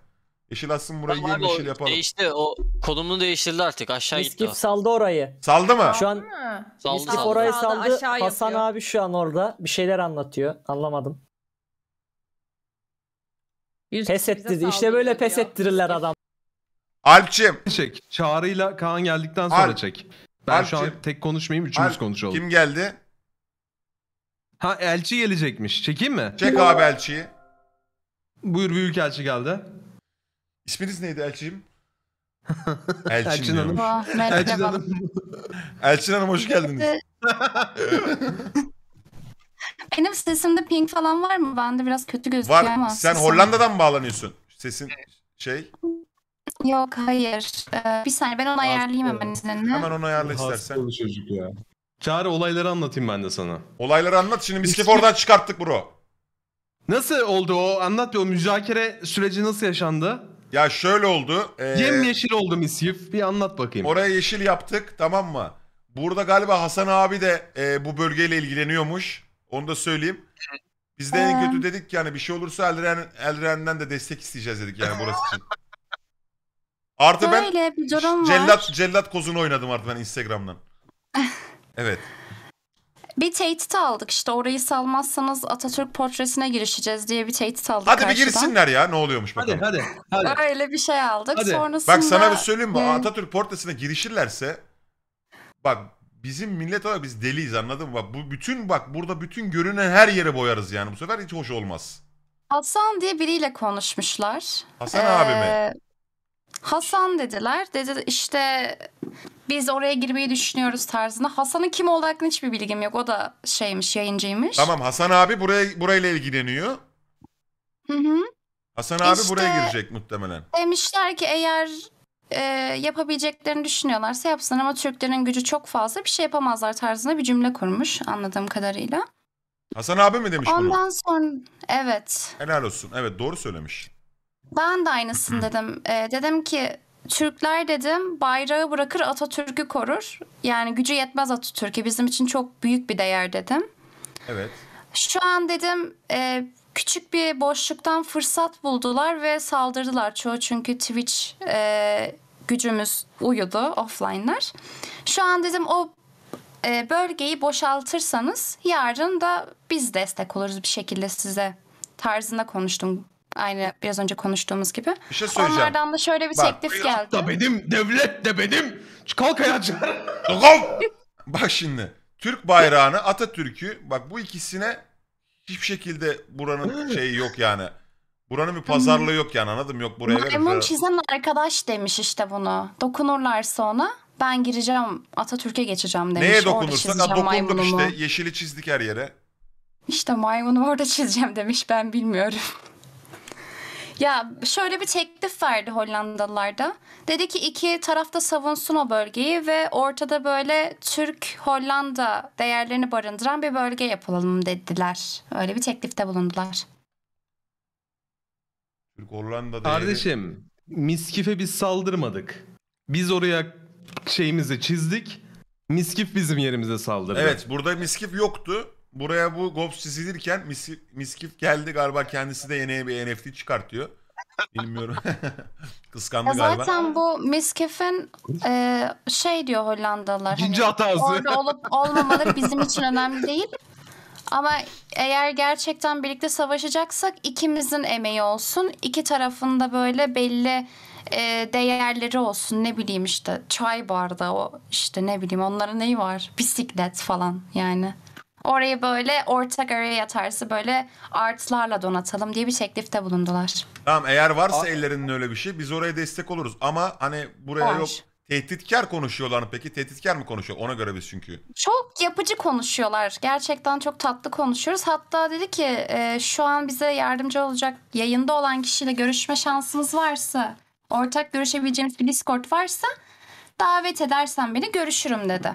Yeşil atsın burayı tamam abi, yeşil o yapalım. Değişti o konumunu değiştirdi artık aşağı Miskif gitti o. saldı orayı. Saldı mı? Şu an saldı, Miskif saldı. orayı saldı. saldı Hasan yapıyor. abi şu an orada bir şeyler anlatıyor. Anlamadım. Yüz pes ettirdi. İşte böyle pes ettirirler adam. Alpçim. Çek. Çağrı'yla Kaan geldikten sonra Alp. çek. Ben Alpçim. şu an tek konuşmayayım. Üçümüz konuşalım. Kim geldi? Ha elçi gelecekmiş. Çekeyim mi? Çek abi elçiyi. Buyur büyük elçi geldi. İsminiz neydi elçiyim? Elçin ah, Elçin diyormuş. Vah, Elçin Hanım. Elçin Hanım hoş geldiniz. Benim sesimde ping falan var mı? Bende biraz kötü gözüküyor ama. Sen sesim- Hollanda'dan mı bağlanıyorsun? Sesin şey. Yok hayır. Ee, bir saniye ben onu ayarlayalım. ayarlayayım e, hemen izninle. Hemen onu ayarla istersen. çocuk ya. Çağrı olayları anlatayım ben de sana. Olayları anlat şimdi miskif oradan çıkarttık bro. Nasıl oldu o? Anlat bir o müzakere süreci nasıl yaşandı? Ya şöyle oldu. Ee, yeşil oldu miskif. Bir anlat bakayım. Oraya yeşil yaptık tamam mı? Burada galiba Hasan abi de e, bu bölgeyle ilgileniyormuş. Onu da söyleyeyim. Biz de en kötü dedik ki hani bir şey olursa Elren, Elren'den de destek isteyeceğiz dedik yani burası için. Artı ben Böyle bir durum var. cellat, cellat kozunu oynadım artık ben Instagram'dan. Evet. Bir tehdit aldık işte orayı salmazsanız Atatürk portresine girişeceğiz diye bir tehdit aldık Hadi karşıdan. bir girsinler ya ne oluyormuş bakalım. Hadi hadi. hadi. Öyle bir şey aldık hadi. sonrasında. Bak sana bir söyleyeyim mi Atatürk portresine girişirlerse bak bizim millet olarak biz deliyiz anladın mı? Bak bu bütün bak burada bütün görünen her yere boyarız yani bu sefer hiç hoş olmaz. Hasan diye biriyle konuşmuşlar. Hasan ee, abi mi? Ee, Hasan dediler. Dedi işte biz oraya girmeyi düşünüyoruz tarzında. Hasan'ın kim olduğu hakkında hiçbir bilgim yok. O da şeymiş, yayıncıymış. Tamam Hasan abi buraya burayla ilgileniyor. Hı hı. Hasan abi İşte- buraya girecek muhtemelen. Demişler ki eğer e, yapabileceklerini düşünüyorlarsa yapsın ama Türklerin gücü çok fazla bir şey yapamazlar tarzında bir cümle kurmuş anladığım kadarıyla. Hasan abi mi demiş bunu? Ondan sonra evet Helal olsun. Evet doğru söylemiş. Ben de aynısını dedim. E, dedim ki Türkler dedim bayrağı bırakır Atatürk'ü korur. Yani gücü yetmez Atatürk'e bizim için çok büyük bir değer dedim. Evet. Şu an dedim e, küçük bir boşluktan fırsat buldular ve saldırdılar çoğu çünkü Twitch e, gücümüz uyudu offline'lar. Şu an dedim o e, bölgeyi boşaltırsanız yarın da biz destek oluruz bir şekilde size tarzında konuştum Aynı biraz önce konuştuğumuz gibi. Bir şey söyleyeceğim. Onlardan da şöyle bir Bak, teklif geldi. Da benim, devlet de benim. Kalk hayatçılar. Bak şimdi. Türk bayrağını, Atatürk'ü bak bu ikisine hiçbir şekilde buranın şeyi yok yani. Buranın bir pazarlığı yok yani anladım yok buraya Maymun çizen arkadaş demiş işte bunu. Dokunurlarsa ona ben gireceğim Atatürk'e geçeceğim demiş. Neye dokunursak ha, dokunduk işte yeşili çizdik her yere. İşte maymunu orada çizeceğim demiş ben bilmiyorum. Ya şöyle bir teklif verdi Hollandalılarda. Dedi ki iki tarafta savunsun o bölgeyi ve ortada böyle Türk-Hollanda değerlerini barındıran bir bölge yapalım dediler. Öyle bir teklifte bulundular. Türk Hollanda değeri... Kardeşim Miskif'e biz saldırmadık. Biz oraya şeyimizi çizdik. Miskif bizim yerimize saldırdı. Evet burada Miskif yoktu buraya bu gops çizilirken mis, miskif geldi galiba kendisi de yeni bir NFT çıkartıyor. Bilmiyorum. Kıskandı ya galiba. Zaten bu Miskif'in e, şey diyor Hollandalılar. Hani İkinci hani, hatası. Orada olup olmamaları bizim için önemli değil. Ama eğer gerçekten birlikte savaşacaksak ikimizin emeği olsun. İki tarafında böyle belli e, değerleri olsun. Ne bileyim işte çay bardağı o işte ne bileyim onların neyi var? Bisiklet falan yani. Orayı böyle ortak araya yatarsa böyle artlarla donatalım diye bir teklifte bulundular. Tamam eğer varsa A- ellerinin öyle bir şey biz oraya destek oluruz. Ama hani buraya Var. yok tehditkar konuşuyorlar mı peki? Tehditkar mı konuşuyor? Ona göre biz çünkü. Çok yapıcı konuşuyorlar. Gerçekten çok tatlı konuşuyoruz. Hatta dedi ki e, şu an bize yardımcı olacak yayında olan kişiyle görüşme şansımız varsa, ortak görüşebileceğimiz bir Discord varsa davet edersen beni görüşürüm dedi.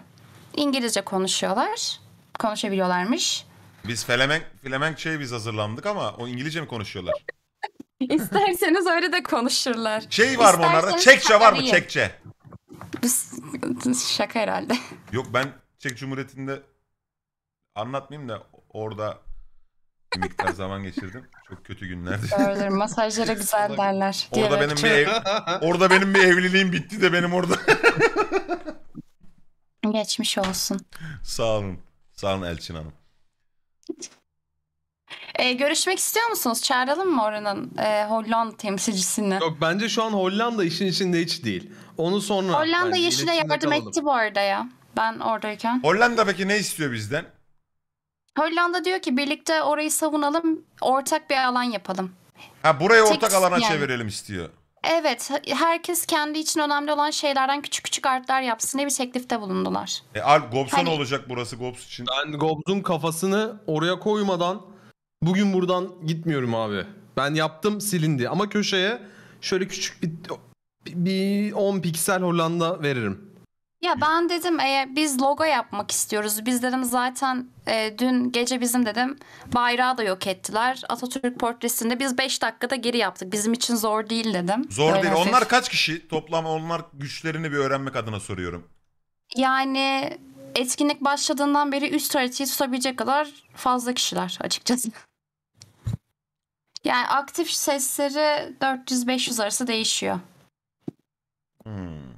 İngilizce konuşuyorlar konuşabiliyorlarmış. Biz felemenk, felemenkçeye biz hazırlandık ama o İngilizce mi konuşuyorlar? İsterseniz öyle de konuşurlar. Şey var mı onlarda? Çekçe var mı? Çekçe. Biz, şaka herhalde. Yok ben Çek Cumhuriyeti'nde anlatmayayım da orada bir miktar zaman geçirdim. Çok kötü günlerdi. Gördür masajlara güzel derler. Orada benim bir ev, orada benim bir evliliğim bitti de benim orada. Geçmiş olsun. Sağ olun. Sağ olun Elçin Hanım. E, görüşmek istiyor musunuz? Çağıralım mı oranın e, Hollanda temsilcisini? Yok bence şu an Hollanda işin içinde hiç değil. Onu sonra. Hollanda bence, Yeşil'e iletişimde yardım kalalım. etti bu arada ya. Ben oradayken. Hollanda peki ne istiyor bizden? Hollanda diyor ki birlikte orayı savunalım, ortak bir alan yapalım. Ha burayı Tek- ortak alana yani. çevirelim istiyor. Evet, herkes kendi için önemli olan şeylerden küçük küçük artlar yapsın diye bir teklifte bulundular. E, Alp Gobson Hani- olacak burası Gobs için. Ben Gobs'un kafasını oraya koymadan bugün buradan gitmiyorum abi. Ben yaptım silindi ama köşeye şöyle küçük bir, bir 10 piksel Hollanda veririm. Ya ben dedim eğer biz logo yapmak istiyoruz. Biz dedim zaten e, dün gece bizim dedim bayrağı da yok ettiler. Atatürk portresinde biz 5 dakikada geri yaptık. Bizim için zor değil dedim. Zor Böyle değil. hafif. Şey. Onlar kaç kişi? Toplam onlar güçlerini bir öğrenmek adına soruyorum. Yani etkinlik başladığından beri üst haritayı tutabilecek kadar fazla kişiler açıkçası. Yani aktif sesleri 400-500 arası değişiyor. Hmm.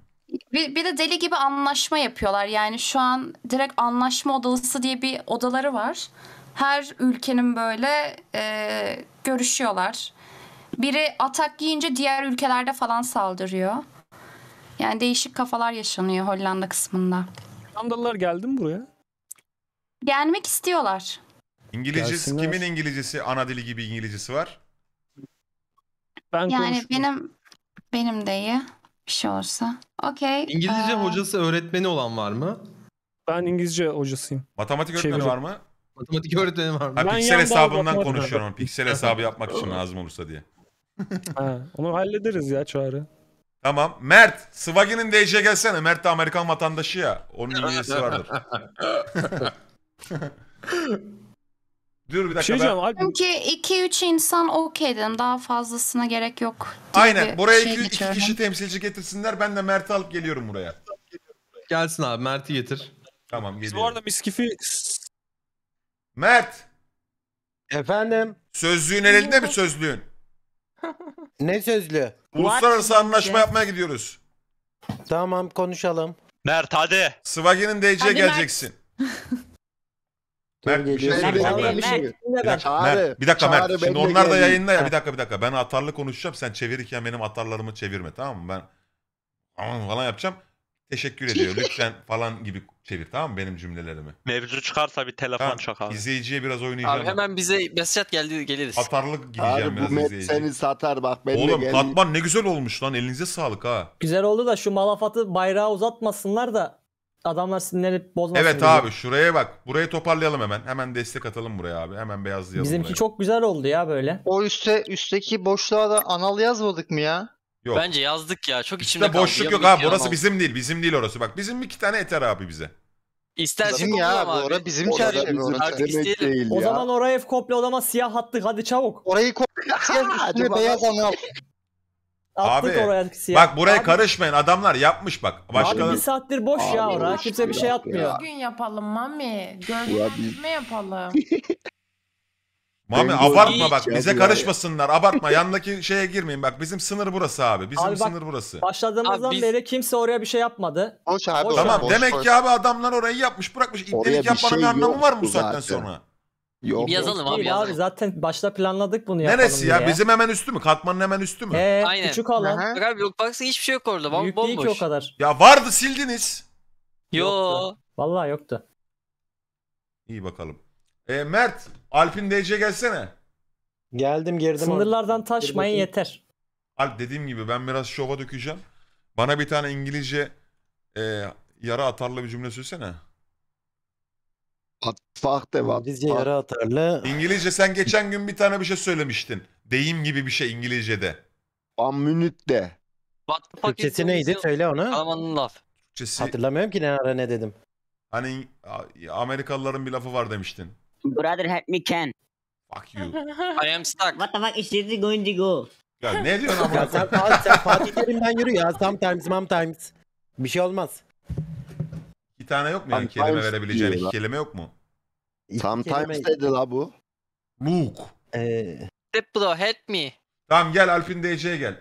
Bir, bir de deli gibi anlaşma yapıyorlar. Yani şu an direkt anlaşma odası diye bir odaları var. Her ülkenin böyle e, görüşüyorlar. Biri atak giyince diğer ülkelerde falan saldırıyor. Yani değişik kafalar yaşanıyor Hollanda kısmında. Hollandalılar geldi mi buraya? Gelmek istiyorlar. İngilizcesi Gelsinler. kimin İngilizcesi ana dili gibi İngilizcesi var? Ben yani konuştum. benim benim de iyi bir şey olursa. okay. İngilizce ee... hocası öğretmeni olan var mı? Ben İngilizce hocasıyım. Matematik öğretmeni Çeviri. var mı? Matematik öğretmeni var mı? Ha, piksel hesabından konuşuyorum. Var. Piksel hesabı yapmak için lazım olursa diye. ha, onu hallederiz ya çağrı. Tamam. Mert, Swagin'in DC'ye gelsene. Mert de Amerikan vatandaşı ya. Onun İngilizcesi vardır. Dur bir dakika. Şey ben... Çünkü 2-3 insan okey dedim. Daha fazlasına gerek yok. Aynen. Buraya 2 şey iki, kişi temsilci getirsinler. Ben de Mert'i alıp geliyorum buraya. Gelsin abi. Mert'i getir. Tamam geliyorum. Biz bu arada miskifi... Mert! Efendim? Sözlüğün elinde mi sözlüğün? ne sözlü? Uluslararası anlaşma yapmaya gidiyoruz. Tamam konuşalım. Mert hadi. Swagi'nin DC'ye geleceksin. Mert. Mert bir şey söyleyeceğim. Mert, Bir dakika, Çağrı, Mert, bir dakika Mert. Şimdi benimle onlar da gelin. yayında ya. Bir dakika bir dakika. Ben atarlı konuşacağım. Sen çevirirken benim atarlarımı çevirme tamam mı? Ben aman falan yapacağım. Teşekkür ediyor. Lütfen falan gibi çevir tamam mı benim cümlelerimi? Mevzu çıkarsa bir telefon Tamam. çak abi. İzleyiciye biraz oynayacağım. Abi hemen bize mesaj at geldi geliriz. Atarlık gideceğim Abi bu biraz met izleyiciye. seni satar bak benimle Oğlum katman ne güzel olmuş lan. Elinize sağlık ha. Güzel oldu da şu malafatı bayrağı uzatmasınlar da adamlar sinirleri bozmasın. Evet diye. abi şuraya bak. Burayı toparlayalım hemen. Hemen destek atalım buraya abi. Hemen beyazlayalım Bizimki burayı. çok güzel oldu ya böyle. O üstte üstteki boşluğa da anal yazmadık mı ya? Yok. Bence yazdık ya. Çok içimde işte kaldı. boşluk yok abi. Burası bizim değil. Bizim değil orası. Bak bizim iki tane yeter abi bize. İstersen ya abi, ara bizim çerçeve orası. Değil o zaman orayı F komple odama siyah attık hadi çabuk. Orayı komple siyah üstüne beyaz anal. Abi, oraya Bak buraya Abi- karışmayın adamlar yapmış bak. Abi bir saattir boş ya Abi, oraya. boş Kimse bir şey ya. atmıyor. Bugün yapalım mami. Gözlendirme yapalım. Mami abartma bak bize karışmasınlar abartma yandaki şeye girmeyin bak bizim sınır burası abi bizim Abi bak- sınır burası. Başladığımızdan Abi biz- beri kimse oraya bir şey yapmadı. Boş abi. Boş tamam boş, demek boş. ki abi adamlar orayı yapmış bırakmış İbnelik bir yapmanın şey anlamı var mı bu saatten zaten. sonra? Yok, bir yazalım yok. abi, yazalım. Abi zaten başta planladık bunu yapalım Neresi ya? Bizim hemen üstü mü? Katmanın hemen üstü mü? Ee, Aynen. küçük alan. Aha. Bak abi yok baksana hiçbir şey yok orada. Bam, Büyük değil ki o kadar. Ya vardı sildiniz. Yo. Yoktu. Vallahi yoktu. İyi bakalım. E, Mert, Alp'in DC gelsene. Geldim girdim. orada. Sınırlardan taşmayın yeter. Alp dediğim gibi ben biraz şova dökeceğim. Bana bir tane İngilizce e, yara atarlı bir cümle söylesene. Vatfah de vatfah. İngilizce yara atarlı. İngilizce sen geçen gün bir tane bir şey söylemiştin. Deyim gibi bir şey İngilizce'de. Amünit de. What Türkçesi neydi? Söyle onu. Almanın laf. Türkçesi Hatırlamıyorum ki ne ara ne dedim. hani Amerikalıların bir lafı var demiştin. Brother help me can. Fuck you. I am stuck. What the fuck is this going to go? Ya ne diyorsun Ya amına sen, koyayım? Fatih- sen Fatih Terim'den yürü ya. Sometimes, sometimes. Bir şey olmaz. Bir tane yok mu yani kelime verebileceğin iki kelime yok mu? Tam time kelime- dedi la bu. Luke. Ee, Diplo help me. Tamam gel Alfin DC'ye gel.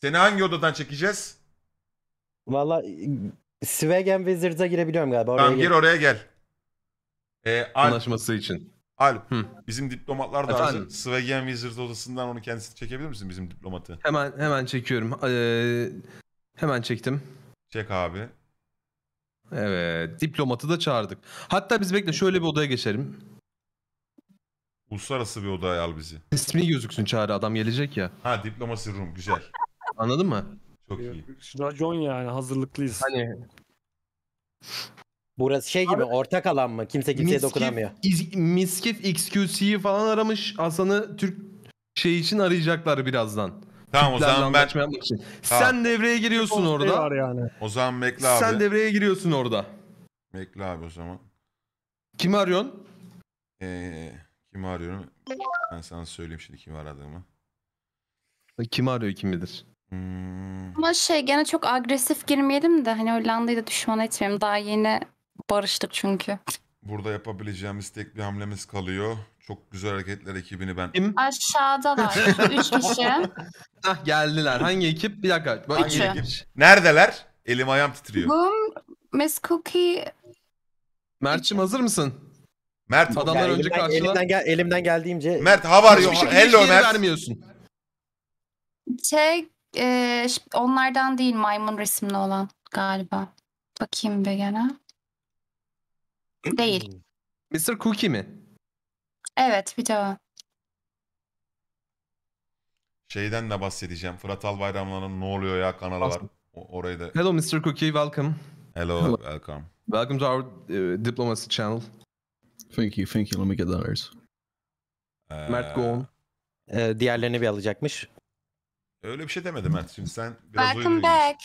Seni hangi odadan çekeceğiz? Valla e, Swagen Wizards'a girebiliyorum galiba. Oraya tamam gir oraya gel. Ee, Alp, anlaşması için. Alp Hı. bizim diplomatlar da Efendim? hazır. Swagen Wizards odasından onu kendisi çekebilir misin bizim diplomatı? Hemen hemen çekiyorum. Ee, hemen çektim. Çek abi. Evet. Diplomatı da çağırdık. Hatta biz bekle şöyle bir odaya geçelim. Uluslararası bir odaya al bizi. İsmi gözüksün çağrı adam gelecek ya. Ha diplomasi room güzel. Anladın mı? Çok iyi. Racon yani hazırlıklıyız. Hani Burası şey gibi ortak alan mı? Kimse kimseye Miskif, dokunamıyor. İz- Miskif XQC'yi falan aramış. Hasan'ı Türk şey için arayacaklar birazdan. Tamam o Kulüplerle zaman ben için. Tamam. Sen devreye giriyorsun orada. Var yani. o zaman bekle abi. Sen devreye giriyorsun orada. Mekla abi o zaman. Kim arıyorsun? Ee, kimi arıyorum? Ben sana söyleyeyim şimdi kim aradığımı. Kim arıyor kim bilir? Hmm, Ama şey gene çok agresif girmeyelim de hani Hollanda'yı da düşman etmeyelim. Daha yeni barıştık çünkü. burada yapabileceğimiz tek bir hamlemiz kalıyor. Çok güzel hareketler ekibini ben... Aşağıdalar. Üç kişi. Hah geldiler. Hangi ekip? Bir dakika. Hangi Üçü. ekip? Neredeler? Elim ayağım titriyor. Boom, Miss Cookie. Mert'cim hazır mısın? Mert. Adamlar önce karşıla. elimden, gel, elimden geldiğimce Mert how are you? Hello Mert. vermiyorsun. Şey, e, onlardan değil maymun resimli olan galiba. Bakayım bir gene. Değil. Mr. Cookie mi? Evet, bir cevap. Şeyden de bahsedeceğim. Fırat Albayramlar'ın Ne Oluyor Ya kanalı var. Orayı da... Hello, Mr. Cookie. Welcome. Hello, Hello. welcome. Welcome to our uh, diplomacy channel. Thank you, thank you. Let me get that Ee, Mert Goğan. Ee, diğerlerini bir alacakmış. Öyle bir şey demedim Mert. Şimdi sen biraz Welcome back.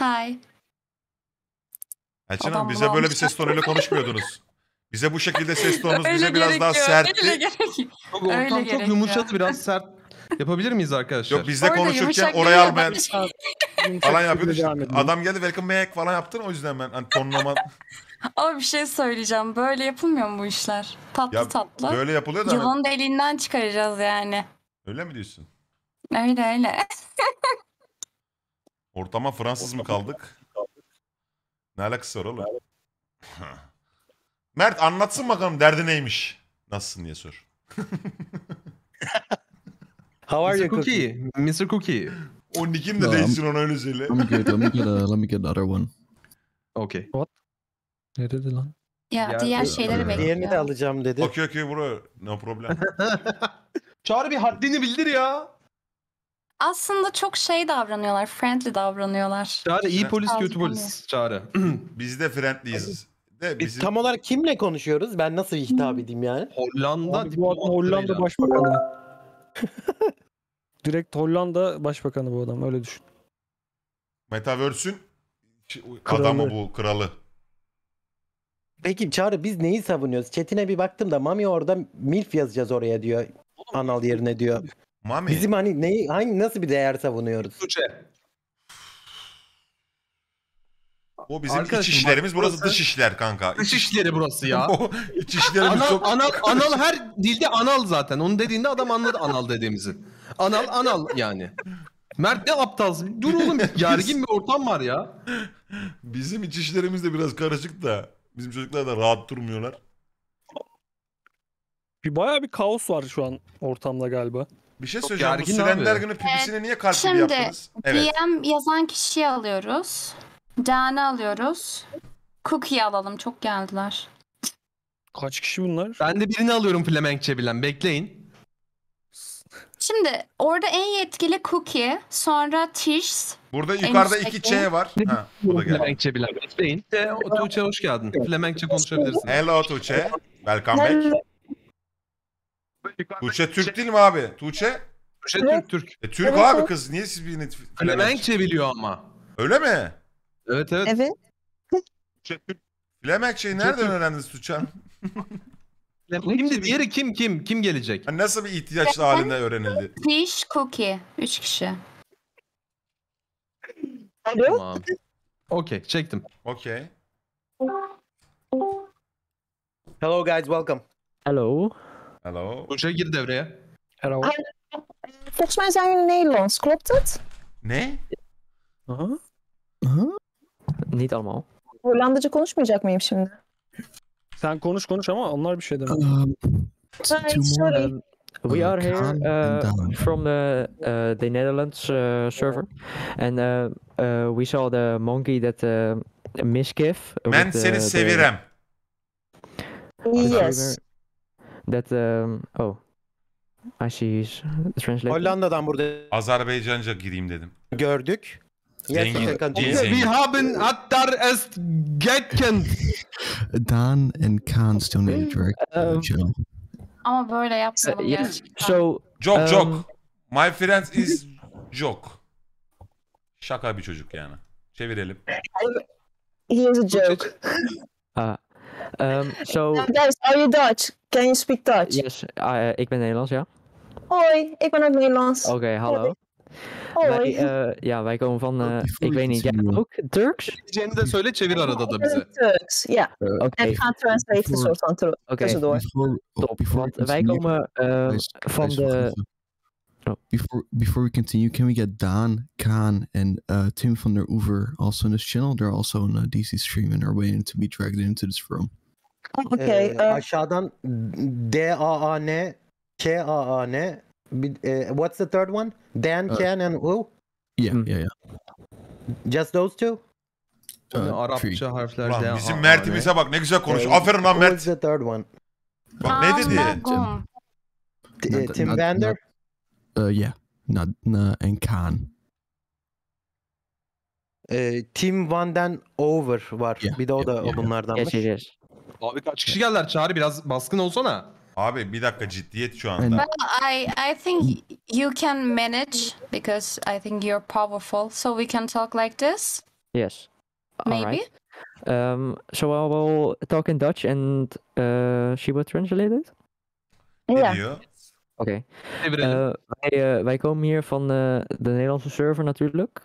Hi. Elçin Hanım bize böyle bir almış. ses tonuyla konuşmuyordunuz. Bize bu şekilde ses tonunuz Öyle bize biraz daha gerekiyor, öyle sertti. Çok, Öyle ortam çok yumuşadı biraz sert. Yapabilir miyiz arkadaşlar? Yok bizde Orada konuşurken oraya değil ama almayan falan yapıyordu. Adam geldi welcome back falan yaptın o yüzden ben hani tonlama Ama bir şey söyleyeceğim. Böyle yapılmıyor mu bu işler? Tatlı ya tatlı. böyle yapılıyor da hani- Yılanı da elinden çıkaracağız yani. öyle mi diyorsun? Öyle öyle. Ortama Fransız mı kaldık? Ne alakası var oğlum? Mert anlatsın bakalım derdi neymiş. Nasılsın diye sor. How are Mr. you Cookie? Mr. Cookie. O nickim de No, değilsin ona öyle söyle. Let me get, let me get, a, let me get another one. Okay. What? Ne dedi lan? Ya, Ya, diğer e, şeyleri bekliyor. Diğerini de alacağım dedi. Okey okey bro. No problem. Çağrı bir haddini bildir ya. Aslında çok şey davranıyorlar. Friendly davranıyorlar. Çağrı iyi polis kötü polis. Çağrı. Biz de friendliyiz de Biz tam olarak kimle konuşuyoruz? Ben nasıl hitap edeyim yani? Hollanda Abi Hollanda Başbakanı. Direkt Hollanda Başbakanı bu adam öyle düşün. Metaverse'ün adamı bu kralı. Peki Çağrı biz neyi savunuyoruz? Çetin'e bir baktım da Mami orada milf yazacağız oraya diyor. Anal yerine diyor. Mami. Bizim hani neyi hangi nasıl bir değer savunuyoruz? Tuğçe. O bizim Arkadaşım, iç işlerimiz. Bak, burası, burası dış işler kanka. Dış işleri burası ya. iç işlerimiz anal, çok... Anal, anal her dilde anal zaten. Onu dediğinde adam anladı anal dediğimizi. Anal anal yani. Mert ne aptal. Dur oğlum gergin bir ortam var ya. Bizim iç işlerimiz de biraz karışık da. Bizim çocuklar da rahat durmuyorlar. Bir bayağı bir kaos var şu an ortamda galiba. Bir şey söyleyeceğim. Bu Sülender günü pipisine niye kalp gibi Şimdi yaptınız? Evet. DM yazan kişiyi alıyoruz. Cane alıyoruz. Cookie alalım. Çok geldiler. Kaç kişi bunlar? Ben de birini alıyorum Flemenkçe bilen. Bekleyin. Şimdi orada en yetkili Cookie, sonra Tish. Burada yukarıda iki Ç var. Ha, bu da geldi. Flemenkçe bilen. Bekleyin. E, Tuğçe hoş geldin. Flemenkçe konuşabilirsin. Hello Tuğçe. Welcome back. Tuğçe Türk değil mi abi? Tuğçe? Tuğçe Türk Türk. E, Türk abi kız. Niye siz birini... Flemenkçe biliyor ama. Öyle mi? Evet evet. Evet. Flemek şey nereden öğrendiniz Tuğçe'm? Şimdi Diğeri kim kim? Kim gelecek? Hani nasıl bir ihtiyaç halinde öğrenildi? Fish, cookie. Üç kişi. Alo? Tamam. Okey çektim. Okey. Hello guys, welcome. Hello. Hello. Tuğçe gir devreye. Hello. Volgens mij zijn jullie Ne? Aha. Aha. Niet allemaal. Hollandaca konuşmayacak mıyım şimdi? Sen konuş konuş ama onlar bir şey demez. Um, sorry. we are here uh, from the uh, the Netherlands uh, server, and uh, uh, we saw the monkey that uh, misgave. Ben seni sevirem. Yes. That um, oh, I see. Translate. Hollanda'dan burada. Azerbaycanca gireyim dedim. Gördük. Wir haben Attar es gekannt. Dan en Khan still need to direct um, Joe. I'm a I absolutely. So, Joke, um, joke. My friend is joke. Şaka bir çocuk yani. Çevirelim. He is a joke. uh, um, so... Guys, are you Dutch? Can you speak Dutch? Yes, uh, ik ben Nederlands, ja. Hoi, ik ben ook Nederlands. Oké, okay, hallo. Oh, wij, eh, ja, wij komen van, uh, ik weet niet, jij ook Turks? zo söyle çevir arada da bize. Turks, ja. Eh, en ga translate een soort van oh, Top, wij komen uh, van de... Oh. Before, before we continue, can we get Dan Khan, and uh, Tim van der Oever also in this channel? They're also on a uh, DC stream and are waiting to be dragged into this room. Okay. Uh, dan D-A-A-N, e, K-A-A-N, e. Uh, what's the third one? Dan, uh, Ken, and who? Yeah, hmm. yeah, yeah. Just those two? Uh, yani Arapça harfler lan, Dan. Bizim Mert'imize bak ne güzel konuş. Aferin lan Mert. What's the third one? Bak ne dedi? Tim, uh, Tim Vander? Uh, yeah. Nadna and Khan. E, Tim den Over var. Yeah, bir de o yeah, da yeah, bunlardanmış. Yeah. Abi kaç kişi geldiler Çağrı biraz baskın olsana. Abi bir dakika ciddiyet şu Well, I I think you can manage because I think you're powerful, so we can talk like this. Yes. Maybe. Um, so I will talk in Dutch and uh, she will translate it. yeah. Oké. Okay. Uh, wij, uh, wij komen hier van de Nederlandse server natuurlijk.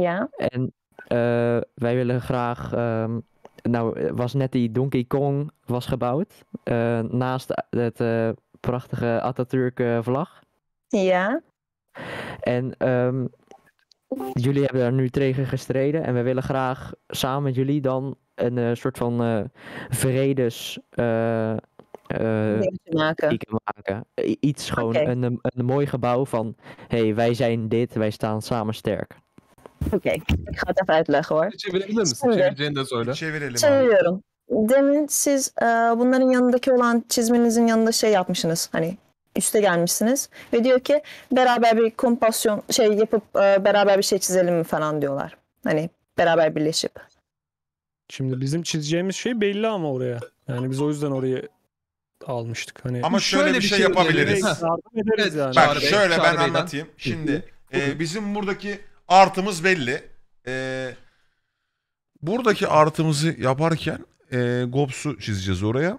Ja. En uh, wij willen graag um, nou eh, was net die Donkey Kong was gebouwd. Eh, naast eh, het prachtige Atatürk vlag. Ja. En ehm, jullie hebben daar nu tegen gestreden. En we willen graag samen met jullie dan een soort van vredes... maken. maken. Iets gewoon, okay. een, een mooi gebouw van... hey, wij zijn dit, wij staan samen sterk. Okey. Ik ga het even uitleggen hoor. Çevirebilir misin? Şimdi- Çevireceğini de söyle. Çevirelim abi. Çeviriyorum. Demin siz e, bunların yanındaki olan çizmenizin yanında şey yapmışsınız. Hani üste gelmişsiniz. Ve diyor ki beraber bir kompasyon şey yapıp e, beraber bir şey çizelim mi falan diyorlar. Hani beraber birleşip. Şimdi bizim çizeceğimiz şey belli ama oraya. Yani biz o yüzden orayı almıştık. Hani Ama şöyle, Şöyle bir şey şey yapabiliriz. yardım ederiz yani. Bak şöyle Çağrı ben Bey'den. anlatayım. Şimdi e, bizim buradaki Artımız belli. Ee, buradaki artımızı yaparken e, Gobs'u çizeceğiz oraya.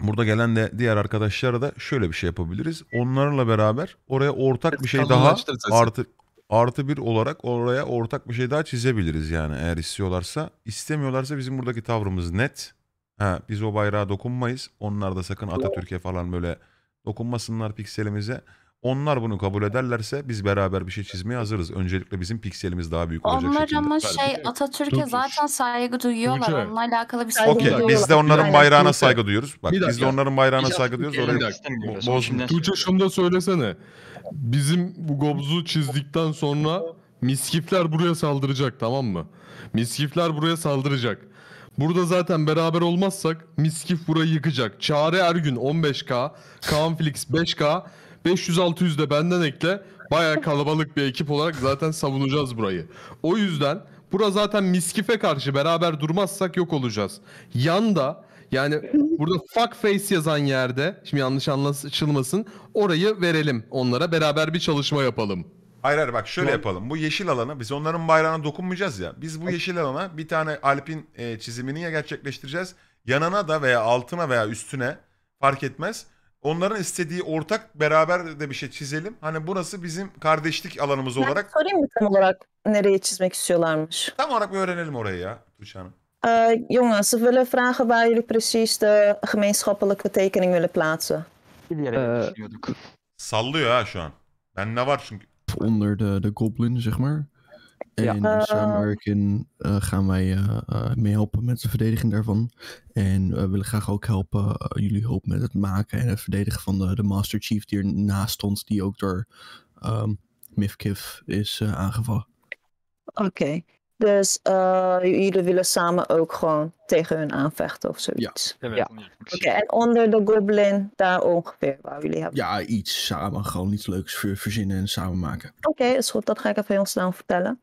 Burada gelen de diğer arkadaşlara da şöyle bir şey yapabiliriz. Onlarla beraber oraya ortak bir şey daha artı artı bir olarak oraya ortak bir şey daha çizebiliriz yani eğer istiyorlarsa. istemiyorlarsa bizim buradaki tavrımız net. Ha, biz o bayrağa dokunmayız. Onlar da sakın Atatürk'e falan böyle dokunmasınlar pikselimize. Onlar bunu kabul ederlerse biz beraber bir şey çizmeye hazırız. Öncelikle bizim pikselimiz daha büyük olacak Onlar şekilde. ama şey Atatürk'e Dur, zaten saygı duyuyorlar. Tuğçe. Onunla alakalı bir şey Okey yok. biz de onların bayrağına saygı duyuyoruz. Bak biz de onların bayrağına saygı duyuyoruz. Bir Orayı Tuğçe şunu da söylesene. Bizim bu gobzu çizdikten sonra miskifler buraya saldıracak tamam mı? Miskifler buraya saldıracak. Burada zaten beraber olmazsak miskif burayı yıkacak. Çare Ergün 15k, Kaan 5k, 500-600 de benden ekle. Baya kalabalık bir ekip olarak zaten savunacağız burayı. O yüzden bura zaten miskife karşı beraber durmazsak yok olacağız. Yanda yani burada fuck face yazan yerde şimdi yanlış anlaşılmasın orayı verelim onlara beraber bir çalışma yapalım. Hayır hayır bak şöyle yapalım. Bu yeşil alanı biz onların bayrağına dokunmayacağız ya. Biz bu yeşil alana bir tane Alp'in e, çizimini ya gerçekleştireceğiz. Yanına da veya altına veya üstüne fark etmez. Onların istediği ortak beraber de bir şey çizelim. Hani burası bizim kardeşlik alanımız ben olarak. Sorayım mı tam olarak nereye çizmek istiyorlarmış? Tam olarak bir öğrenelim orayı ya Tuğçe Hanım. Uh, ee, jongens, ze willen vragen waar jullie precies de gemeenschappelijke tekening willen plaatsen. Ee, Sallıyor ha şu an. Ben ne var çünkü. Onder de, de goblin zeg maar. En ja. Eh. Eh, gaan wij eh, meehelpen met de verdediging daarvan. En we willen graag ook helpen, jullie hulp met het maken en het verdedigen van de, de Master Chief die ernaast stond, die ook door um, ehm, Mifkif is aangevallen. Oké, dus jullie willen samen ook gewoon tegen hun aanvechten of zoiets? Ja. Oké, en onder de Goblin, daar ongeveer waar jullie hebben? Ja, iets samen, gewoon iets leuks verzinnen en samen maken. Oké, okay, is goed. Dat ga ik even heel snel vertellen.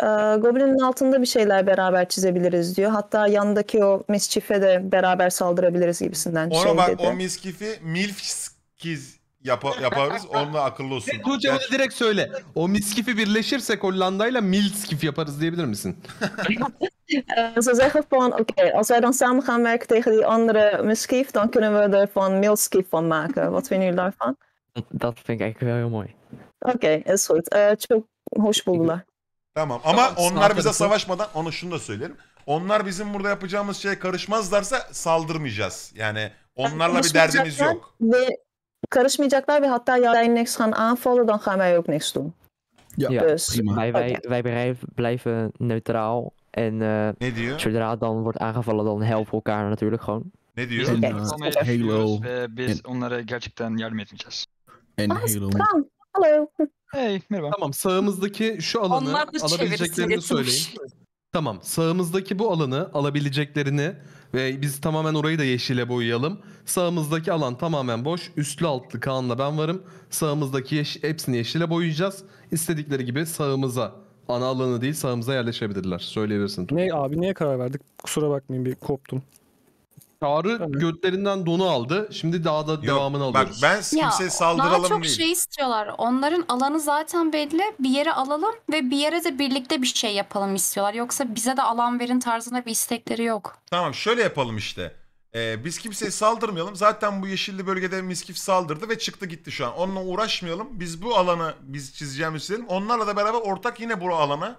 Ee, Goblin'in altında bir şeyler beraber çizebiliriz diyor. Hatta yandaki o miskife de beraber saldırabiliriz gibisinden Ona şey bak dedi. o miskifi milfskiz yapa, yaparız. Onunla akıllı olsun. Tuğçe bunu direkt söyle. O miskifi birleşirsek Hollanda'yla milskif yaparız diyebilir misin? Ze zeggen van, oké, okay, als wij dan samen gaan werken tegen die andere miskief, dan kunnen we er van milskief van maken. Wat vinden jullie daarvan? Dat, dat vind ik eigenlijk wel heel mooi. Oké, okay, is goed. Uh, çok hoş buldular. Tamam ama Tamam, onlar bize karısı. savaşmadan onu şunu da söylerim. Onlar bizim burada yapacağımız şeye karışmazlarsa saldırmayacağız. Yani onlarla bir derdimiz Karışmayacaklar yok. Ve karışmayacaklar ve hatta ja, jij niks gaan aanvallen, dan gaan wij ook niks doen. Ja, Ja, Dus- prima. Wij, wij, wij blijf- blijven neutraal. En eh, Ne diyor? zodra het dan wordt aangevallen, dan helpen we elkaar natuurlijk gewoon. Ne diyor? En, Okey. eh, Onlara Halo. yapıyoruz ve biz onlara gerçekten yardım etmeyeceğiz. en Aa, ah, Halo. Tamam. Hello. Hey, merhaba. Tamam sağımızdaki şu alanı alabileceklerini söyleyin. Tamam sağımızdaki bu alanı alabileceklerini ve biz tamamen orayı da yeşile boyayalım. Sağımızdaki alan tamamen boş. Üstlü altlı Kaan'la ben varım. Sağımızdaki yeş- hepsini yeşile boyayacağız. İstedikleri gibi sağımıza ana alanı değil sağımıza yerleşebilirler. Söyleyebilirsin. Ne abi neye karar verdik? Kusura bakmayın bir koptum. Çağrı Tabii. götlerinden donu aldı. Şimdi daha da Yok, devamını alıyoruz. Bak ben kimseye saldıralım Daha çok değil. şey istiyorlar. Onların alanı zaten belli. Bir yere alalım ve bir yere de birlikte bir şey yapalım istiyorlar. Yoksa bize de alan verin tarzında bir istekleri yok. Tamam şöyle yapalım işte. Ee, biz kimseye saldırmayalım. Zaten bu yeşilli bölgede miskif saldırdı ve çıktı gitti şu an. Onunla uğraşmayalım. Biz bu alanı biz çizeceğimiz istedim. Onlarla da beraber ortak yine bu alana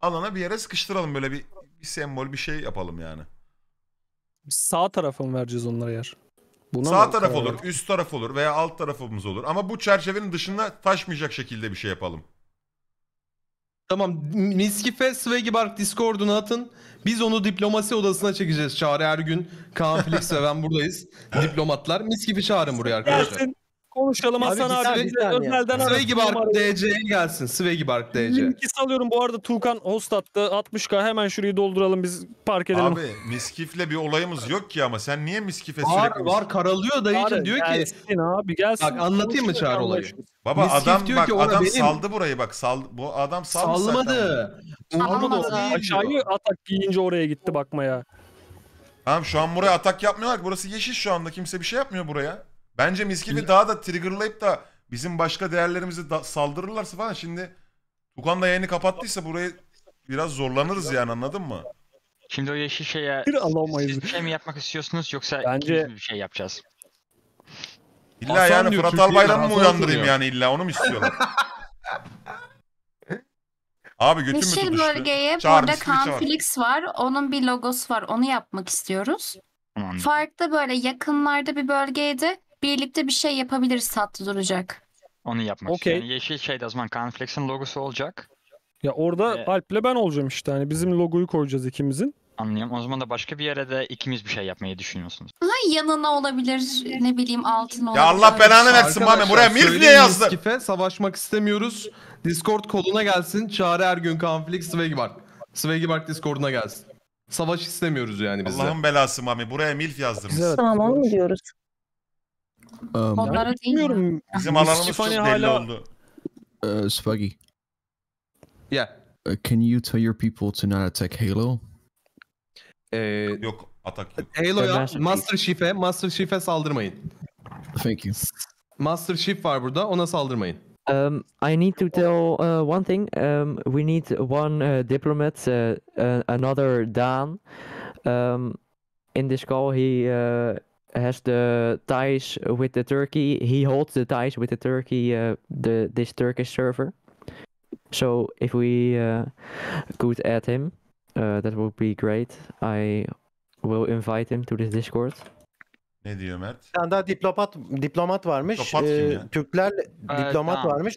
alana bir yere sıkıştıralım. Böyle bir, bir sembol bir şey yapalım yani. Sağ tarafa mı vereceğiz onlara yer? Buna Sağ taraf olur, verdik? üst taraf olur veya alt tarafımız olur. Ama bu çerçevenin dışına taşmayacak şekilde bir şey yapalım. Tamam Miskife Swaggy Bark Discord'una atın. Biz onu diplomasi odasına çekeceğiz. Çağrı her gün. Kaan Felix ve ben buradayız. Diplomatlar. Miskife çağırın buraya arkadaşlar konuşalım Hasan abi. abi. Bize özelden Svegi Bark DC gelsin. Svegi Bark DC. Linki salıyorum bu arada Tuğkan host attı. 60k hemen şurayı dolduralım biz park edelim. Abi miskifle bir olayımız yok ki ama sen niye miskife var, sürekli... Var var karalıyor dayıcım diyor ki. Gelsin abi gelsin. Bak anlatayım mı Çağrı olayı? Baba Miskif adam diyor bak ki adam benim... saldı burayı bak sal bu adam saldı Salmadı. Salmadı. Aşağıyı atak giyince oraya gitti bakmaya. Tamam şu an buraya atak yapmıyorlar. Burası yeşil şu anda. Kimse bir şey yapmıyor buraya. Bence Miskil'i daha da triggerlayıp da bizim başka değerlerimizi da saldırırlarsa falan şimdi Tukan da yayını kapattıysa burayı biraz zorlanırız yani anladın mı? Şimdi o yeşil şeye Bir alamayız. siz bir şey mi yapmak istiyorsunuz yoksa Bence- ikimiz bir şey yapacağız? İlla Hasan yani diyor, Fırat Albayrak'ı mı uyandırayım soruyor. yani illa onu mu istiyorlar? Abi götüm mü Yeşil tutuştu? bölgeye burada Kanflix var. Onun bir logosu var. Onu yapmak istiyoruz. Tamam. Farklı böyle yakınlarda bir bölgeydi birlikte bir şey yapabiliriz tatlı duracak. Onu yapmak okay. istiyorum. Yeşil şey o zaman Canflex'in logosu olacak. Ya orada ee, Alp'le ben olacağım işte. Yani bizim logoyu koyacağız ikimizin. Anlıyorum. O zaman da başka bir yere de ikimiz bir şey yapmayı düşünüyorsunuz. Ha yanına olabilir ne bileyim altın olabilir. Ya Allah belanı versin bana buraya Mirf niye yazdı? Kife savaşmak istemiyoruz. Discord koluna gelsin. Çağrı her gün Swaggy Bark. Swaggy Discord'una gelsin. Savaş istemiyoruz yani biz Allah'ın belası Mami. Buraya Milf yazdırmış. Güzel. Tamam onu mu diyoruz? Um, Onlara değil Bizim alanımız çok belli hala... oldu. Uh, Spuggy. Yeah. Uh, can you tell your people to not attack Halo? Ee, uh, yok atak yok. Master Chief'e Master Chief'e saldırmayın. Thank you. Master Chief var burada ona saldırmayın. Um, I need to tell uh, one thing. Um, we need one uh, diplomat, uh, uh another Dan. Um, in this call, he uh, has the ties with the Turkey. He holds the ties with the Turkey, uh, the this Turkish server. So if we uh, could add him, uh, that would be great. I will invite him to this Discord. Ne diyor Mert? Bir tane daha diplomat diplomat varmış. Diplomat ee, Türkler diplomat tamam. varmış.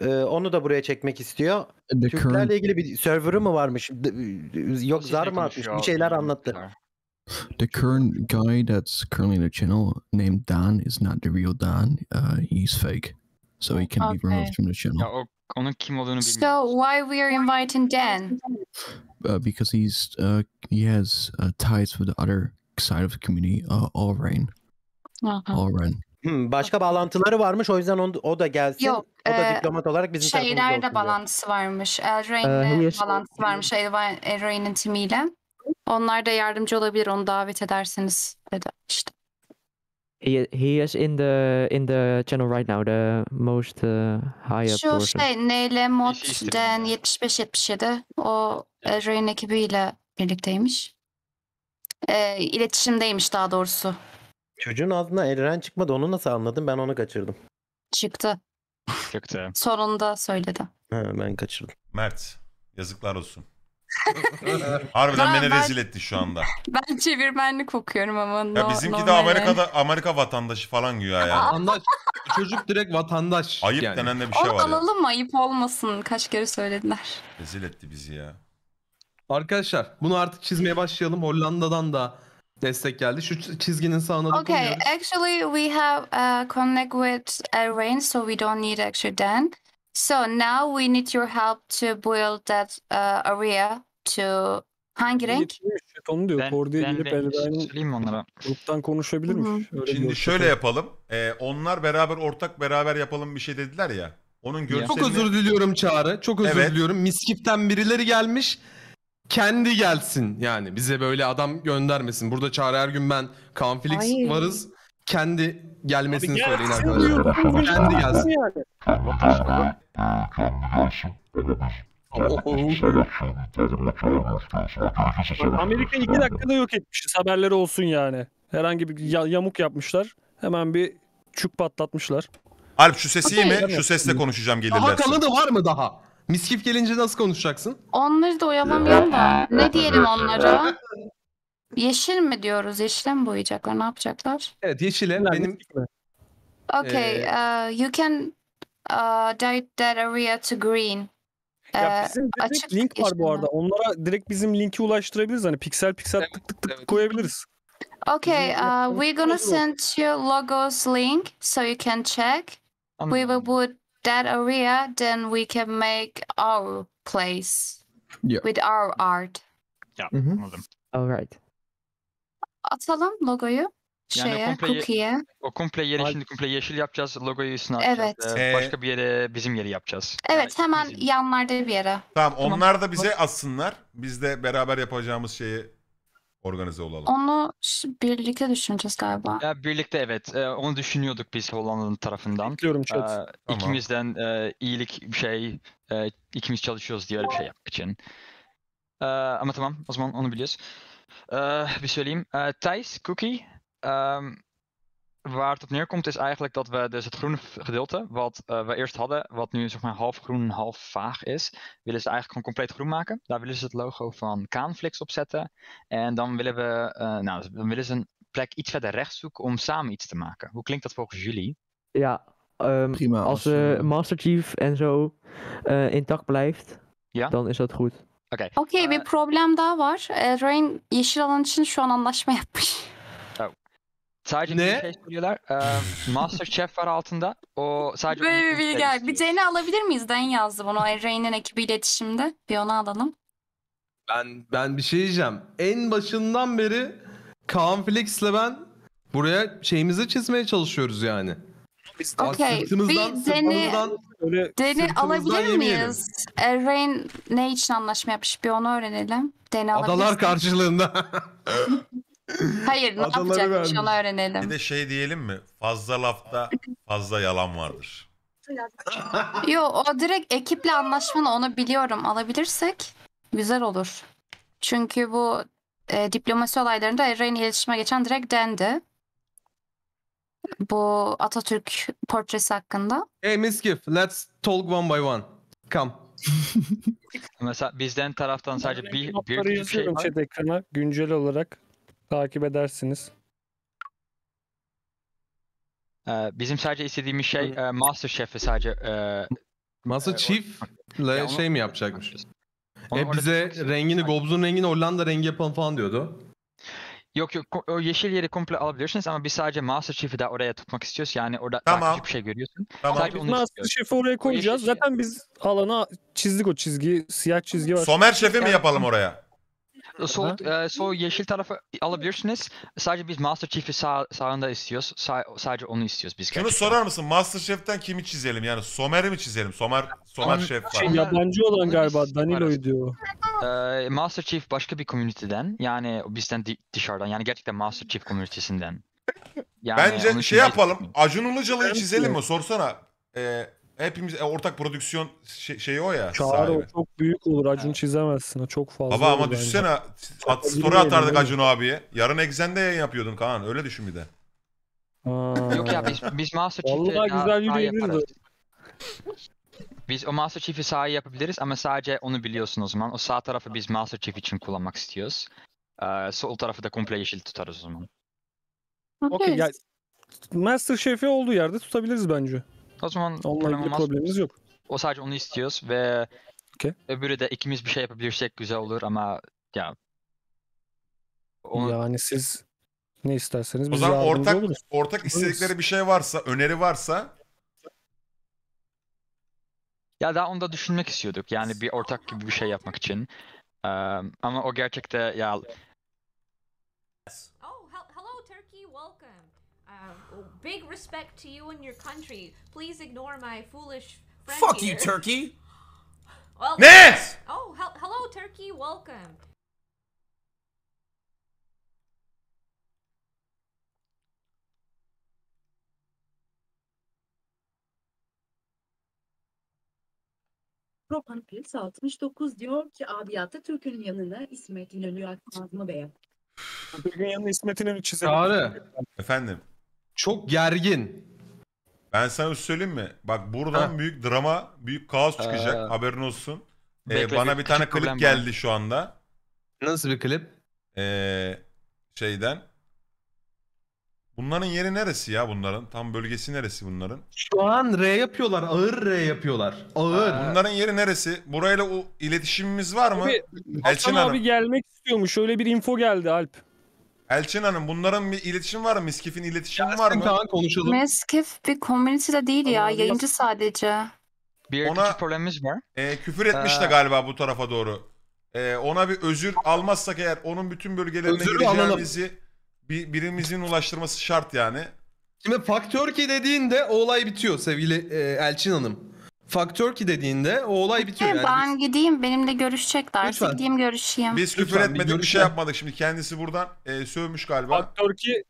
Ee, onu da buraya çekmek istiyor. The Türklerle current... ilgili bir server'ı mı varmış? Yok zar mı atmış? Bir şeyler anlattı. The current guy that's currently in the channel named Dan is not the real Dan. Uh, he's fake, so he can okay. be removed from the channel. So why we are inviting Dan? Uh, because he's uh, he has uh, ties with the other side of the community, uh, All Rain. Uh huh. All Rain. Hmm, başka bağlantıları varmış o yüzden on, o da gelsin. Yok, o da e, diplomat olarak bizim şeylerde bağlantısı varmış. Elrain'le ee, bağlantısı varmış Elrain'in timiyle. Onlar da yardımcı olabilir onu davet ederseniz dedi işte. He, he is in the in the channel right now the most uh, Şu up Şu person. şey Neyle Mod Den 75-77 o e, Rain ekibiyle birlikteymiş. E, iletişimdeymiş daha doğrusu. Çocuğun ağzına Eren çıkmadı onu nasıl anladın ben onu kaçırdım. Çıktı. Çıktı. Sonunda söyledi. Ha, ben kaçırdım. Mert yazıklar olsun. Harbiden Lan beni ben- rezil etti şu anda. Ben çevirmenlik okuyorum ama. Ya no- bizimki de Amerika'da Amerika vatandaşı falan güya yani. Vatandaş. Çocuk direkt vatandaş. Ayıp yani. denen de bir şey Onu var ya. alalım mı? Ayıp olmasın. Kaç kere söylediler. Rezil etti bizi ya. Arkadaşlar bunu artık çizmeye başlayalım. Hollanda'dan da destek geldi. Şu çizginin sağına da Okay, actually we have a uh, connect with a range, so we don't need extra Dan. So now we need your help to build that uh, area Pikachu. Hangi renk? Onu diyor. Ben, Kordi'ye ben gelip elden söyleyeyim onlara. Gruptan konuşabilir mi? Şimdi şöyle şey. yapalım. Ee, onlar beraber ortak beraber yapalım bir şey dediler ya. Onun görselini... Çok özür diliyorum Çağrı. Çok özür evet. diliyorum. Miskip'ten birileri gelmiş. Kendi gelsin yani. Bize böyle adam göndermesin. Burada Çağrı her gün ben Kaan varız. Kendi gelmesini gel, söyleyin arkadaşlar. Kendi gelsin. Yani. Amerika iki dakikada yok etmişiz haberleri olsun yani. Herhangi bir yamuk yapmışlar. Hemen bir çük patlatmışlar. Alp şu sesi iyi mi? Şu sesle konuşacağım Daha gelirlerse. kanadı var mı daha? Miskif gelince nasıl konuşacaksın? Onları da oyalamıyorum da. Ne diyelim şey onlara? Yeşil mi diyoruz? Yeşile mi boyayacaklar? Ne yapacaklar? Evet yeşile benim Okay, Ee, uh, you can uh, dye that area to green. Ya bizim direkt açık link var bu arada. Onlara direkt bizim linki ulaştırabiliriz. Hani piksel piksel tık tık tık, tık koyabiliriz. Okay, uh, we're gonna send you logos link so you can check. We will put that area, then we can make our place Yeah. with our art. Yeah. Mhm. Hı hı. anladım. Alright. Atalım logoyu. Yani şeye, o komple, ye- o komple yeri Ay- şimdi komple yeşil yapacağız. Logoyu üstüne Evet. Ee, Ee, başka bir yere bizim yeri yapacağız. Evet Yani hemen bizim- yanlarda bir yere. Tamam, Tamam. onlar da bize atsınlar. Biz de beraber yapacağımız şeyi organize olalım. Onu birlikte düşüneceğiz galiba. Ya birlikte evet. e, onu düşünüyorduk biz Hollanda'nın tarafından. Bekliyorum Ee, chat. ikimizden e, iyilik bir şey, e, ikimiz çalışıyoruz diye bir şey yapmak için. Ee, ama tamam, o zaman onu biliyoruz. Ee, bir söyleyeyim. Ee, Thais, Cookie, Um, waar het op neerkomt is eigenlijk dat we dus het groene gedeelte, wat eh, we eerst hadden, wat nu zeg maar half groen, half vaag is, willen ze eigenlijk gewoon compleet groen maken. Daar willen ze het logo van Kaanflix op zetten. En dan willen we, eh, nou, dan willen ze een plek iets verder rechts zoeken om samen iets te maken. Hoe klinkt dat volgens jullie? Ja, ehm, Prima, als uh, Master Chief en zo intact blijft, ja? dan is dat goed. Oké. Oké, bir problem daha var. Rain yeşil alan için şu an anlaşma yapmış. Sadece ne? bir şey söylüyorlar. Ee, Master Chef var altında. O sadece Böyle bir bilgi. Bir, bir Jane'i alabilir miyiz? Dan yazdı bunu. Rain'in ekibi iletişimde. Bir onu alalım. Ben ben bir şey diyeceğim. En başından beri Kaan Flex'le ben buraya şeyimizi çizmeye çalışıyoruz yani. Biz okay. sırtımızdan, bir Deni, alabilir miyiz? E, Rain ne için anlaşma yapmış bir onu öğrenelim. Deni Adalar karşılığında. Hayır ne Adaları yapacakmış vermiş. onu öğrenelim. Bir de şey diyelim mi? Fazla lafta fazla yalan vardır. Yo o direkt ekiple anlaşmanı onu biliyorum. Alabilirsek güzel olur. Çünkü bu e, diplomasi olaylarında Eray'ın iletişime geçen direkt dendi. Bu Atatürk portresi hakkında. Hey Miskif, let's talk one by one. Come. Mesela bizden taraftan sadece bir, bir, bir şey var. chat ekrana güncel olarak Takip edersiniz. Ee, Bizim sadece istediğimiz şey e, Master Chef'i sadece e, Master e, Chief'le onu- şey mi yapacakmış? E bize rengini, gobzun rengini Hollanda rengi yapalım falan diyordu. Yok yok o yeşil yeri komple alabilirsiniz ama biz sadece Master Chief'i de oraya tutmak istiyoruz. Yani orada daha Tamam. küçük bir şey görüyorsun. Tamam. Sadece Biz Master istiyoruz. Chef'i oraya koyacağız. Zaten biz alana çizdik o çizgi, Siyah çizgi var. Somer Chef'i mi yapalım oraya? Sol, e, sol yeşil tarafı alabilirsiniz. Sadece biz Master Chief'i sağ, sağında istiyoruz. Sa sadece onu istiyoruz biz. Şunu sorar mısın? Master Chef'ten kimi çizelim? Yani Somer'i mi çizelim? Somer, Somer Onun Şef var. yabancı olan galiba Danilo'yu diyor. E, Master Chief başka bir komüniteden. Yani bizden di dışarıdan. Yani gerçekten Master Chief komünitesinden. Yani Bence şey yapalım. Acun Ilıcalı'yı çizelim mi? Sorsana. Ee, hepimiz e, ortak prodüksiyon şey, şeyi o ya. Çağrı o çok büyük olur. Acun çizemezsin. Çok fazla. Baba ama olur düşsene at, story atardık Acun abiye. Yarın Exen'de yayın yapıyordun Kaan. Öyle düşün bir de. Yok ya biz, biz Master Chief'i Vallahi güzel daha yürüyebilirdi. yaparız. Biz o Master Chief'i sağ yapabiliriz ama sadece onu biliyorsun o zaman. O sağ tarafı biz Master Chief için kullanmak istiyoruz. Ee, sol tarafı da komple yeşil tutarız o zaman. Okey ya Master Chef'i olduğu yerde tutabiliriz bence. O zaman problem olmaz. problemimiz yok. O sadece onu istiyoruz ve okay. öbürü de ikimiz bir şey yapabilirsek güzel olur ama ya onu... Yani siz ne isterseniz biz o zaman ortak oluruz. ortak istedikleri bir şey varsa, öneri varsa ya daha onu da düşünmek istiyorduk. Yani bir ortak gibi bir şey yapmak için. Ee, ama o gerçekte ya Big respect to you and your country. Please ignore my foolish friend Fuck here. you, Turkey! Well, Oh, he hello, Turkey. Welcome. Roman 69 diyor ki abi Atatürk'ün yanına İsmet İnönü'yü atmaz mı be? Bugün yanına İsmet İnönü çizelim. Çağrı. Efendim. Çok gergin. Ben sana bir şey söyleyeyim mi? Bak buradan Ha. büyük drama, büyük kaos çıkacak. Ha. Haberin olsun. Ee, Bekle, bana bir bir tane klip geldi şu anda. Nasıl bir klip? Ee, şeyden. Bunların yeri neresi ya bunların? Tam bölgesi neresi bunların? Şu an R yapıyorlar. Ağır R yapıyorlar. Ağır. Ha. Bunların yeri neresi? Burayla o iletişimimiz var mı? Abi, Elçin Hasan Hanım. abi gelmek istiyormuş. Şöyle bir info geldi Alp. Elçin Hanım bunların bir iletişim var mı? Miskif'in iletişimi var mı? Kaan konuşalım. Meskif bir community de değil ya. Yayıncı sadece. Bir Ona- küçük problemimiz var. Ee, küfür etmiş de Ee. galiba bu tarafa doğru. Ee, ona bir özür almazsak eğer onun bütün bölgelerine Özür gireceğimizi bir, birimizin ulaştırması şart yani. Şimdi ki dediğinde o olay bitiyor sevgili e, Elçin Hanım faktör ki dediğinde o olay bitiyor. Yani ben biz- gideyim benimle görüşecekler. Lütfen. gideyim görüşeyim. Biz küfür Lütfen etmedik bir şey görüşe- yapmadık. Şimdi kendisi buradan e, sövmüş galiba. Faktör ki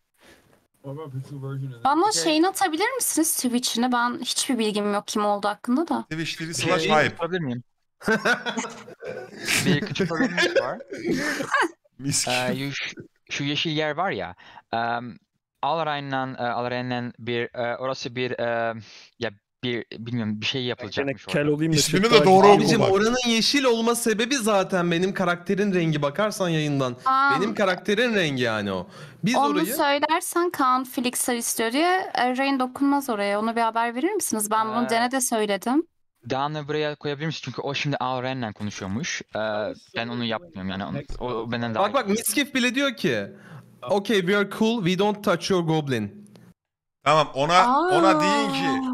Bana şey- şeyini atabilir misiniz Twitch'ini? Ben hiçbir bilgim yok kim oldu hakkında da. Twitch TV şey slash Şey, hype. Yapabilir miyim? bir küçük problemimiz var. Mis Ee, şu- şu yeşil yer var ya. Um, Alrain'den, e, bir, e, orası bir, e, ya bir bilmiyorum bir şey yapılacakmış Kel orada. olayım İsmini de doğru güzel- Abicim oranın yeşil olma sebebi zaten benim karakterin rengi. Bakarsan yayından. Aa, Benim karakterin rengi yani o. Biz onu orayı... söylersen Kaan Felixler istiyor diye e, Rain dokunmaz oraya. Onu bir haber verir misiniz? Ben bunu Ha. Ee, Dene de söyledim. Dağını buraya koyabilir misin? Çünkü o şimdi Auren'le konuşuyormuş. Ee, ben onu yapmıyorum yani. Onu- O, o benden daha Bak bak Miskif bile diyor ki Okay we are cool we don't touch your goblin. Tamam ona ona Aa. deyin ki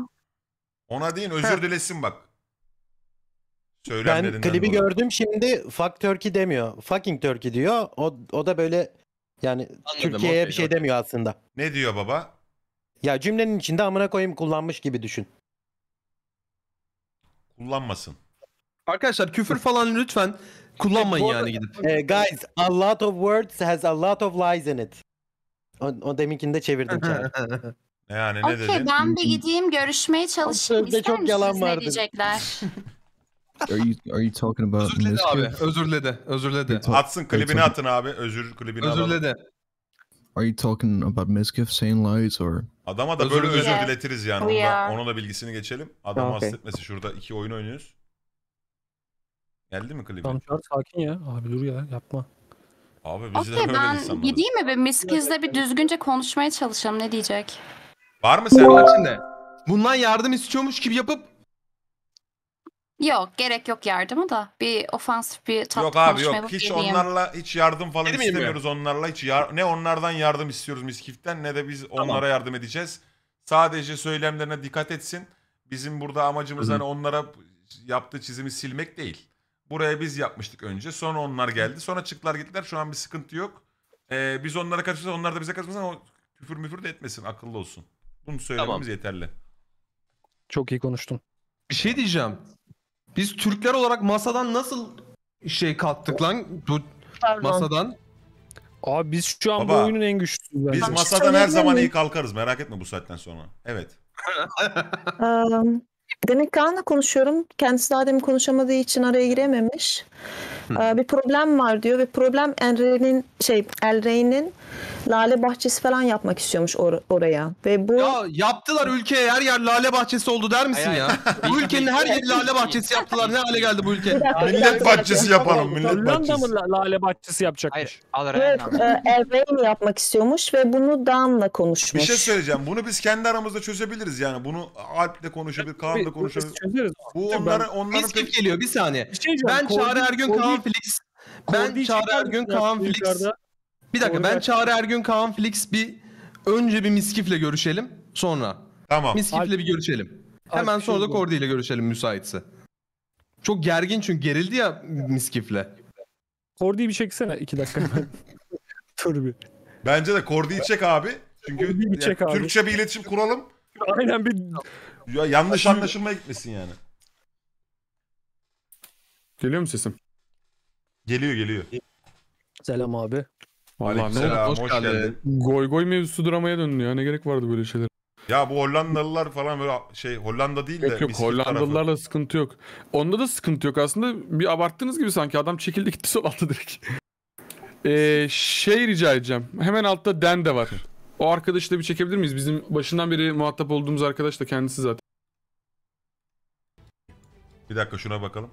ona deyin özür dilesin bak. Ben Söylemlerinden klibi dolayı. gördüm şimdi fuck Turkey demiyor. Fucking Turkey diyor. O, o da böyle yani Türkiye'ye okey, bir şey okey. demiyor aslında. Ne diyor baba? Ya cümlenin içinde amına koyayım kullanmış gibi düşün. Kullanmasın. Arkadaşlar küfür falan lütfen kullanmayın yani gidip. Eh, guys, a lot of words has a lot of lies in it. O, o deminkini de çevirdim. çağrı. Yani ne Okey dedin? ben bir gideyim görüşmeye çalışayım. Sözde çok yalan ne vardır. diyecekler? Are you are you talking about Özürledi Miska? abi. Özürledi. Özürledi. Talk- Atsın klibini atın abi. Özür klibini alalım. Özürledi. Are you talking about Miskiff saying lies or Adama da Özür böyle özür dileriz. diletiriz yani. Oh, onu da, Yeah. onun da bilgisini geçelim. Adam Tamam, okey. Şurada iki oyun oynuyoruz. Geldi mi klibi? Tamam Çağrı sakin ya. Abi dur ya yapma. Abi biz de Okey böyle ben gideyim mi? Bir bir düzgünce konuşmaya çalışalım ne diyecek? Var mı senin içinde? Bundan yardım istiyormuş gibi yapıp Yok gerek yok yardımı da bir ofansif bir tatlı Yok abi yok. Hiç onlarla hiç yardım falan Dedim istemiyoruz onlarla. Hiç yar- ne onlardan yardım istiyoruz Miskif'ten ne de biz onlara Tamam. yardım edeceğiz. Sadece söylemlerine dikkat etsin. Bizim burada amacımız Hı hani onlara yaptığı çizimi silmek değil. Buraya biz yapmıştık önce. Sonra onlar geldi. Sonra çıktılar gittiler. Şu an bir sıkıntı yok. Ee, biz onlara karışırsak onlar da bize karışmasın ama küfür müfür de etmesin. Akıllı olsun. Bunu söylememiz Tamam. yeterli. Çok iyi konuştun. Bir şey diyeceğim. Biz Türkler olarak masadan nasıl şey kattık lan? Bu masadan. Abi biz şu an Baba, bu oyunun en güçlüsüyüz Biz masadan her zaman iyi kalkarız merak etme bu saatten sonra. Evet. Eee, Demek Kaan'la konuşuyorum. Kendisi daha demin konuşamadığı için araya girememiş. Eee, Bir problem var diyor ve problem Elrey'nin şey Elrey'nin lale bahçesi falan yapmak istiyormuş or- oraya. Ve bu Ya yaptılar ülkeye her yer lale bahçesi oldu der misin ya? bu ülkenin her yeri lale bahçesi yaptılar. Ne hale geldi bu ülke? Millet bahçesi yapalım. Millet bahçesi. mı lale bahçesi yapacakmış? Hayır. Al Ryan e, yapmak istiyormuş ve bunu Dan'la Bir şey söyleyeceğim. Bunu biz kendi aramızda çözebiliriz yani. Bunu Alp'le konuşabilir, Kaan'la konuşabilir. konuşabiliriz. Bu Ben- onların onların pek geliyor bir saniye. Bir şey diyeceğim. Ben Çağrı Ergün, Kaan Filiz. Ben Çağrı Ergün, Kaan Filiz. Bir dakika ben Çağrı Ergün Kaan Flix bir önce bir Miskif'le görüşelim sonra. Tamam. Miskif'le bir görüşelim. Hemen şey sonra da Kordi ile görüşelim müsaitse. Çok gergin çünkü gerildi ya Miskif'le. Kordi'yi bir çeksene iki dakika. Dur bir. Bence de Kordi'yi çek abi. Çünkü bir çek yani abi. Türkçe bir iletişim kuralım. Aynen bir Ya yanlış anlaşılma gitmesin yani. Geliyor mu sesim? Geliyor geliyor. selam abi. Aleykümselam hoş, hoş geldin. geldin. Goy goy mevzusu dramaya döndü ya. Ne gerek vardı böyle şeyler? Ya bu Hollandalılar falan böyle şey Hollanda değil de. Yok yok Hollandalılarla tarafı. sıkıntı yok. Onda da sıkıntı yok aslında. Bir abarttığınız gibi sanki adam çekildi gitti sol altta direkt. ee, şey rica edeceğim. Hemen altta Den de var. O arkadaşı da bir çekebilir miyiz? Bizim başından beri muhatap olduğumuz arkadaş da kendisi zaten. Bir dakika şuna bakalım.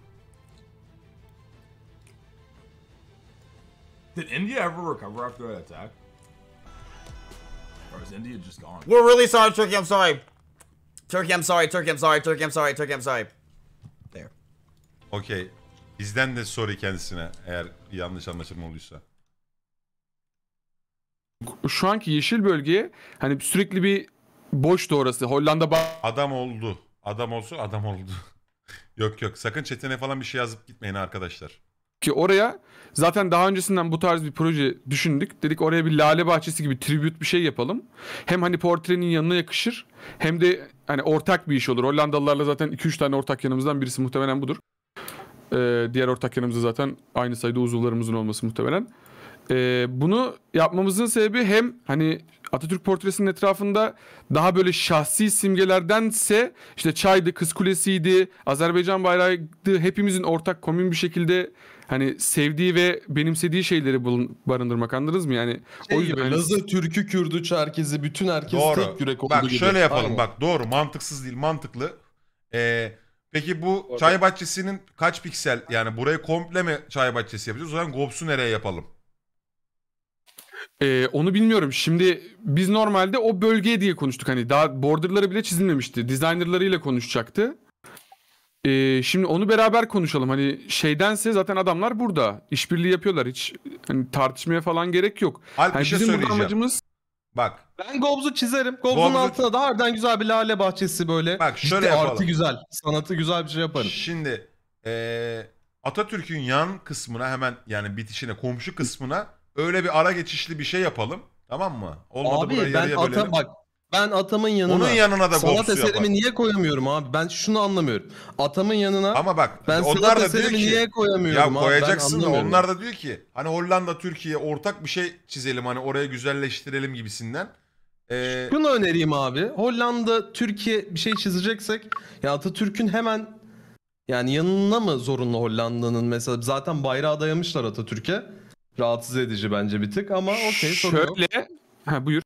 Did India ever recover after that attack? Or is India just gone? We're really sorry, Turkey. I'm sorry. Turkey, I'm sorry. Turkey, I'm sorry. Turkey, I'm sorry. Turkey, I'm sorry. There. Okay. Bizden de sorry kendisine eğer yanlış anlaşılma olduysa. Şu anki yeşil bölgeye hani sürekli bir boştu orası. Hollanda adam oldu. Adam olsun adam oldu. yok yok sakın çetene falan bir şey yazıp gitmeyin arkadaşlar. ki oraya Zaten daha öncesinden bu tarz bir proje düşündük. Dedik oraya bir lale bahçesi gibi tribüt bir şey yapalım. Hem hani portrenin yanına yakışır hem de hani ortak bir iş olur. Hollandalılarla zaten 2-3 tane ortak yanımızdan birisi muhtemelen budur. Ee, diğer ortak yanımızda zaten aynı sayıda uzuvlarımızın olması muhtemelen. Ee, bunu yapmamızın sebebi hem hani Atatürk portresinin etrafında daha böyle şahsi simgelerdense işte çaydı, kız kulesiydi, Azerbaycan bayrağıydı hepimizin ortak komün bir şekilde hani sevdiği ve benimsediği şeyleri bulun, barındırmak anladınız mı? Yani şey o gibi, hani... Lazı, Türkü, Kürdü, Çerkezi bütün herkes doğru. tek yürek Bak gibi. şöyle yapalım Aynen. bak doğru mantıksız değil mantıklı. Ee, peki bu Orada. çay bahçesinin kaç piksel yani burayı komple mi çay bahçesi yapacağız? O zaman Gobs'u nereye yapalım? Ee, onu bilmiyorum. Şimdi biz normalde o bölgeye diye konuştuk. Hani daha borderları bile çizilmemişti. Designerlarıyla konuşacaktı. Ee, şimdi onu beraber konuşalım. Hani şeydense zaten adamlar burada. İşbirliği yapıyorlar. Hiç hani tartışmaya falan gerek yok. Alp yani bir şey bizim burada amacımız Bak Ben Gobz'u çizerim. Gobz'un Gobz'u- altına da harbiden güzel bir lale bahçesi böyle. Bak, şöyle Ciddi yapalım. Artı güzel. Sanatı güzel bir şey yaparım. Şimdi eee, Atatürk'ün yan kısmına hemen yani bitişine komşu kısmına öyle bir ara geçişli bir şey yapalım. Tamam mı? Olmadı burayı Abi ben yarıya ata bak ben atamın yanına. Onun yanına da Sanat golsü eserimi yapar. niye koyamıyorum abi? Ben şunu anlamıyorum. Atamın yanına. Ama bak ben onlar da diyor ki niye koyamıyorum ya abi? koyacaksın da onlar da diyor ki hani Hollanda Türkiye ortak bir şey çizelim hani oraya güzelleştirelim gibisinden. Ee, Şunu önereyim abi. Hollanda Türkiye bir şey çizeceksek ya Atatürk'ün hemen yani yanına mı zorunlu Hollanda'nın mesela zaten bayrağı dayamışlar Atatürk'e. Rahatsız edici bence bir tık ama okey sorun Şöyle ha buyur.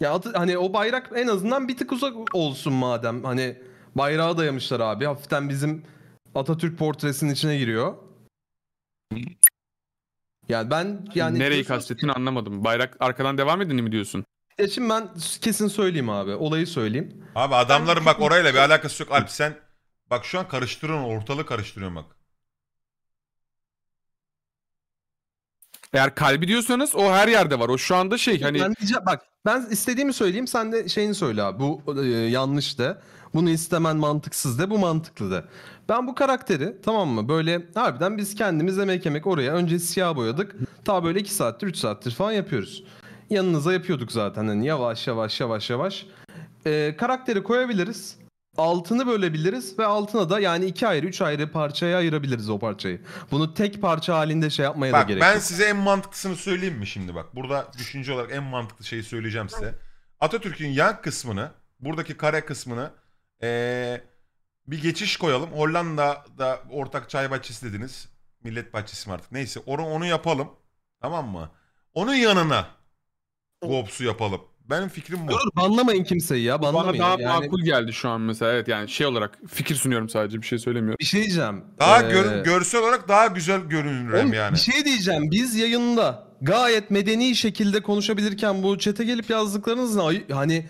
Ya hani o bayrak en azından bir tık uzak olsun madem. Hani bayrağa dayamışlar abi. Hafiften bizim Atatürk portresinin içine giriyor. Yani ben yani Nereyi diyorsun- kastettin anlamadım. Bayrak arkadan devam edin mi diyorsun? Ya şimdi ben kesin söyleyeyim abi. Olayı söyleyeyim. Abi adamların bak orayla bir alakası yok Alp sen. Bak şu an karıştırıyorsun ortalığı karıştırıyorsun bak. Eğer kalbi diyorsanız o her yerde var. O şu anda şey hani... Ben diyeceğim, bak ben istediğimi söyleyeyim sen de şeyini söyle abi. Bu e, yanlış de. Bunu istemen mantıksız de bu mantıklı da Ben bu karakteri tamam mı böyle harbiden biz kendimiz emek emek oraya önce siyah boyadık. Ta böyle 2 saattir 3 saattir falan yapıyoruz. Yanınıza yapıyorduk zaten hani yavaş yavaş yavaş yavaş. E, karakteri koyabiliriz altını bölebiliriz ve altına da yani iki ayrı üç ayrı parçaya ayırabiliriz o parçayı. Bunu tek parça halinde şey yapmaya bak, da gerek yok. Ben size en mantıklısını söyleyeyim mi şimdi bak. Burada düşünce olarak en mantıklı şeyi söyleyeceğim size. Atatürk'ün yan kısmını buradaki kare kısmını ee, bir geçiş koyalım. Hollanda'da ortak çay bahçesi dediniz. Millet bahçesi mi artık neyse onu, onu yapalım. Tamam mı? Onun yanına Gops'u yapalım. Benim fikrim bu. Dur banlamayın kimseyi ya banlamayın. Bana daha yani... makul geldi şu an mesela evet yani şey olarak fikir sunuyorum sadece bir şey söylemiyorum. Bir şey diyeceğim. Daha ee... gör, görsel olarak daha güzel görünürüm yani. Bir şey diyeceğim biz yayında gayet medeni şekilde konuşabilirken bu çete gelip yazdıklarınız ne? Hani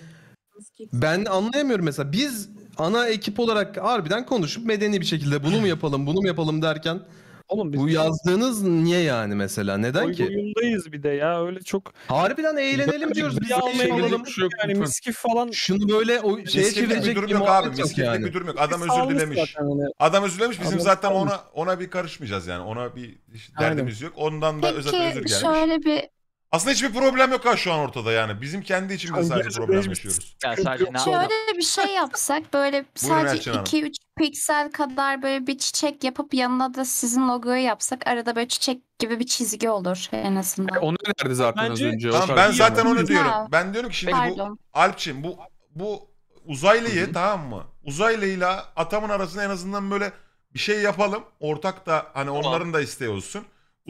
ben anlayamıyorum mesela biz ana ekip olarak harbiden konuşup medeni bir şekilde bunu mu yapalım bunu mu yapalım derken Oğlum biz Bu yazdığınız niye yani mesela? Neden ki? Oyundayız bir de ya öyle çok. Harbiden eğlenelim diyoruz. bir almaya alalım. yani miskif falan. Şunu böyle o şeye çevirecek bir yok abi. Miskiflik yani. bir durum yok. Adam özür dilemiş. Hani Adam özür dilemiş. Bizim zaten ona ona bir karışmayacağız yani. Ona bir derdimiz yok. Ondan da özel özür gelmiş. Peki şöyle bir aslında hiçbir problem yok ha şu an ortada yani. Bizim kendi içimizde sadece problem yaşıyoruz. Ya sadece ne Şöyle bir şey yapsak böyle sadece Erçin 2-3 piksel kadar böyle bir çiçek yapıp yanına da sizin logoyu yapsak arada böyle çiçek gibi bir çizgi olur en azından. Onu önerdi zaten az önce. Tamam ben şarkıyı. zaten onu diyorum. Ya. Ben diyorum ki şimdi bu Pardon. Alpçim bu bu Hı uzaylıyı hı. tamam mı? Uzaylıyla atamın arasında en azından böyle bir şey yapalım. Ortak da hani Tamam. onların da isteği olsun.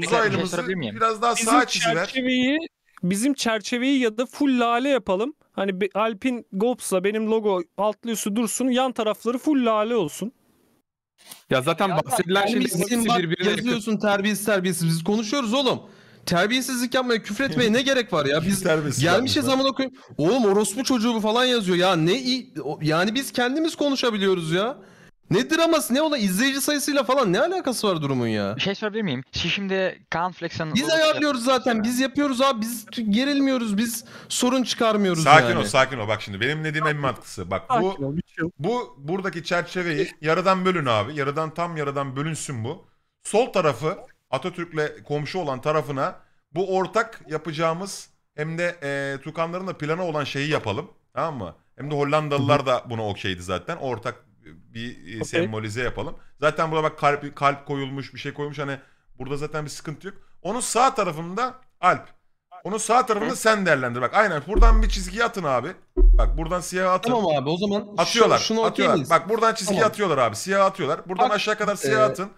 Uzaylımızı bir şey biraz daha Bizim sağa çiziver. bizim çerçeveyi ya da full lale yapalım. Hani Alpin Gops'la benim logo altlı üstü dursun. Yan tarafları full lale olsun. Ya zaten ya bahsedilen şey bizim bak, yazıyorsun terbiyesiz terbiyesiz biz konuşuyoruz oğlum. Terbiyesizlik yapmaya küfür etmeye ne gerek var ya? Biz gelmişiz zaman okuyup oğlum orospu çocuğu falan yazıyor ya ne iyi yani biz kendimiz konuşabiliyoruz ya. Ne draması ne olay izleyici sayısıyla falan ne alakası var durumun ya? Bir şey sorabilir miyim? Siz şimdi Kaan Flex'in... Biz ayarlıyoruz zaten. Biz yapıyoruz abi. Biz gerilmiyoruz. Biz sorun çıkarmıyoruz Sakin yani. ol sakin ol. Bak şimdi benim dediğim en mantıklısı. Bak bu, şey bu buradaki çerçeveyi yarıdan bölün abi. Yarıdan tam yarıdan bölünsün bu. Sol tarafı Atatürk'le komşu olan tarafına bu ortak yapacağımız hem de e, Tukanların da planı olan şeyi yapalım. Tamam mı? Hem de Hollandalılar da buna okeydi zaten. Ortak bir e, okay. sembolize yapalım. Zaten burada bak kalp, kalp koyulmuş bir şey koymuş hani burada zaten bir sıkıntı yok. Onun sağ tarafında Alp. Onun sağ tarafında Hı. sen değerlendir. Bak aynen buradan bir çizgi atın abi. Bak buradan siyah atın. Tamam abi o zaman atıyorlar. Şu, şunu atıyorlar. Miyiz? Bak buradan çizgi tamam. atıyorlar abi. Siyah atıyorlar. Buradan Bak, aşağı kadar siyah e... atın.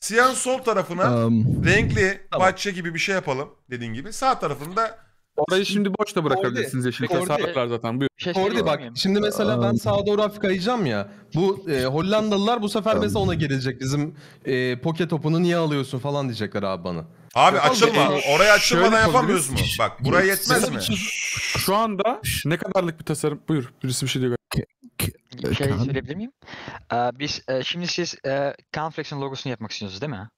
Siyahın sol tarafına um, renkli tamam. bahçe gibi bir şey yapalım dediğin gibi. Sağ tarafında Orayı şimdi boş da bırakabilirsiniz yeşil Kordi. kasarlar zaten. Buyur. Şey Kordi bak şimdi mesela ben sağa doğru hafif kayacağım ya. Bu e, Hollandalılar bu sefer mesela ona gelecek. Bizim e, poke topunu niye alıyorsun falan diyecekler abi bana. Abi açılma. E, Oraya açılmadan yapamıyoruz mu? Bak buraya yetmez mi? Şu anda ne kadarlık bir tasarım? Buyur birisi bir şey diyor. şey söyleyebilir miyim? Ee, biz e, şimdi siz e, Canflex'in logosunu yapmak istiyorsunuz değil mi?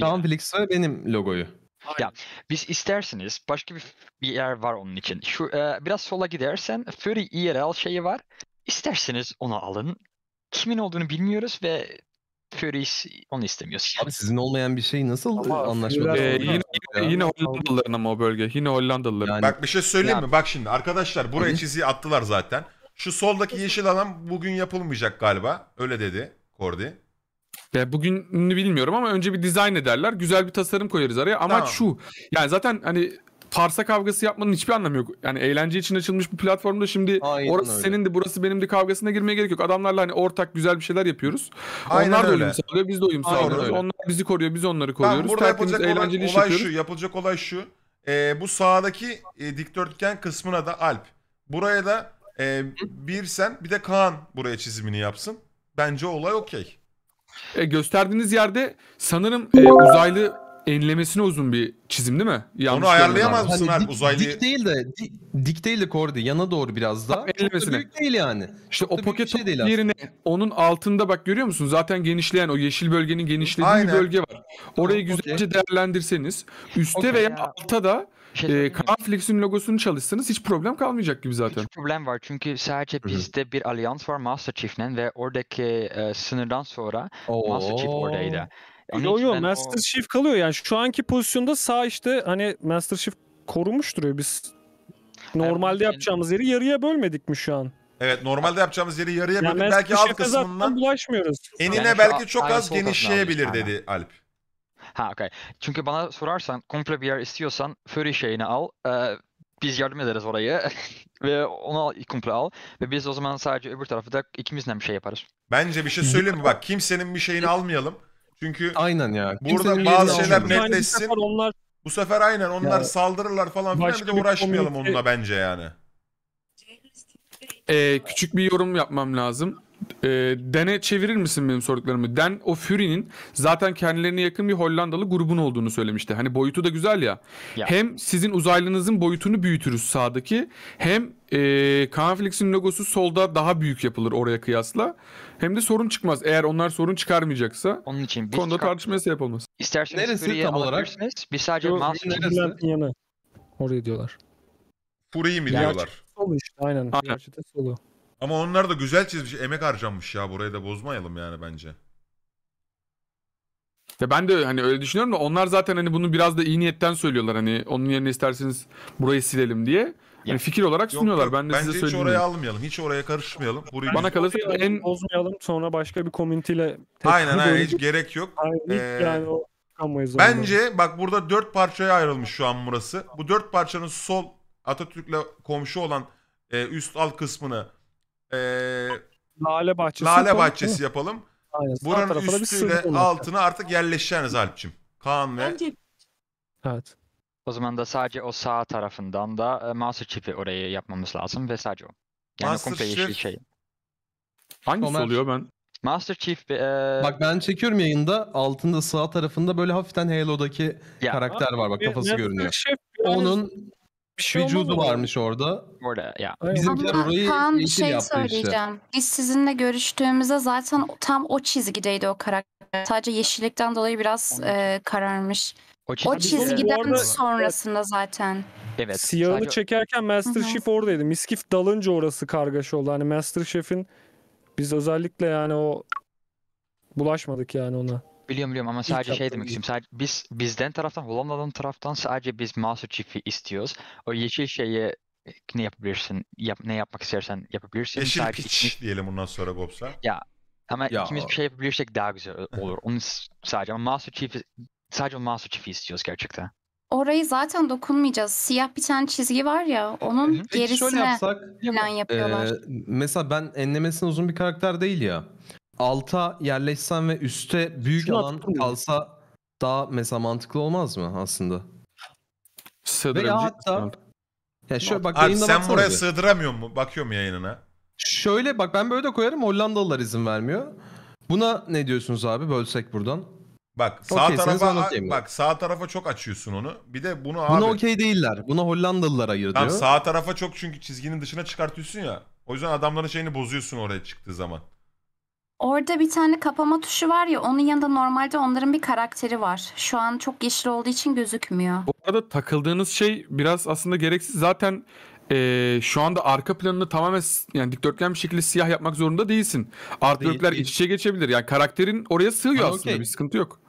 Canflex benim logoyu. Aynen. Ya biz isterseniz başka bir, bir yer var onun için. Şu e, biraz sola gidersen Fury IRL e şeyi var. İsterseniz onu alın. Kimin olduğunu bilmiyoruz ve Fury onu istemiyoruz. Abi sizin olmayan bir şey nasıl Ama anlaşma? Ee, yine, yine, Hollandalıların ama o bölge. Yine Hollandalıların. Yani, Bak bir şey söyleyeyim yani. mi? Bak şimdi arkadaşlar buraya çizgiyi attılar zaten. Şu soldaki yeşil adam bugün yapılmayacak galiba. Öyle dedi Kordi. Ya bugününü bilmiyorum ama önce bir dizayn ederler. Güzel bir tasarım koyarız araya. Ama tamam. şu. Yani zaten hani parsa kavgası yapmanın hiçbir anlamı yok. Yani eğlence için açılmış bu platformda şimdi Aynen orası senin de burası benim de kavgasına girmeye gerek yok. Adamlarla hani ortak güzel bir şeyler yapıyoruz. Aynen Onlar da öyle. uyum sağlıyor, biz de uyum sağlıyoruz. Onlar bizi koruyor, biz onları koruyoruz. Tamam, burada Tertemiz, yapılacak eğlenceli olay, olay şu, yapılacak olay şu. Ee, bu sağdaki e, dikdörtgen kısmına da Alp. Buraya da e, bir sen bir de Kaan buraya çizimini yapsın. Bence olay okey. E, gösterdiğiniz yerde sanırım e, uzaylı enlemesine uzun bir çizim değil mi? Yanlış Onu ayarlayamaz mısın hani Alp uzaylıyı? Dik değil de dik, dik değil de kordi yana doğru biraz daha. Tabii, enlemesine. Çok da büyük değil yani. İşte Çok o poket şey değil yerine aslında. onun altında bak görüyor musun? Zaten genişleyen o yeşil bölgenin genişlediği Aynen. bir bölge var. Orayı güzelce okay. değerlendirseniz üstte okay. veya altta da şey ee, Kaan logosunu çalışsanız hiç problem kalmayacak gibi zaten. Hiç problem var çünkü sadece bizde Hı-hı. bir alyans var Master Chief'le ve oradaki e, sınırdan sonra Oo. Master Chief oradaydı. Yani yo yo Master o... Chief kalıyor yani şu anki pozisyonda sağ işte hani Master Chief korumuş duruyor biz. Normalde yani, yapacağımız yeri yarıya bölmedik mi şu an? Evet normalde yapacağımız yeri yarıya yani bölüp belki alt kısmından bulaşmıyoruz. Enine yani belki çok az genişleyebilir dedi Alp. Ha okey. Çünkü bana sorarsan komple bir yer istiyorsan furry şeyini al. Ee, biz yardım ederiz orayı. ve onu al, komple al. Ve biz o zaman sadece öbür tarafı da ikimizle bir şey yaparız. Bence bir şey söyleyeyim mi? Bak kimsenin bir şeyini almayalım. Çünkü Aynen ya. burada Kimsenin bazı şeyler almayalım. netleşsin. Sefer onlar Bu sefer aynen onlar Ya, saldırırlar falan filan bir başka de bir uğraşmayalım komünite- onunla bence yani. Ee, küçük bir yorum yapmam lazım e, Den'e çevirir misin benim sorduklarımı? Den o Fury'nin zaten kendilerine yakın bir Hollandalı grubun olduğunu söylemişti. Hani boyutu da güzel ya. ya. Hem sizin uzaylınızın boyutunu büyütürüz sağdaki hem e, Kanflix'in logosu solda daha büyük yapılır oraya kıyasla. Hem de sorun çıkmaz. Eğer onlar sorun çıkarmayacaksa Onun için biz konuda çıkart- tartışması yapılmaz. İsterseniz Neresi tam olarak? Biz sadece Mansur'un yanı. Oraya diyorlar. Burayı mı diyorlar? Solu işte aynen. aynen. solu. Ama onlar da güzel çizmiş. Emek harcanmış ya. Burayı da bozmayalım yani bence. Ya ben de hani öyle düşünüyorum da onlar zaten hani bunu biraz da iyi niyetten söylüyorlar. Hani onun yerine isterseniz burayı silelim diye. Yani fikir olarak Yok, sunuyorlar. yok. Ben de Bence size hiç söyleyeyim. oraya almayalım. Hiç oraya karışmayalım. Burayı Bana kalırsa en bozmayalım sonra başka bir komüntiyle Aynen aynen hiç gerek yok. Ee, yani o çıkamayız oradan. Bence bak burada dört parçaya ayrılmış şu an burası. Bu dört parçanın sol Atatürk'le komşu olan e, üst alt kısmını e, lale bahçesi, lale yapalım, bahçesi yapalım. Aynen, Buranın üstüyle altına artık yerleşeceğiniz Alp'cim. Kaan ve... Bence... Evet. O zaman da sadece o sağ tarafından da e, Master Chief'i orayı yapmamız lazım ve sadece o. Yani Master komple Chief. yeşil şey. Hangisi Ömer. oluyor ben? Master Chief... E... Bak ben çekiyorum yayında altında sağ tarafında böyle hafiften Halo'daki ya. karakter var bak kafası Master görünüyor. Chief, yani... Onun bir şey vücudu varmış orada. Orada ya. Bizimkiler Ama orayı tam şey yaptı işte. Biz sizinle görüştüğümüzde zaten tam o çizgideydi o karakter. Sadece yeşillikten dolayı biraz e, kararmış. O, O biz çizgiden arada- sonrasında zaten. Evet. Siyahını sadece- çekerken Master Hı hı. Chief oradaydı. Miskif dalınca orası kargaşa oldu. Hani Master Chief'in biz özellikle yani o bulaşmadık yani ona. Biliyorum biliyorum ama sadece şey demek istiyorum. Sadece biz bizden taraftan Hollanda'dan taraftan sadece biz Master Chief'i istiyoruz. O yeşil şeyi e, ne yapabilirsin? Yap, ne yapmak istersen yapabilirsin. Yeşil sadece piç ikimiz... diyelim bundan sonra Bobsa. Ya ama ya. ikimiz bir şey yapabilirsek daha güzel olur. Onu sadece ama Master Chief sadece Master Chief'i istiyoruz gerçekten. Orayı zaten dokunmayacağız. Siyah bir tane çizgi var ya onun Peki gerisine yapsak, plan e, yapıyorlar. E, mesela ben enlemesine uzun bir karakter değil ya alta yerleşsen ve üste büyük Şunu alan kalsa daha mesela mantıklı olmaz mı aslında? Veya hatta ya şöyle bak Abi yayında sen buraya bir. sığdıramıyor mu? Bakıyorum yayınına. Şöyle bak ben böyle de koyarım Hollandalılar izin vermiyor. Buna ne diyorsunuz abi bölsek buradan? Bak sağ Okey, tarafa bak sağ tarafa çok açıyorsun onu. Bir de bunu abi. Buna okey değiller. Buna Hollandalılar ayır Tamam, diyor. sağ tarafa çok çünkü çizginin dışına çıkartıyorsun ya. O yüzden adamların şeyini bozuyorsun oraya çıktığı zaman. Orada bir tane kapama tuşu var ya onun yanında normalde onların bir karakteri var. Şu an çok yeşil olduğu için gözükmüyor. Bu arada takıldığınız şey biraz aslında gereksiz. Zaten ee, şu anda arka planını tamamen yani dikdörtgen bir şekilde siyah yapmak zorunda değilsin. Artworkler iç içe geçebilir. Yani karakterin oraya sığıyor ha, aslında. Okay. Bir sıkıntı yok.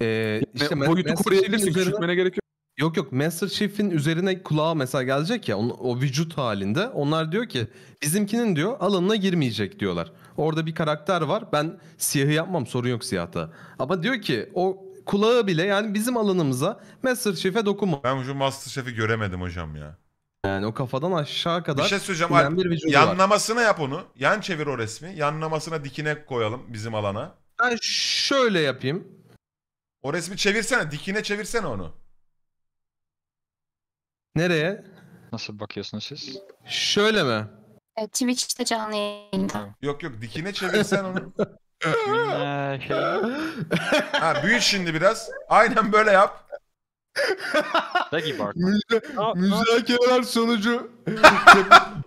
Ee, yani işte boyutu koruyabilirsin. Küçültmene gerek yok. Yok yok Master Chief'in üzerine kulağa mesela gelecek ya onun, o vücut halinde. Onlar diyor ki bizimkinin diyor alanına girmeyecek diyorlar. Orada bir karakter var. Ben siyahı yapmam sorun yok siyahta. Ama diyor ki o kulağı bile yani bizim alanımıza Master Chief'e dokunma. Ben şu Master Chief'i göremedim hocam ya. Yani o kafadan aşağı kadar. Bir şey söyleyeceğim Bir yanlamasına var. yap onu. Yan çevir o resmi. Yanlamasına dikine koyalım bizim alana. Ben şöyle yapayım. O resmi çevirsene. Dikine çevirsene onu. Nereye? Nasıl bakıyorsunuz siz? Şöyle mi? E, Twitch'te canlı yayında. Yok yok dikine çevirsen onu. Ee, şey. Ha büyüt şimdi biraz. Aynen böyle yap. Dagi Bark. müzakereler sonucu.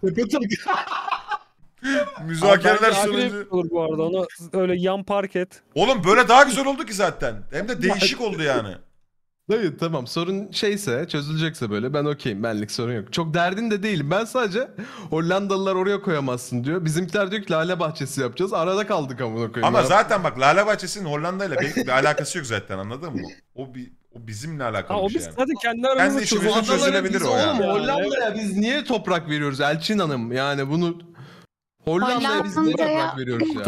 Tepe tak. Müzakereler sonucu. Olur bu arada onu öyle yan park et. Oğlum böyle daha güzel oldu ki zaten. Hem de değişik oldu yani. Hayır tamam sorun şeyse çözülecekse böyle ben okeyim benlik sorun yok. Çok derdin de değilim ben sadece Hollandalılar oraya koyamazsın diyor. Bizimkiler diyor ki lale bahçesi yapacağız arada kaldık amına koyayım. Ama zaten bak lale bahçesinin Hollanda ile bir, bir alakası yok zaten anladın mı? O bir o bizimle alakalı ha, o bir şey. O biz yani. zaten kendi aramızda Kendi çözülebilir o yani. Oğlum Hollanda'ya biz niye toprak veriyoruz Elçin Hanım? Yani bunu Hollanda'ya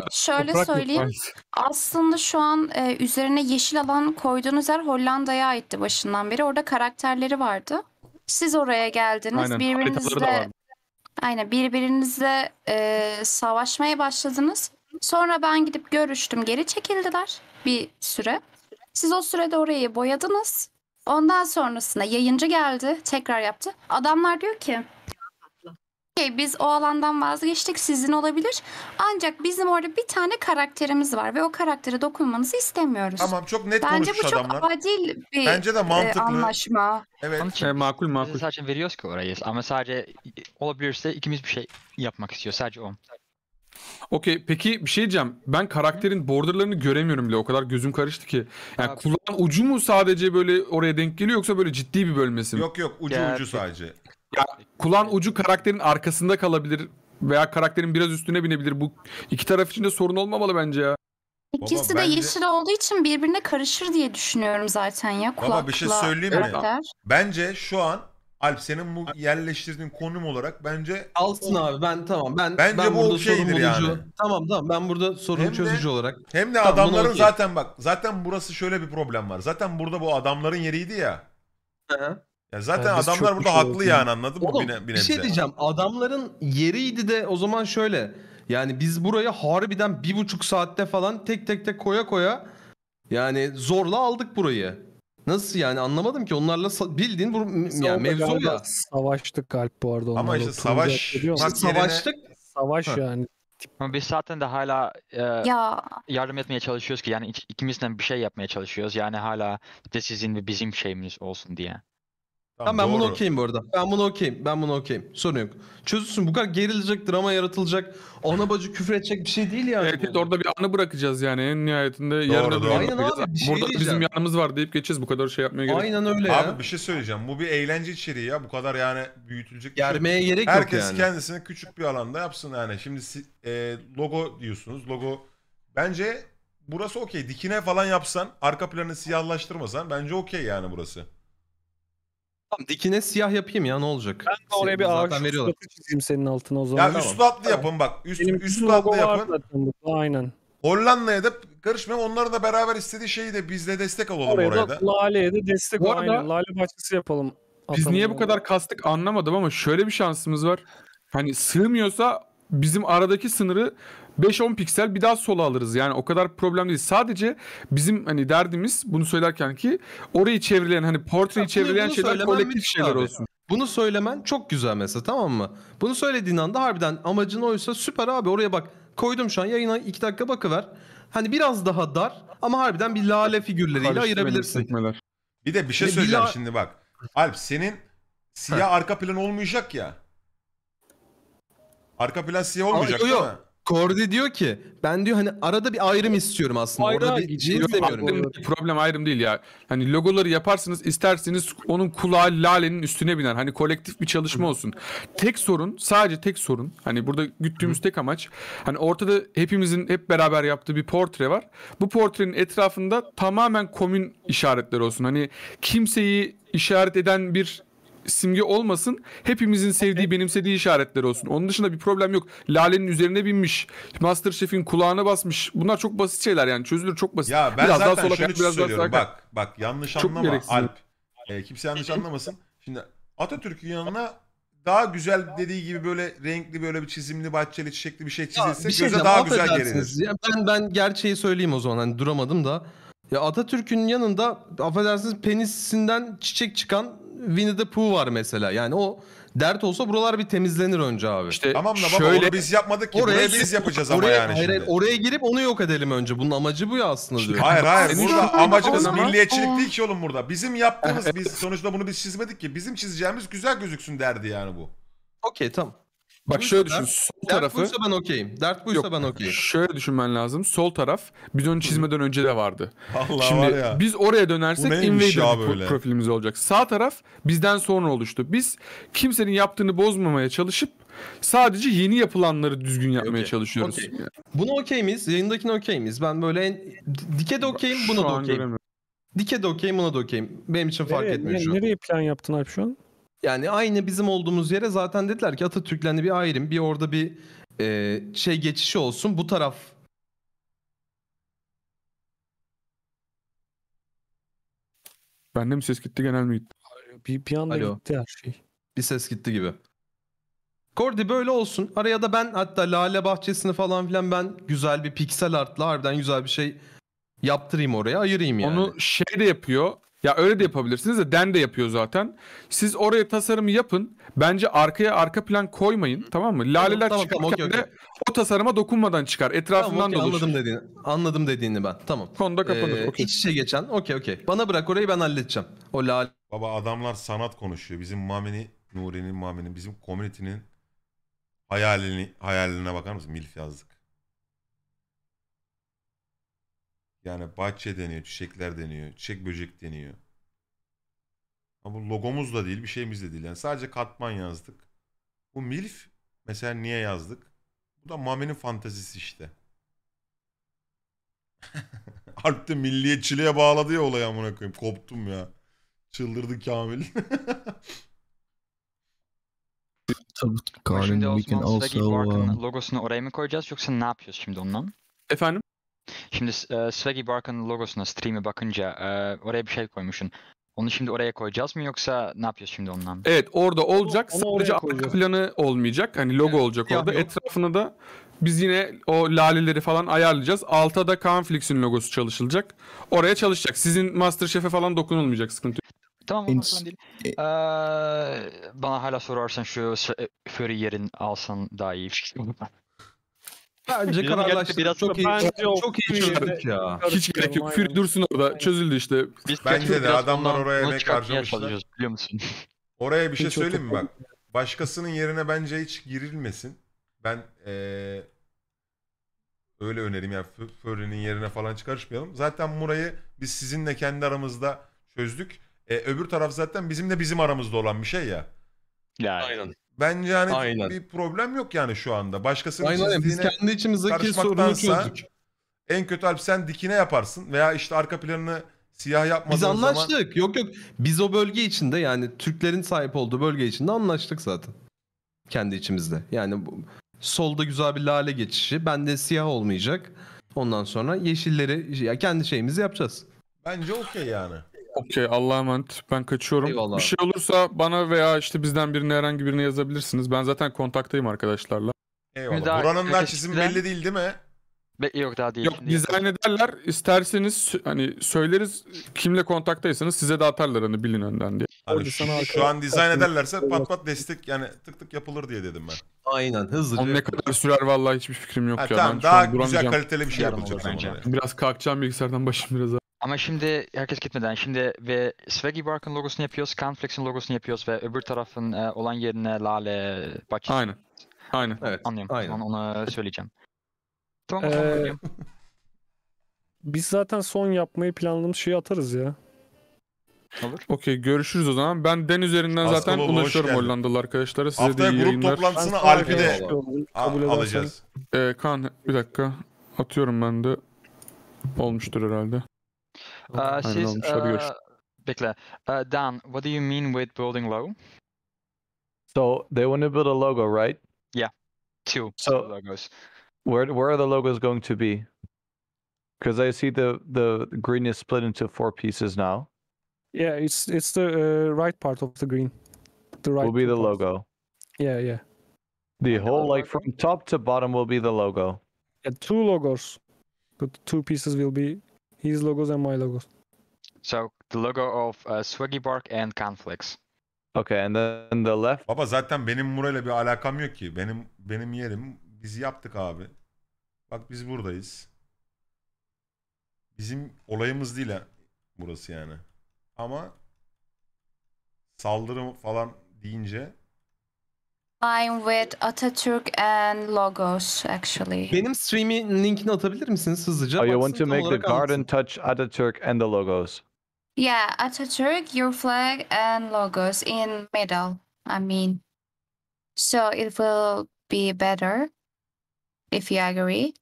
Şöyle Toprak söyleyeyim. Aslında şu an e, üzerine yeşil alan koyduğunuz yer Hollanda'ya aitti başından beri. Orada karakterleri vardı. Siz oraya geldiniz. Aynen, Birbirinizle vardı. aynen birbirinizle e, savaşmaya başladınız. Sonra ben gidip görüştüm. Geri çekildiler bir süre. Siz o sürede orayı boyadınız. Ondan sonrasında yayıncı geldi, tekrar yaptı. Adamlar diyor ki, Okey biz o alandan vazgeçtik sizin olabilir. Ancak bizim orada bir tane karakterimiz var ve o karaktere dokunmanızı istemiyoruz. Tamam çok net Bence bu çok adil bir Bence de e, anlaşma. Evet. Onun için makul makul. biz sadece veriyoruz ki orayı. Ama sadece olabilirse ikimiz bir şey yapmak istiyor. Sadece o. Okey peki bir şey diyeceğim. Ben karakterin borderlarını göremiyorum bile. O kadar gözüm karıştı ki. Yani Abi- kulağın ucu mu sadece böyle oraya denk geliyor yoksa böyle ciddi bir bölmesi mi? Yok yok ucu Ya, ucu bir- sadece. Ya, kulağın ucu karakterin arkasında kalabilir veya karakterin biraz üstüne binebilir. Bu iki taraf için de sorun olmamalı bence ya. İkisi Baba, de bence- yeşil olduğu için birbirine karışır diye düşünüyorum zaten ya. Kulakla Baba bir şey söyleyeyim mi? karakter. Bence şu an Alp senin bu yerleştirdiğin konum olarak bence Alsın abi ben tamam ben Bence ben bu burada okeydir sorun bulucu. Tamam tamam ben burada sorun Hem çözücü olarak. hem de Tamam, adamların okey. zaten bak zaten burası şöyle bir problem var. Zaten burada bu adamların yeriydi ya. Hı hı. Ya zaten yani adamlar burada haklı yani anladın mı? Oğlum, bir, bir, şey diyeceğim. Adamların yeriydi de o zaman şöyle. Yani biz buraya harbiden bir buçuk saatte falan tek tek tek koya koya yani zorla aldık burayı. Nasıl yani anlamadım ki onlarla bildiğin bu yani mevzu ya. Savaştık galip bu arada onlarla. Ama işte savaş. İşte savaştık. Savaş Hı. yani. Ama biz zaten de hala e, ya. yardım etmeye çalışıyoruz ki yani ikimizden bir şey yapmaya çalışıyoruz. Yani hala de sizin ve bizim şeyimiz olsun diye. Tamam, ben bunu okeyim bu arada. Ben bunu okeyim. Ben bunu okeyim. Sorun yok. Çözülsün. Bu kadar gerilecek, drama yaratılacak, Ona bacı küfür edecek bir şey değil yani. Evet, orada bir anı bırakacağız yani. En nihayetinde doğru, yarın doğru. Aynen abi, bir şey Burada bizim yanımız var deyip geçeceğiz. Bu kadar şey yapmaya gerek yok. Aynen öyle ya. Abi bir şey söyleyeceğim. Bu bir eğlence içeriği ya. Bu kadar yani büyütülecek. Şey Germeye şey. gerek Herkes yok yani. Herkes kendisini küçük bir alanda yapsın yani. Şimdi e, logo diyorsunuz. Logo bence burası okey. Dikine falan yapsan, arka planı siyahlaştırmasan bence okey yani burası. Tamam dikine siyah yapayım ya ne olacak? Ben de oraya bir ağaç Zaten üstü çizeyim senin altına o zaman. Ya üst üstlatlı yapın bak. Üst, Benim bütün üstlatlı yapın. Aynen. Hollanda'ya da karışmayalım. Onların da beraber istediği şeyi de bizle destek alalım oraya, Oraya, da. Lale'ye de destek alalım. ol. arada- Lale bahçesi yapalım. Biz niye bu kadar kastık anlamadım ama şöyle bir şansımız var. Hani sığmıyorsa bizim aradaki sınırı 5-10 piksel bir daha sola alırız. Yani o kadar problem değil. Sadece bizim hani derdimiz bunu söylerken ki orayı çevrilen hani portreyi çevrilen şeyler kolektif şeyler abi. olsun. Bunu söylemen çok güzel mesela tamam mı? Bunu söylediğin anda harbiden amacın oysa süper abi oraya bak. Koydum şu an yayına 2 dakika bakıver. Hani biraz daha dar ama harbiden bir lale figürleriyle ayırabilirsin. Sıkmeler. Bir de bir şey söyleyeceğim şimdi bak. Alp senin siyah arka plan olmayacak ya. Arka plan siyah olmayacak Aa, değil mi? Kordi diyor ki ben diyor hani arada bir ayrım istiyorum aslında. Hayır, Orada bir şey istemiyorum. Problem ayrım değil ya. Hani logoları yaparsınız isterseniz onun kulağı lalenin üstüne biner. Hani kolektif bir çalışma olsun. Tek sorun sadece tek sorun. Hani burada güttüğümüz tek amaç. Hani ortada hepimizin hep beraber yaptığı bir portre var. Bu portrenin etrafında tamamen komün işaretler olsun. Hani kimseyi işaret eden bir simge olmasın. Hepimizin sevdiği, benimsediği işaretler olsun. Onun dışında bir problem yok. Lale'nin üzerine binmiş. Masterchef'in kulağına basmış. Bunlar çok basit şeyler yani. Çözülür çok basit. Ya ben biraz zaten daha sola kaç, biraz söylüyorum. Daha bak, bak yanlış çok anlama gereksiz. Alp. E, kimse yanlış anlamasın. Şimdi Atatürk'ün yanına daha güzel dediği gibi böyle renkli böyle bir çizimli bahçeli çiçekli bir şey çizilse bir şey daha güzel gelir. ben ben gerçeği söyleyeyim o zaman hani duramadım da. Ya Atatürk'ün yanında affedersiniz penisinden çiçek çıkan Winnie the Pooh var mesela. Yani o dert olsa buralar bir temizlenir önce abi. İşte Tamam da baba şöyle, onu biz yapmadık ki. Oraya biz yapacağız ama oraya, yani şimdi. oraya girip onu yok edelim önce. Bunun amacı bu ya aslında diyor. Hayır hayır Senin burada yaptığın amacımız ama- milliyetçilik değil ki oğlum burada. Bizim yaptığımız biz sonuçta bunu biz çizmedik ki. Bizim çizeceğimiz güzel gözüksün derdi yani bu. Okey tamam. Bak buysa şöyle düşün. Sol dert tarafı... buysa ben okeyim. Dert buysa Yok, ben okeyim. Şöyle düşünmen lazım. Sol taraf biz onu çizmeden önce de vardı. Allah Şimdi var ya. biz oraya dönersek invader profilimiz olacak. Sağ taraf bizden sonra oluştu. Biz kimsenin yaptığını bozmamaya çalışıp Sadece yeni yapılanları düzgün yapmaya okay. çalışıyoruz. Okay. Yani. Bunu okey miyiz? Yayındakini okey miyiz? Ben böyle en... dike de okeyim, buna da okeyim. Dike de okeyim, buna da okeyim. Benim için nereye, fark etmiyor nereye, şu an. Nereye plan yaptın Alp şu an? Yani aynı bizim olduğumuz yere zaten dediler ki Atatürk'le hani bir ayrım bir orada bir e, şey geçişi olsun bu taraf Bende mi ses gitti genel mi gitti? Bir, bir anda Alo. gitti her şey. Bir ses gitti gibi. Kordi böyle olsun. Araya da ben hatta Lale Bahçesi'ni falan filan ben güzel bir piksel artla harbiden güzel bir şey yaptırayım oraya ayırayım yani. Onu şey de yapıyor. Ya öyle de yapabilirsiniz de Den de yapıyor zaten. Siz oraya tasarımı yapın. Bence arkaya arka plan koymayın. Tamam mı? Laleler tamam, çıkarken okay, okay. de o tasarıma dokunmadan çıkar. Etrafından tamam, okay, dolaşır. Anladım dediğini. Anladım dediğini ben. Tamam. Konuda kapanır. Ee, okay. İç içe geçen. Okey okey. Bana bırak orayı ben halledeceğim. O lale. Baba adamlar sanat konuşuyor. Bizim Mameni, Nuri'nin Mameni, bizim community'nin hayalini, hayaline bakar mısın? Milf yazdık. Yani bahçe deniyor, çiçekler deniyor, çiçek böcek deniyor. Ama bu logomuz da değil, bir şeyimiz de değil. Yani sadece katman yazdık. Bu MILF mesela niye yazdık? Bu da Mamen'in fantazisi işte. Alp de milliyetçiliğe bağladı ya olayı amına koyayım. Koptum ya. Çıldırdı Kamil. Tabut Şimdi Osman Sıdaki logosunu oraya mı koyacağız yoksa ne yapıyoruz şimdi ondan? Efendim? Şimdi e, Swaggy Bark'ın logosuna, stream'e bakınca e, oraya bir şey koymuşsun. Onu şimdi oraya koyacağız mı yoksa ne yapacağız şimdi ondan? Evet orada olacak. Onu, onu Sadece arka planı olmayacak. Hani logo evet, olacak orada. Yok. Etrafına da biz yine o laleleri falan ayarlayacağız. Alta da Canflix'in logosu çalışılacak. Oraya çalışacak. Sizin Masterchef'e falan dokunulmayacak sıkıntı yok. Tamam o değil. Ee, bana hala sorarsan şu e, Fury yerin alsan daha iyi. Bence kararlaştı. Biraz çok iyi. Bence çok, çok iyi çözdük ya. Hiç gerek yok. Fury dursun orada. Çözüldü işte. Biz Bence de adamlar oraya ne harcamışlar. Biliyor musun? Oraya bir şey söyleyeyim mi bak? Başkasının yerine bence hiç girilmesin. Ben ee, öyle önerim yani Fury'nin yerine falan çıkarışmayalım. Zaten Muray'ı biz sizinle kendi aramızda çözdük. E, öbür taraf zaten bizim de bizim aramızda olan bir şey ya. Yani. Aynen. Bence hani Aynen. bir problem yok yani şu anda. Başkasının Aynen. Biz kendi içimizdeki sorunu karışmaktansa çözdük. en kötü Alp sen dikine yaparsın veya işte arka planını siyah yapmadığın Biz zaman anlaştık. Yok yok. Biz o bölge içinde yani Türklerin sahip olduğu bölge içinde anlaştık zaten. Kendi içimizde. Yani bu- solda güzel bir lale geçişi. Ben de siyah olmayacak. Ondan sonra yeşilleri ya kendi şeyimizi yapacağız. bence okey yani. Okey Allah'a emanet. Ben kaçıyorum. Eyvallah. Bir şey olursa bana veya işte bizden birine herhangi birine yazabilirsiniz. Ben zaten kontaktayım arkadaşlarla. Eyvallah. Buranın da çizim belli değil değil mi? Be- yok daha değil. Yok dizayn ederler. İsterseniz hani söyleriz kimle kontaktaysanız size de atarlar hani bilin önden diye. Abi hani şu, an dizayn ederlerse pat pat destek yani tık tık yapılır diye dedim ben. Aynen hızlıca. Onun ne kadar sürer vallahi hiçbir fikrim yok Ha, ya. ben tamam şu daha güzel kaliteli bir şey Yarın yapılacak bence. Biraz kalkacağım bilgisayardan başım biraz ağrıyor. Ama şimdi herkes gitmeden şimdi ve Swaggy Bark'ın logosunu yapıyoruz, Canflex'in logosunu yapıyoruz ve öbür tarafın e, olan yerine Lale bahçesi. Aynen. Aynen. Evet. Anlıyorum. Aynen. Onu, onu söyleyeceğim. Tamam. Ee, biz zaten son yapmayı planladığımız şeyi atarız ya. Olur. Okey görüşürüz o zaman. Ben den üzerinden Aslında zaten ulaşıyorum Hollandalı arkadaşlara. Size Haftaya de iyi grup yayınlar. toplantısını Alpi'de şey alacağız. Ee, kan bir dakika. Atıyorum ben de. Olmuştur herhalde. Uh, she's, uh, Bickler. Uh, Dan, eh, eh, what do you mean with building low? So they want to build a logo, right? Yeah, two so logos. Where where are the logos going to be? Because I see the the green is split into four pieces now. Yeah, it's it's the uh, right part of the green. The right will be the logo. Yeah, yeah. The and whole the like from top to bottom will be the logo. Yeah, two logos, but two pieces will be his logos and my logos. So the logo of uh, Swaggy Bark and Conflicts. Okay and then the left. Baba zaten benim burayla bir alakam yok ki. Benim benim yerim biz yaptık abi. Bak biz buradayız. Bizim olayımız değil ha burası yani. Ama saldırı falan deyince I'm with Atatürk and Logos actually. Benim stream'in linkini atabilir misiniz hızlıca? Oh, you want to make the garden touch Atatürk and the logos. Yeah, Atatürk, your flag and Logos in middle. I mean, so it will be better if you agree.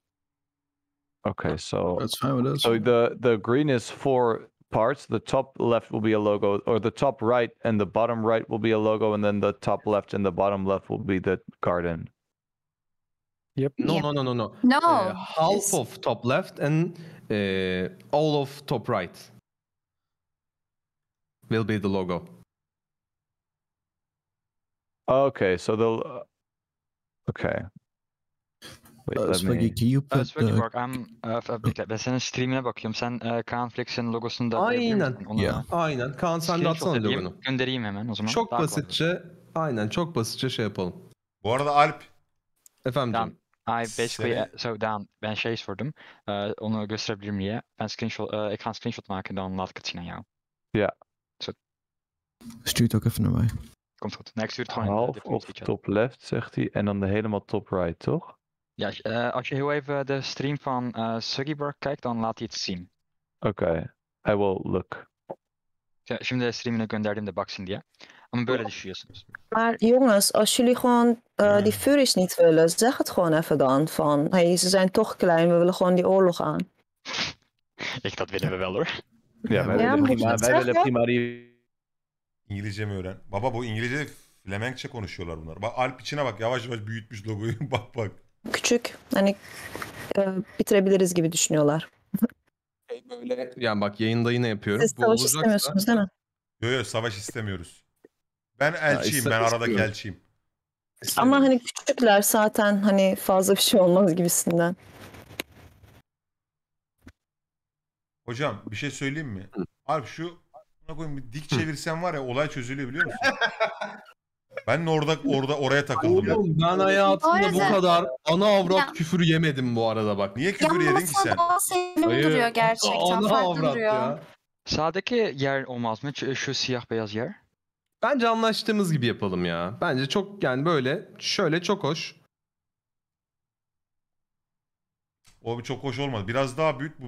Okay, so That's fine with us. so the the green is for parts. The top left will be a logo, or the top right and the bottom right will be a logo, and then the top left and the bottom left will be the garden. Yep. No, no, no, no, no. No. Uh, half of top left and uh, all of top right will be the logo. Okay, so the okay, Wait, uh, eh, Swaggy, me... can you put uh, Swaggy, the... Mark, I'm, uh, bekle, ben senin streamine bakıyorum. Sen eh, e, Kaan Flex'in logosunu da Aynen. Aynen. Kan sen şey de atsana Göndereyim hemen o zaman. Çok basitçe aynen çok basitçe şey yapalım. Bu arada Alp. Efendim I basically Seni... so Dan ben şey sordum. Ee, onu gösterebilir miyim diye. Ben screenshot e, eh, ekran screenshot maken dan hakkında anlattık yine ya. Ja. So. Stuur het ook even naar mij. Komt goed. Nee, ik stuur het gewoon. Half of top left zegt hij en dan de helemaal top right, toch? Ja, uh, als je heel even de stream van uh, Suggyburg kijkt, dan laat hij het zien. Oké, I will look. Ja, şimdi streamine gönderdiğimde in diye. Ama böyle ja? Maar jongens, als jullie gewoon uh, die furies niet willen, zeg het gewoon even dan. Van, hey, ze zijn toch klein, we willen gewoon die oorlog aan. Ik, dat willen we wel hoor. Ja, wij willen prima, wij willen prima İngilizce mi öğren? Baba bu İngilizce Flemenkçe konuşuyorlar bunlar. Bak Alp içine bak yavaş yavaş büyütmüş logoyu. bak bak. küçük hani e, bitirebiliriz gibi düşünüyorlar. Şey böyle yani bak yayında yine yapıyorum. Siz Bu savaş olacaksa- istemiyorsunuz değil mi? Yok yok savaş istemiyoruz. Ben elçiyim ben arada aradaki elçiyim. Ama hani küçükler zaten hani fazla bir şey olmaz gibisinden. Hocam bir şey söyleyeyim mi? Alp şu bir dik çevirsen var ya olay çözülüyor biliyor musun? Ben orada orada oraya takıldım. ya. ben hayatımda bu kadar ana avrat Ya. küfür yemedim bu arada bak. Niye küfür yedin ki sen? daha sevimli Hayır. duruyor gerçekten. Ana avrat duruyor. ya. Sağdaki yer olmaz mı? Şu, şu siyah beyaz yer. Bence anlaştığımız gibi yapalım ya. Bence çok yani böyle şöyle çok hoş. O bir çok hoş olmadı. Biraz daha büyük bu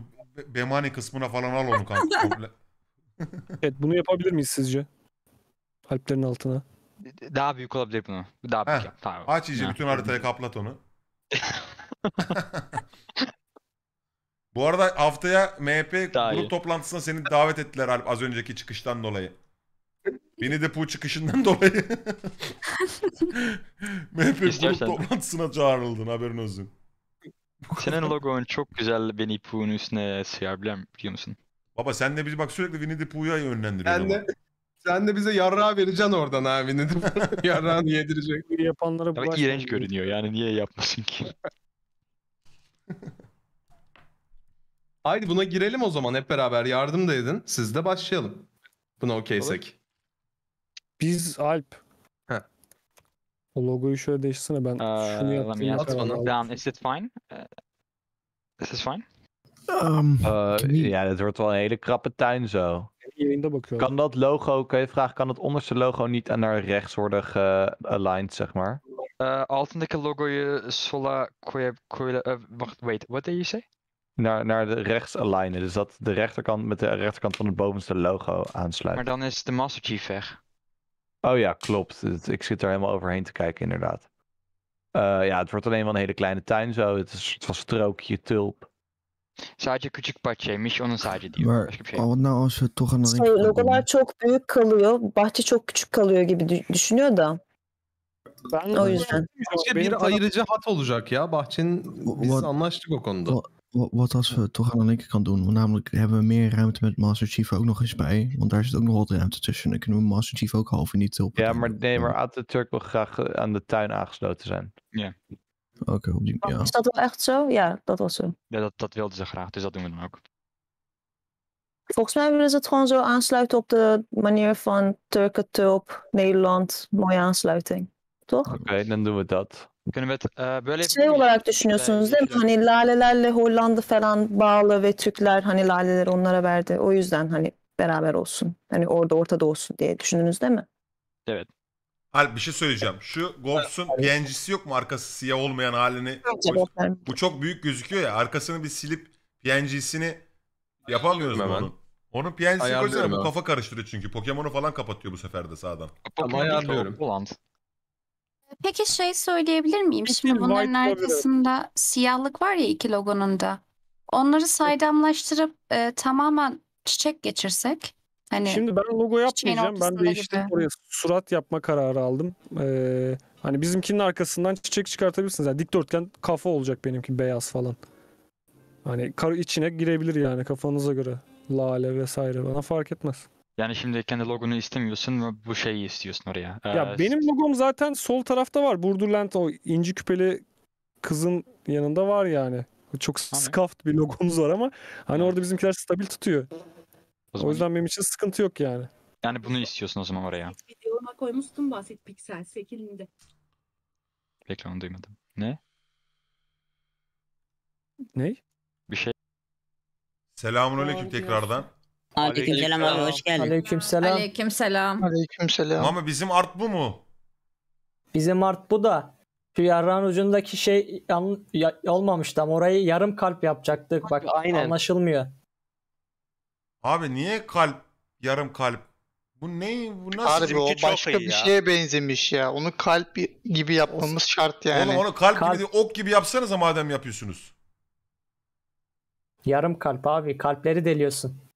Bemani kısmına falan al onu kanka. Evet bunu yapabilir miyiz sizce? Alplerin altına daha büyük olabilir bunu. Daha büyük Heh. Tamam. Aç iyice bütün haritaya kaplat onu. Bu arada haftaya MHP Daha grup iyi. toplantısına seni davet ettiler Alp az önceki çıkıştan dolayı. Beni de bu çıkışından dolayı. MHP grup toplantısına çağrıldın haberin olsun. Senin logon çok güzel beni Pooh'un üstüne sıyabilir biliyor musun? Baba sen de bizi bak sürekli Winnie the Pooh'ya yönlendiriyorsun. Ben de sen de bize yarrağı vereceksin oradan abi dedim. Yarrağını yedirecek. Bu yapanlara Tabii bulaşmayın. iğrenç görünüyor yani niye yapmasın ki? Haydi buna girelim o zaman hep beraber yardım da edin. Siz de başlayalım. Buna okeysek. Biz Alp. Heh. O logoyu şöyle değiştirsene ben ee, şunu Uh, let me bana. Dan, is it fine? Uh, is it fine? Um, Eh, Can you- dat wordt wel een hele krappe tuin zo. Kan dat logo, kan je vragen, kan het onderste logo niet naar rechts worden gealigned, zeg maar? Uh, alternate logo je sola eh, wacht, wait, what did you say? Naar, naar de rechts alignen, dus dat de rechterkant met de rechterkant van het bovenste logo aansluit. Maar dan is de Master Chief weg. Oh ja, klopt. Ik zit er helemaal overheen te kijken, inderdaad. Eh, ja, het wordt alleen wel een hele kleine tuin zo. Het is van strookje tulp. Sadece küçük bahçeymiş onun sadece diyor. Var. Başka bir şey. yok. Ondan o şu Tuhan'ın Şey, logolar çok büyük kalıyor. Bahçe çok küçük kalıyor gibi düşünüyor da. Ben O yüzden. Bence Benim bir taraf- ayırıcı hat olacak ya. Bahçenin biz bu- anlaştık o konuda. Wa- wa- Wat als we toch aan de linkerkant doen, namelijk hebben we meer ruimte met Master Chief ook nog eens bij. Want daar zit ook nog wat ruimte tussen. Dan kunnen we Master Chief ook half in die tulpen. Ja, maar nee, maar Atatürk wil graag eh, aan de tuin aangesloten zijn. Ja. Oké, okay, op die manier. Ja. Is dat wel echt zo? Ja, dat was zo. Ja, dat, dat wilden ze graag, dus dat doen we dan ook. Volgens mij willen ze het gewoon zo aansluiten op de manier van Turken, Tulp, Nederland. Mooie aansluiting, toch? Oké, okay, dan doen we dat. Kunnen we het uh, böyle... Şey olarak düşünüyorsunuz değil mi? Hani lalelerle Hollanda falan bağlı ve Türkler hani laleleri onlara verdi. O yüzden hani beraber olsun. Hani orada ortada olsun diye düşündünüz değil mi? Evet. Alp bir şey söyleyeceğim. Şu Gobs'un PNG'si yok mu arkası siyah olmayan halini? Bu çok büyük gözüküyor ya. Arkasını bir silip PNG'sini yapamıyoruz mu onun? Onun PNG'sini koysana bu kafa karıştırıyor çünkü. Pokemon'u falan kapatıyor bu sefer de sağdan. Ama ayarlıyorum. Peki şey söyleyebilir miyim? Şimdi bunların arkasında siyahlık var ya iki logonun da. Onları saydamlaştırıp e, tamamen çiçek geçirsek. Hani Şimdi ben logo yapmayacağım. Ben değiştim gibi. oraya surat yapma kararı aldım. Ee, hani bizimkinin arkasından çiçek çıkartabilirsiniz. Yani dikdörtgen kafa olacak benimki beyaz falan. Hani kar içine girebilir yani kafanıza göre. Lale vesaire bana fark etmez. Yani şimdi kendi logonu istemiyorsun bu şeyi istiyorsun oraya. Ee, ya benim logom zaten sol tarafta var. Burdurland o inci küpeli kızın yanında var yani. Çok scuffed bir logomuz var ama hani orada bizimkiler stabil tutuyor. O, zaman... o yüzden benim için sıkıntı yok yani. Yani bunu istiyorsun o zaman oraya. Videoma koymuştum basit piksel şeklinde. Bekle onu duymadım. Ne? Ne? Bir şey. Selamun aleyküm tekrardan. Aleykümselam abi hoş geldin. Aleykümselam. Aleykümselam. Aleykümselam. Ama bizim art bu mu? Bizim art bu da. Şu yarrağın ucundaki şey olmamıştı ama Orayı yarım kalp yapacaktık. Bak Aynen. anlaşılmıyor. Abi niye kalp yarım kalp? Bu ne? Bu nasıl? Harbi o başka bir ya. şeye benzemiş ya. Onu kalp gibi yapmamız şart yani. Oğlum onu kalp, Kalp. gibi değil, ok gibi yapsanıza madem yapıyorsunuz. Yarım kalp abi. Kalpleri deliyorsun.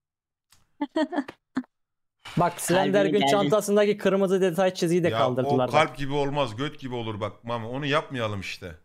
Bak Slender Kalbine gün çantasındaki kırmızı detay çiziyi de kaldırdılar. o bak. kalp gibi olmaz, göt gibi olur bak. Mama onu yapmayalım işte.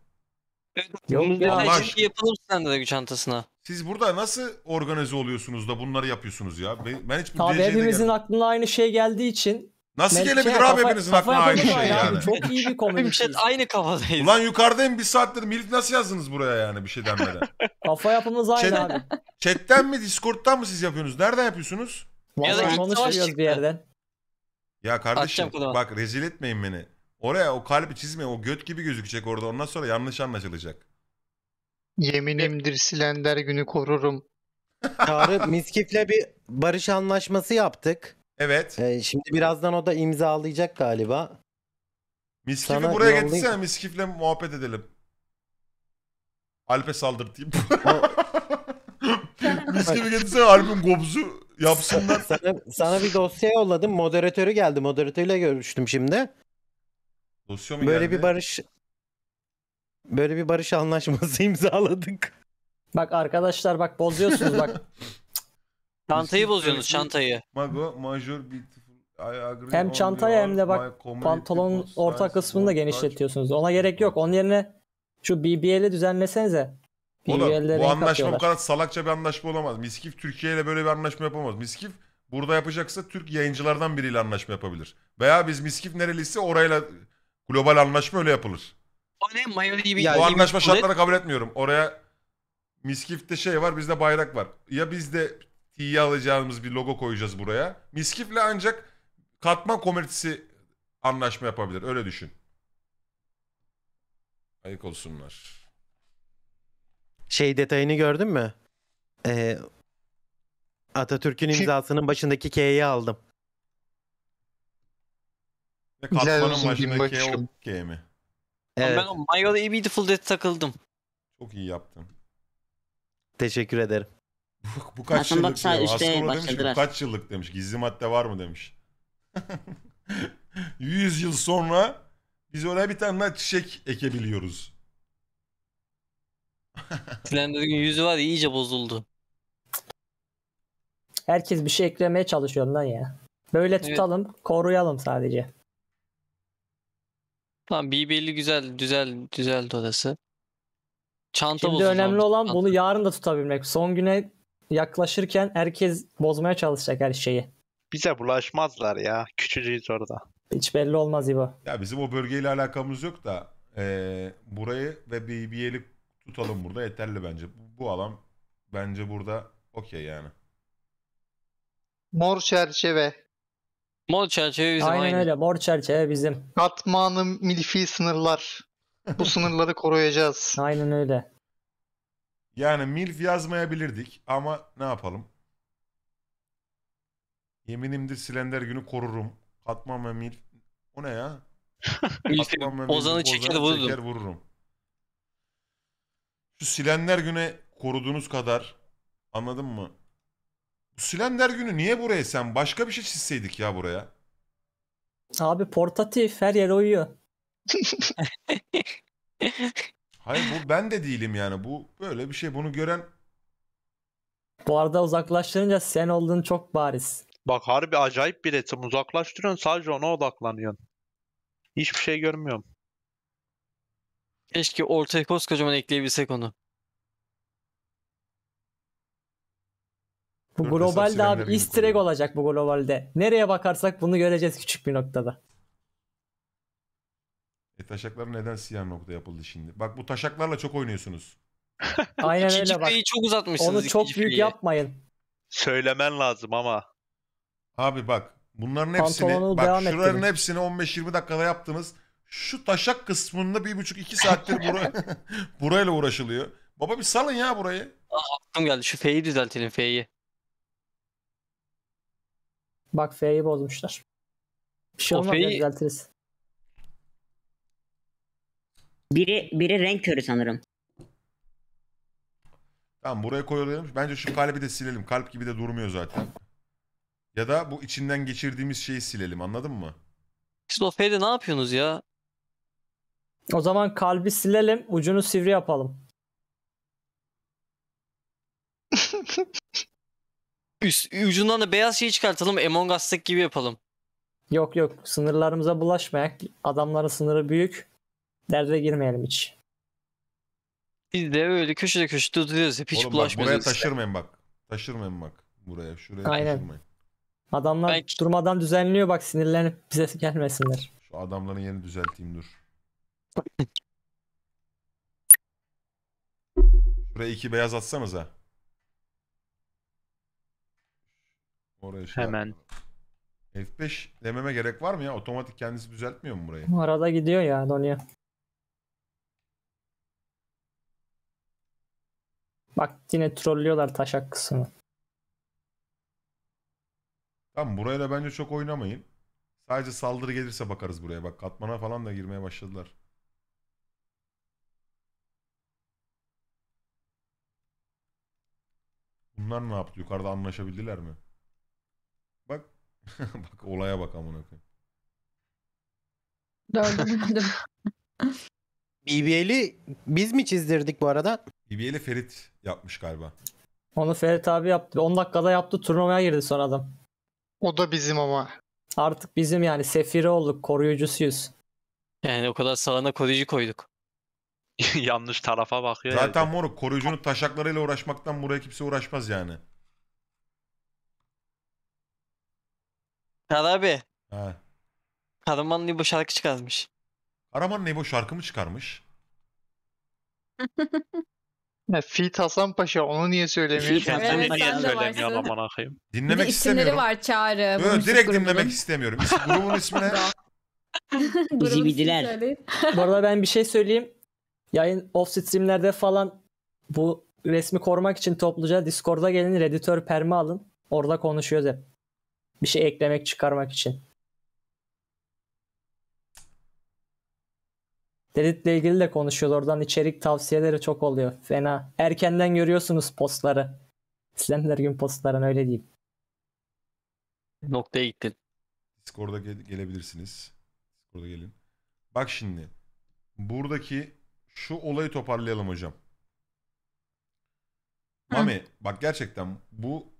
Yok ya. Detay Var. yapalım sende de çantasına. Siz burada nasıl organize oluyorsunuz da bunları yapıyorsunuz ya? Ben, hiç bu Tabii DC'de hepimizin gelmedim. aklına aynı şey geldiği için. Nasıl Met- gelebilir şey, abi kafa- hepinizin kafa aklına aynı yapımı şey var yani? Çok iyi bir komedi. Hemşet aynı kafadayız. Ulan yukarıdayım bir saattir. dedim. Millet nasıl yazdınız buraya yani bir şey denmeden? Kafa yapımız aynı Şey- abi. Chat'ten mi Discord'tan mı siz yapıyorsunuz? Nereden yapıyorsunuz? Ya da Vallahi ilk bir yerden. Ya kardeşim bak rezil etmeyin beni. Oraya o kalbi çizme O göt gibi gözükecek orada. Ondan sonra yanlış anlaşılacak. Yeminimdir silender günü korurum. Çağrı Miskif'le bir barış anlaşması yaptık. Evet. Ee, şimdi birazdan o da imzalayacak galiba. Miskif'i Sana buraya yollayayım. getirsene Miskif'le muhabbet edelim. Alp'e saldırtayım. Miskif'i getirsene Alp'in gobzu yapsınlar. Sana, sana bir dosya yolladım. Moderatörü geldi. Moderatörüyle görüştüm şimdi. Dosya mı Böyle geldi? bir barış Böyle bir barış anlaşması imzaladık. Bak arkadaşlar bak bozuyorsunuz bak. Çantayı şey bozuyorsunuz çantayı. Mago major Hem on çantaya hem de bak pantolonun orta kısmını da genişletiyorsunuz. Ona gerek yok. Onun yerine şu BBL'i düzenlesenize. Oğlum, bu anlaşma bu kadar salakça bir anlaşma olamaz. Miskif Türkiye ile böyle bir anlaşma yapamaz. Miskif burada yapacaksa Türk yayıncılardan biriyle anlaşma yapabilir. Veya biz Miskif nereliyse orayla global anlaşma öyle yapılır ne mayoneyi bir... O anlaşma şartlarını kabul etmiyorum. Oraya Miskif'te şey var bizde bayrak var. Ya biz de iyi alacağımız bir logo koyacağız buraya. Miskif'le ancak katma komitesi anlaşma yapabilir. Öyle düşün. Ayık olsunlar. Şey detayını gördün mü? Ee, Atatürk'ün imzasının başındaki K'yi aldım. Katmanın başındaki K mi? Evet. Ben o My Only Beautiful Dead'e takıldım. Çok iyi yaptın. Teşekkür ederim. bu, bu kaç Aslında yıllık diyor. üstte Askolo demiş bu kaç yıllık demiş. Gizli madde var mı demiş. 100 yıl sonra biz oraya bir tane daha çiçek ekebiliyoruz. Slender'ın yüzü var iyice bozuldu. Herkes bir şey eklemeye çalışıyor lan ya. Böyle tutalım, koruyalım sadece. Tamam BB'li güzel güzel güzel odası. Çanta Şimdi bozuldu önemli olan bunu yarın da tutabilmek. Son güne yaklaşırken herkes bozmaya çalışacak her şeyi. Bize bulaşmazlar ya. Küçücüğüz orada. Hiç belli olmaz İbo. Ya bizim o bölgeyle alakamız yok da e, burayı ve BB'li tutalım burada yeterli bence. Bu, bu alan bence burada okey yani. Mor çerçeve. Mor çerçeve bizim Aynen öyle. Mor çerçeve bizim. Katmanı milfi sınırlar. Bu sınırları koruyacağız. Aynen öyle. Yani milf yazmayabilirdik ama ne yapalım? Yeminimdir silender günü korurum. Katman ve milf. O ne ya? Katman ve milf, Ozan'ı çeker vururum. çeker vururum. Şu silenler güne koruduğunuz kadar anladın mı? Sülender günü niye buraya sen? Başka bir şey çizseydik ya buraya. Abi portatif her yere uyuyor. Hayır bu ben de değilim yani. Bu böyle bir şey. Bunu gören Bu arada uzaklaştırınca sen olduğun çok bariz. Bak harbi acayip bir resim. Uzaklaştırıyorsun sadece ona odaklanıyorsun. Hiçbir şey görmüyorum. Keşke ortaya koskocaman ekleyebilsek onu. Bu globalde abi easter egg olacak bu globalde. Nereye bakarsak bunu göreceğiz küçük bir noktada. E taşaklar neden siyah nokta yapıldı şimdi? Bak bu taşaklarla çok oynuyorsunuz. Aynen öyle bak. çok uzatmışsınız. Onu çok büyük yapmayın. Söylemen lazım ama. Abi bak bunların hepsini Pantolonu bak devam ettirin. hepsini 15-20 dakikada yaptınız. Şu taşak kısmında bir 1,5-2 saattir bura, burayla uğraşılıyor. Baba bir salın ya burayı. aklım geldi şu F'yi düzeltelim F'yi. Bak F'yi bozmuşlar. Bir şey o olmaz düzeltiriz. Biri, biri renk körü sanırım. Tamam buraya koyalım. Bence şu kalbi de silelim. Kalp gibi de durmuyor zaten. Ya da bu içinden geçirdiğimiz şeyi silelim anladın mı? Siz o F'de ne yapıyorsunuz ya? O zaman kalbi silelim ucunu sivri yapalım. Üst, ucundan da beyaz şeyi çıkartalım. Among Us'taki gibi yapalım. Yok yok sınırlarımıza bulaşmayak. Adamların sınırı büyük. Derde girmeyelim hiç. Biz de öyle, köşede köşede duruyoruz hep hiç Oğlum bak buraya bulaşmıyoruz. taşırmayın bak. Taşırmayın bak. Buraya şuraya Aynen. taşırmayın. Adamlar Ben- durmadan düzenliyor bak sinirlenip bize gelmesinler. Şu adamların yeni düzelteyim dur. Buraya iki beyaz atsanıza. Oraya şey Hemen. F5 dememe gerek var mı ya? Otomatik kendisi düzeltmiyor mu burayı? Bu arada gidiyor ya Donya. Bak yine trollüyorlar taşak kısmı. Tamam buraya da bence çok oynamayın. Sadece saldırı gelirse bakarız buraya. Bak katmana falan da girmeye başladılar. Bunlar ne yaptı? Yukarıda anlaşabildiler mi? bak olaya bak amına koyayım. BBL'i biz mi çizdirdik bu arada? BBL'i Ferit yapmış galiba. Onu Ferit abi yaptı. 10 dakikada yaptı. Turnuvaya girdi son adam. O da bizim ama. Artık bizim yani sefiri olduk. Koruyucusuyuz. Yani o kadar sağına koruyucu koyduk. Yanlış tarafa bakıyor. Zaten yani. moruk koruyucunun taşaklarıyla uğraşmaktan buraya kimse uğraşmaz yani. Çağrı abi. He. Karaman Nibo şarkı çıkarmış. Karaman Nibo şarkı mı çıkarmış? Fit Hasan Paşa onu niye söylemiyorsun? Evet, sen de niye söylemiyorsun aman akıyım? Dinlemek istemiyorum. var Çağrı. Böyle direkt grubunun. dinlemek istemiyorum. İs grubun ismi ne? Bizi bildiler. bu arada ben bir şey söyleyeyim. Yayın off streamlerde falan bu resmi korumak için topluca Discord'a gelin. redditor perma alın. Orada konuşuyoruz hep. Bir şey eklemek çıkarmak için. Reddit'le ilgili de konuşuyor. Oradan içerik tavsiyeleri çok oluyor. Fena. Erkenden görüyorsunuz postları. İzlenler gün postlarını öyle diyeyim. Noktaya gittin. Discord'a ge- gelebilirsiniz. Discord'a gelin. Bak şimdi. Buradaki şu olayı toparlayalım hocam. Mami bak gerçekten bu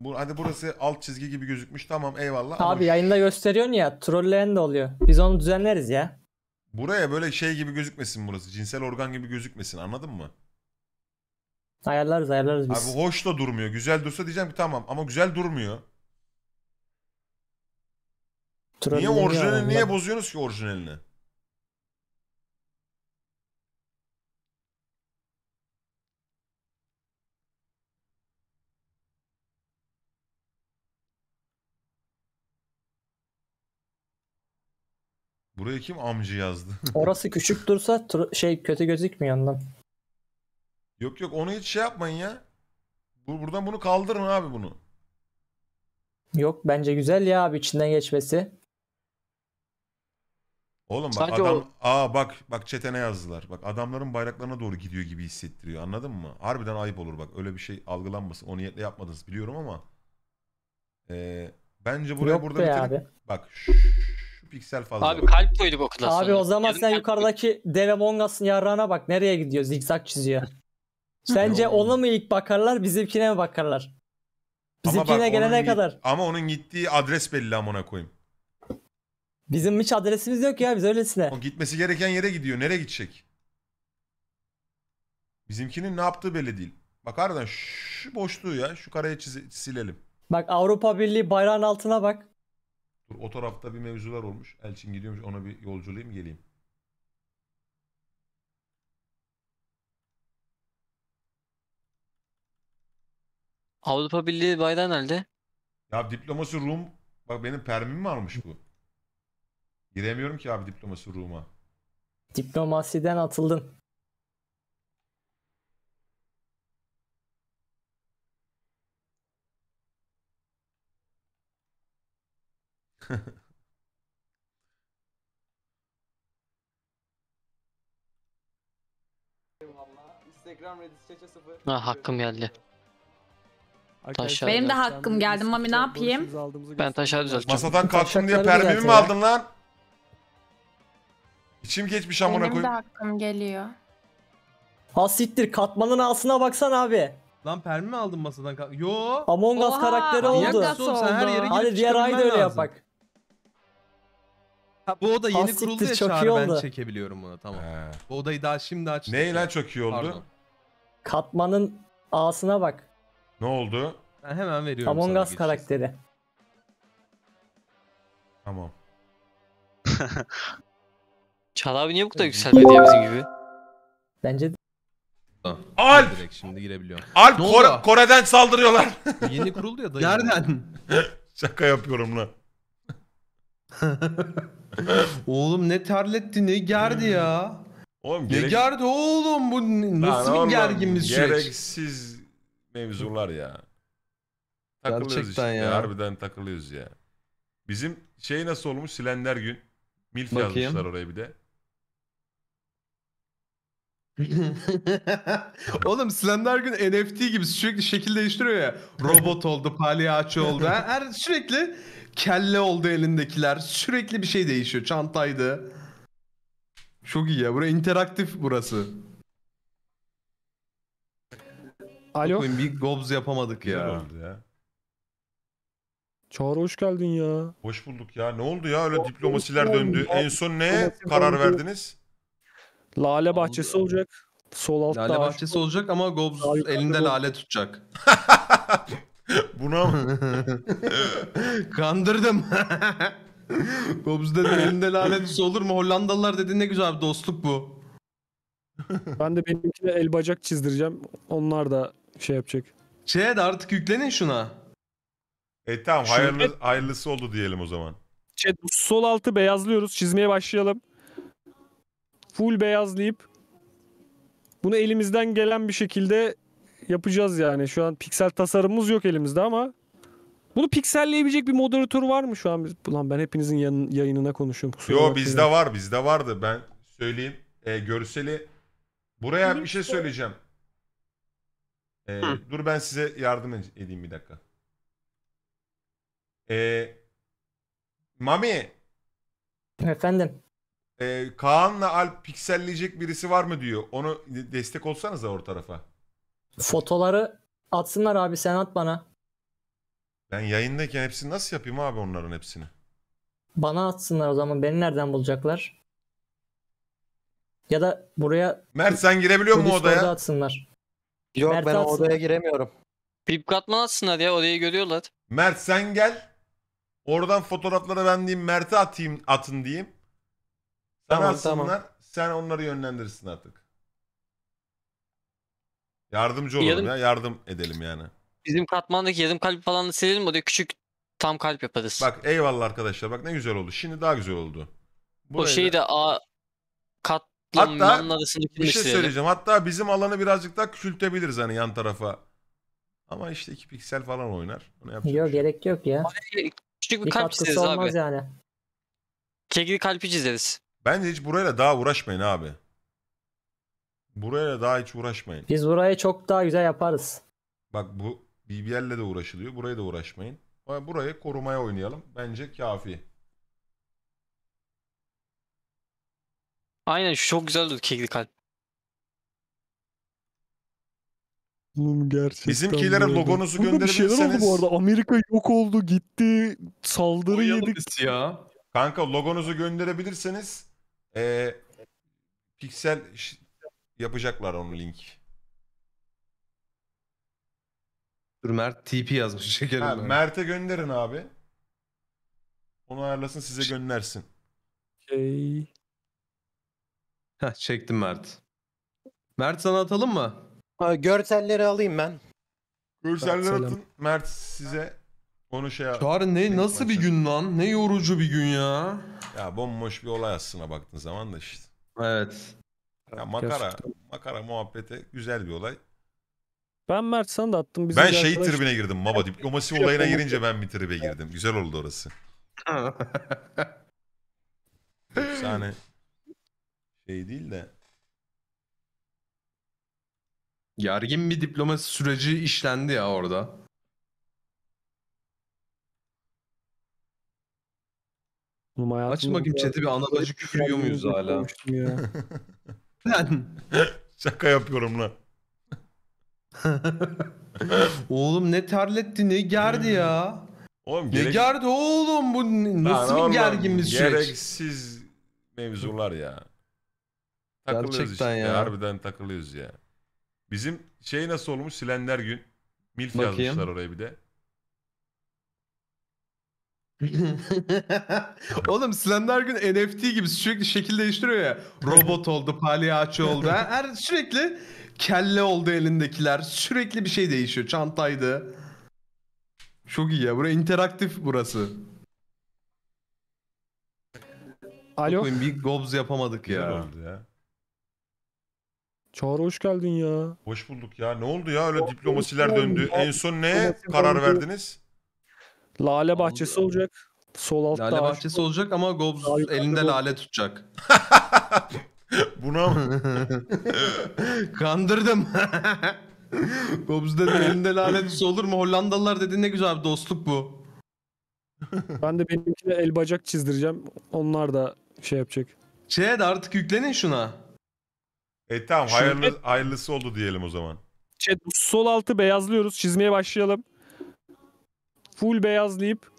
bu, hadi burası alt çizgi gibi gözükmüş. Tamam eyvallah. Abi yayında gösteriyorsun ya trolleyen de oluyor. Biz onu düzenleriz ya. Buraya böyle şey gibi gözükmesin burası. Cinsel organ gibi gözükmesin anladın mı? Ayarlarız ayarlarız biz. Abi hoş da durmuyor. Güzel dursa diyeceğim ki tamam ama güzel durmuyor. Trolleniyor niye orijinalini niye ondan. bozuyorsunuz ki orijinalini? Buraya kim amcı yazdı? Orası küçük dursa şey kötü gözükmüyor ondan. Yok yok onu hiç şey yapmayın ya. Bur buradan bunu kaldırın abi bunu. Yok bence güzel ya abi içinden geçmesi. Oğlum bak Sanki adam o... aa bak bak çetene yazdılar. Bak adamların bayraklarına doğru gidiyor gibi hissettiriyor. Anladın mı? Harbiden ayıp olur bak. Öyle bir şey algılanmasın. O niyetle yapmadınız biliyorum ama. Ee, bence buraya Yok burada bitirin. Abi. Bak şş, piksel fazla. Abi kalp koyduk o klasına. Abi o zaman sen yukarıdaki deve mongasın yarrağına bak. Nereye gidiyor? Zikzak çiziyor. Sence ona mı ilk bakarlar bizimkine mi bakarlar? Bizimkine bak, gelene kadar. Ama onun gittiği adres belli amına koyayım. Bizim hiç adresimiz yok ya biz öylesine. O gitmesi gereken yere gidiyor. Nereye gidecek? Bizimkinin ne yaptığı belli değil. Bak harbiden şu boşluğu ya şu karaya silelim. Bak Avrupa Birliği bayrağın altına bak. Dur, o tarafta bir mevzular olmuş. Elçin gidiyormuş ona bir yolculayayım geleyim. Avrupa Birliği baydan elde. Ya diplomasi Rum. Bak benim permim mi almış bu? Giremiyorum ki abi diplomasi Rum'a. Diplomasiden atıldın. Eyvallah. Instagram Redis Çeçe 0. Ha, hakkım geldi. Taşlar. Benim de hakkım geldi. Mami ne yapayım? Ben taşa düzelteceğim. Masadan kalktım diye permimi mi aldın lan? İçim geçmiş amına Benim de hakkım geliyor. Hasittir katmanın altına baksan abi. Lan permi mi aldın masadan? Yo. Among Us karakteri oldu. mısın oğlum? Sen her yere girip Hadi diğer çıkabilmen öyle lazım. yapak. Ha, bu oda yeni Asiktir, ah, kuruldu ya çok iyi Çağrı ben çekebiliyorum bunu tamam. He. Bu odayı daha şimdi açtım. Ne lan çok iyi oldu. Pardon. Katmanın A'sına bak. Ne oldu? Ben hemen veriyorum Among sana. Us karakteri. Tamam. Çal abi niye bu kadar yükselmedi ya bizim gibi? Bence de- Tamam. Alp! Direkt şimdi girebiliyorum. Alp Ne oldu? Kore'den saldırıyorlar. Yeni kuruldu ya dayı. Nereden? Şaka yapıyorum lan. oğlum ne terletti ne gerdi ya. Oğlum Ne gerek, gerdi oğlum bu nasıl oğlum, bir gergin bir süreç. Gereksiz mevzular ya. Takılıyoruz Gerçekten işte. ya. Harbiden takılıyoruz ya. Bizim şey nasıl olmuş? silenler gün. Milf Bakayım. yazmışlar oraya bir de. Oğlum Slender gün NFT gibi sürekli şekil değiştiriyor ya. Robot oldu, palyaço oldu. her- sürekli Kelle oldu elindekiler. Sürekli bir şey değişiyor. Çantaydı. Çok iyi ya. Burası interaktif burası. Alo. Bakayım, bir gobz yapamadık Güzel ya. oldu ya. Çağrı hoş geldin ya. Hoş bulduk ya. Ne oldu ya öyle diplomasiler döndü. En son ne? karar verdiniz? Lale bahçesi olacak. Sol altta Lale bahçesi olacak ama gobz elinde doğru. lale tutacak. Buna mı? Kandırdım. Hobbs dedi elinde lanet olur mu? Hollandalılar dedi ne güzel bir dostluk bu. Ben de benimkine el bacak çizdireceğim. Onlar da şey yapacak. Şeye de artık yüklenin şuna. E tamam hayırlı, hayırlısı oldu diyelim o zaman. Chat sol altı beyazlıyoruz. Çizmeye başlayalım. Full beyazlayıp bunu elimizden gelen bir şekilde yapacağız yani. Şu an piksel tasarımımız yok elimizde ama bunu pikselleyebilecek bir moderatör var mı şu an? Ulan ben hepinizin yan, yayınına konuşuyorum. Kusura Yo bizde ya. var bizde vardı ben söyleyeyim. E, görseli buraya Hı. bir şey söyleyeceğim. E, dur ben size yardım edeyim bir dakika. E, Mami. Efendim. E, Kaan'la Alp pikselleyecek birisi var mı diyor. Onu destek olsanız da o tarafa. Fotoları atsınlar abi sen at bana. Ben yayındayken hepsini nasıl yapayım abi onların hepsini? Bana atsınlar o zaman. Beni nereden bulacaklar? Ya da buraya... Mert sen girebiliyor musun odaya? atsınlar. Yok Mert ben atsınlar. odaya giremiyorum. Pip katman atsınlar ya odayı görüyorlar. Mert sen gel. Oradan fotoğraflara ben diyeyim Mert'e atayım atın diyeyim. Sana tamam, atsınlar. Tamam. Sen onları yönlendirirsin artık. Yardımcı olalım Yardım- ya yardım edelim yani. Bizim katmandaki yarım kalp falan da silelim o diye küçük tam kalp yaparız. Bak eyvallah arkadaşlar bak ne güzel oldu. Şimdi daha güzel oldu. o şeyi de a katlanmanın Hatta bir şey silelim. söyleyeceğim. Hatta bizim alanı birazcık daha küçültebiliriz hani yan tarafa. Ama işte iki piksel falan oynar. Onu Yok şey gerek yok ya. Küçük bir Bir kalp çizeriz olmaz abi. yani. Çekili kalpi çizeriz. Bence hiç burayla daha uğraşmayın abi. Buraya daha hiç uğraşmayın. Biz burayı çok daha güzel yaparız. Bak bu BBL'le de uğraşılıyor. Buraya da uğraşmayın. burayı korumaya oynayalım. Bence kafi. Aynen şu çok güzel durdu kekli kalp. Oğlum gerçekten. Bizimkilere böyle. logonuzu Burada bir şeyler oldu bu arada. Amerika yok oldu gitti. Saldırı Uyuyalım yedik. biz ya. Kanka logonuzu gönderebilirseniz eee piksel Yapacaklar onu link. Dur Mert TP yazmış şekerim. Ha, Mert'e gönderin abi. Onu ayarlasın size göndersin. Şey. Heh, çektim Mert. Mert sana atalım mı? Ha, görselleri alayım ben. Görseller Selam. atın. Mert size onu şey yap. Çağrı ne nasıl bir gün lan? Ne yorucu bir gün ya. Ya bomboş bir olay aslında baktığın zaman da işte. Evet. Ya makara, Gerçekten. makara muhabbete güzel bir olay. Ben Mert sana da attım. Bizim ben şey arkadaş... tribine girdim baba. Diplomasi şey olayına girince ben bir tribe girdim. Güzel oldu orası. Efsane şey değil de. Gergin bir diplomasi süreci işlendi ya orada. Açma bakayım chat'i bir analoji küfür yiyor muyuz hala? Lan. Şaka yapıyorum lan. oğlum ne terletti ne gerdi ya. Oğlum Ne gerek... gerdi oğlum bu nasıl oğlum, bir gergin bir süreç. Gereksiz mevzular ya. Takılıyoruz Gerçekten işte. ya. Harbiden takılıyoruz ya. Bizim şey nasıl olmuş silenler gün. Milf Bakayım. yazmışlar oraya bir de. Oğlum Slender gün NFT gibi sürekli şekil değiştiriyor ya. Robot oldu, palyaço oldu. Her sürekli kelle oldu elindekiler. Sürekli bir şey değişiyor. Çantaydı. Çok iyi ya. Burası interaktif burası. Alo. Bakayım, bir gobz yapamadık ya. Güzel oldu ya. Çağrı hoş geldin ya. Hoş bulduk ya. Ne oldu ya öyle diplomasiler döndü. En son ne karar verdiniz? Lale bahçesi olacak. Sol altta Lale bahçesi olacak ama Gobz elinde Gobz. lale tutacak. Buna mı? Kandırdım. Gobz dedi elinde lale tutsa olur mu? Hollandalılar dedi ne güzel bir dostluk bu. Ben de benimkine el bacak çizdireceğim. Onlar da şey yapacak. Şey de artık yüklenin şuna. E tamam hayırlı, hayırlısı oldu diyelim o zaman. Şey sol altı beyazlıyoruz. Çizmeye başlayalım full beyazlayıp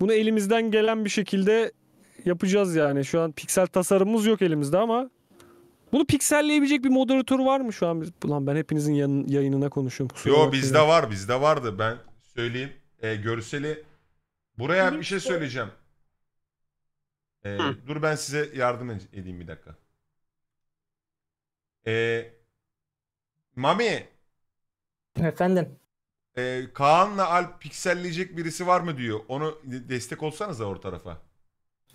bunu elimizden gelen bir şekilde yapacağız yani. Şu an piksel tasarımımız yok elimizde ama bunu pikselleyebilecek bir moderatör var mı şu an? Ulan ben hepinizin yayın, yayınına konuşuyorum. Kusura Yo bizde ya. var bizde vardı ben söyleyeyim. E, görseli buraya bir şey söyleyeceğim. E, dur ben size yardım edeyim bir dakika. E, Mami Efendim. Ee, Kaan'la Alp pikselleyecek birisi var mı diyor. Onu destek olsanız da o tarafa.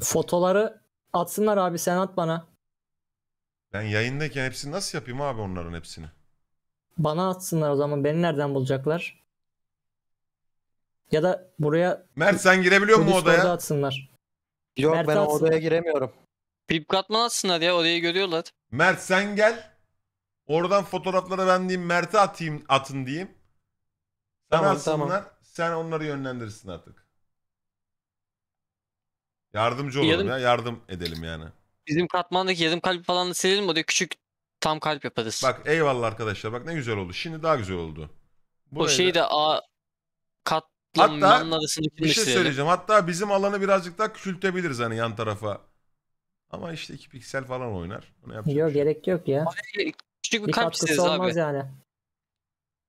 Fotoları atsınlar abi sen at bana. Ben yayındayken hepsini nasıl yapayım abi onların hepsini? Bana atsınlar o zaman. Beni nereden bulacaklar? Ya da buraya... Mert sen girebiliyor musun odaya? atsınlar. Yok Mert ben atsınlar. odaya giremiyorum. Pip katman atsınlar ya odayı görüyorlar. Mert sen gel. Oradan fotoğrafları ben diyeyim Mert'e atayım atın diyeyim. Tamam, tamam. Sen onları yönlendirirsin artık. Yardımcı olalım Yardım- ya. Yardım edelim yani. Bizim katmandaki yedim kalp falan da silelim o da küçük tam kalp yaparız. Bak eyvallah arkadaşlar. Bak ne güzel oldu. Şimdi daha güzel oldu. o Burayı şeyi de a katlanmanın Hatta bir de şey silelim. söyleyeceğim. Hatta bizim alanı birazcık daha küçültebiliriz hani yan tarafa. Ama işte 2 piksel falan oynar. Onu Yok şey gerek yok ya. Küçük bir, Bir kalp katkısı çizeriz olmaz abi. yani.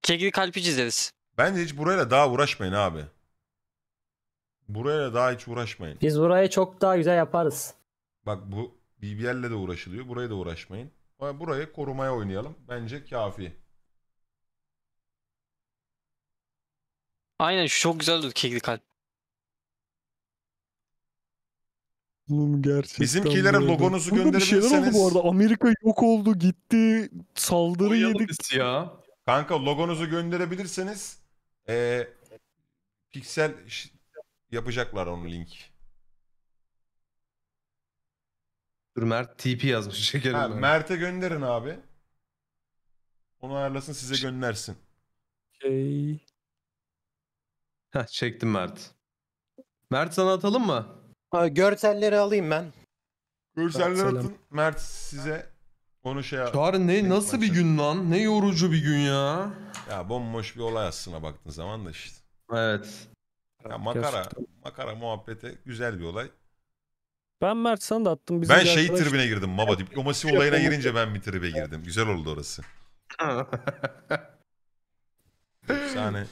Kekli kalp çizeriz. Bence hiç burayla daha uğraşmayın abi. Burayla daha hiç uğraşmayın. Biz burayı çok daha güzel yaparız. Bak bu BBL'le de uğraşılıyor. Buraya da uğraşmayın. Ama burayı korumaya oynayalım. Bence kafi. Aynen şu çok güzel durdu kekli kalp. Oğlum gerçekten. Bizimkilere logonuzu Burada bir şeyler oldu bu arada. Amerika yok oldu, gitti, saldırı Uyuyalım yedik. ya. Kanka logonuzu gönderebilirseniz ee, piksel yapacaklar onu link. Dur Mert TP yazmış şekerim. Ha, ben. Mert'e gönderin abi. Onu ayarlasın size göndersin. Şey... Heh, çektim Mert. Mert sana atalım mı? Ha, görselleri alayım ben. Görselleri atın. Mert size Konuş şey ya. Çağrı ne şey nasıl bir gün lan? Ne yorucu bir gün ya. Ya bomboş bir olay aslına baktığın zaman da işte. Evet. Ya makara, Gerçekten. makara muhabbeti güzel bir olay. Ben Mert sana da attım. Bizim ben bir şey arkadaş... tribine girdim baba. Diplomasi olayına girince ben bir tribe girdim. Güzel oldu orası. Efsane. Hani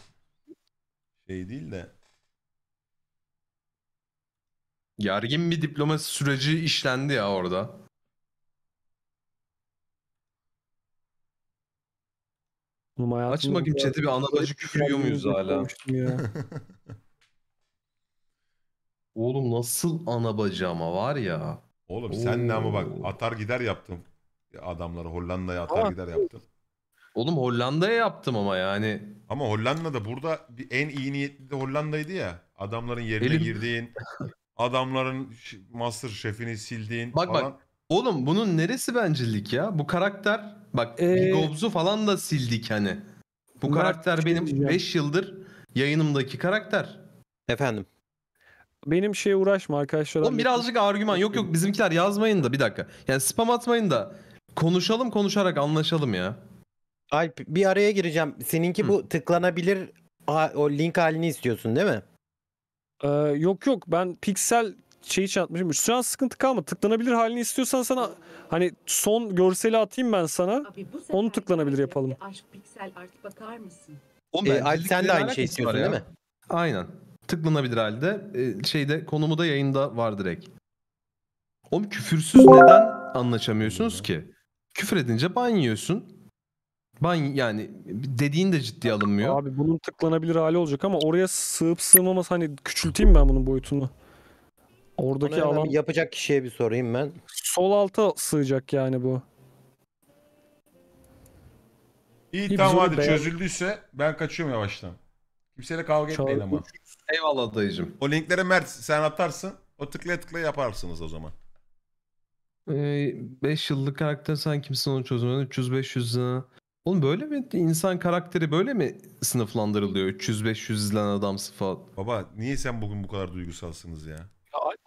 şey değil de. Gergin bir diplomasi süreci işlendi ya orada. Oğlum Aç bakayım chat'i bir anabacı şey küfürüyor muyuz hala? Oğlum nasıl anabacı ama var ya. Oğlum sen ne ama bak atar gider yaptım. Adamları Hollanda'ya atar Ama- gider yaptım. Oğlum Hollanda'ya yaptım ama yani. Ama Hollanda'da burada bir en iyi niyetli de Hollanda'ydı ya. Adamların yerine Elim- girdiğin, adamların ş- master şefini sildiğin Bak, bak. falan. Oğlum bunun neresi bencillik ya? Bu karakter Bak ee, Gobs'u falan da sildik hani. Bu karakter şey benim 5 yıldır yayınımdaki karakter. Efendim. Benim şeye uğraşma arkadaşlar. Oğlum birazcık argüman. Yok yok bizimkiler yazmayın da bir dakika. Yani spam atmayın da konuşalım konuşarak anlaşalım ya. Alp bir araya gireceğim. Seninki Hı. bu tıklanabilir o link halini istiyorsun değil mi? Ee, yok yok ben piksel şeyi çatmışım. Şu an sıkıntı kalmadı. Tıklanabilir halini istiyorsan sana hani son görseli atayım ben sana. Abi, Onu tıklanabilir yapalım. Aşk piksel artık bakar mısın? Oğlum, E, sen de aynı şey istiyorsun değil mi? Aynen. Tıklanabilir halde. E, şeyde konumu da yayında var direkt. Oğlum küfürsüz neden anlaşamıyorsunuz ki? Küfür edince ban yiyorsun. Ban yani dediğin de ciddiye alınmıyor. Abi bunun tıklanabilir hali olacak ama oraya sığıp sığmaması hani küçülteyim ben bunun boyutunu. Oradaki Ona alan yapacak kişiye bir sorayım ben. sol alta sığacak yani bu. İyi tamam bizim hadi beğen- çözüldüyse ben kaçıyorum yavaştan. Kimseyle kavga etmeyin ama. Eyvallah dayıcım. O linklere Mert sen atarsın. O tıklaya tıklaya yaparsınız o zaman. 5 ee, yıllık karakter sen kimsin onu çözmedin. 300-500 lira. Oğlum böyle mi insan karakteri böyle mi sınıflandırılıyor? 300-500 izlenen adam sıfat. Baba niye sen bugün bu kadar duygusalsınız ya?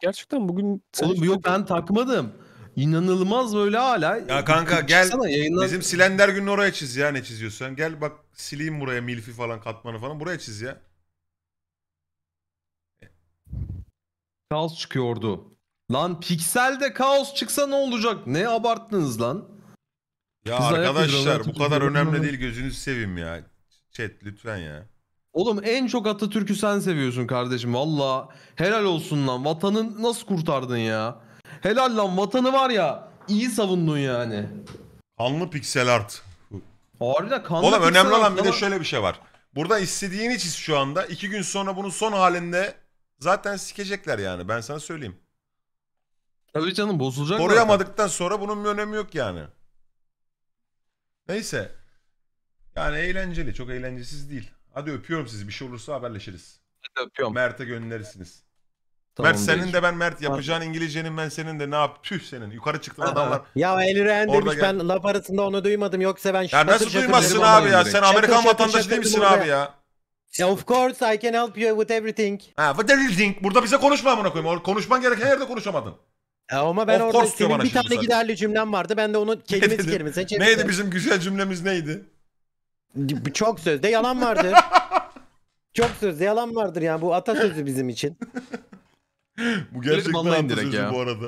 gerçekten bugün... Oğlum yok ben takmadım. İnanılmaz böyle hala. Ya kanka gel yayından... bizim Silender gününü oraya çiz ya ne çiziyorsan. Gel bak sileyim buraya milfi falan katmanı falan buraya çiz ya. Kaos çıkıyordu. Lan pikselde kaos çıksa ne olacak? Ne abarttınız lan? Ya Kız arkadaşlar bu kadar önemli değil gözünüzü seveyim ya. Chat lütfen ya. Oğlum en çok Atatürk'ü sen seviyorsun kardeşim valla. Helal olsun lan vatanı nasıl kurtardın ya. Helal lan vatanı var ya iyi savundun yani. Kanlı piksel art. Harbiden kanlı Oğlum piksel önemli art olan bir de şöyle bir şey var. Burada istediğin çiz şu anda. iki gün sonra bunun son halinde zaten sikecekler yani. Ben sana söyleyeyim. Tabii canım bozulacak. Koruyamadıktan sonra bunun bir önemi yok yani. Neyse. Yani eğlenceli. Çok eğlencesiz değil. Hadi öpüyorum sizi. Bir şey olursa haberleşiriz. Hadi öpüyorum. Mert'e gönderirsiniz. Tamam, Mert senin de ben Mert yapacağın İngilizcenin ben senin de ne yap tüh senin yukarı çıktın adamlar. Ya Eliren demiş gel. ben laf arasında onu duymadım yoksa ben şu Ya nasıl duymazsın abi ya sen Amerikan vatandaşı değil misin abi ya? Yeah, of course I can help you with everything. Ha with everything burada bize konuşma amına koyayım konuşman gereken yerde konuşamadın. Ya ama ben of orada senin bir tane giderli cümlem vardı ben de onu kelime kelimesi. Neydi bizim güzel cümlemiz neydi? Çok sözde yalan vardır. Çok sözde yalan vardır yani bu atasözü bizim için. bu gerçekten Direkt direkt atasözü ya. bu arada.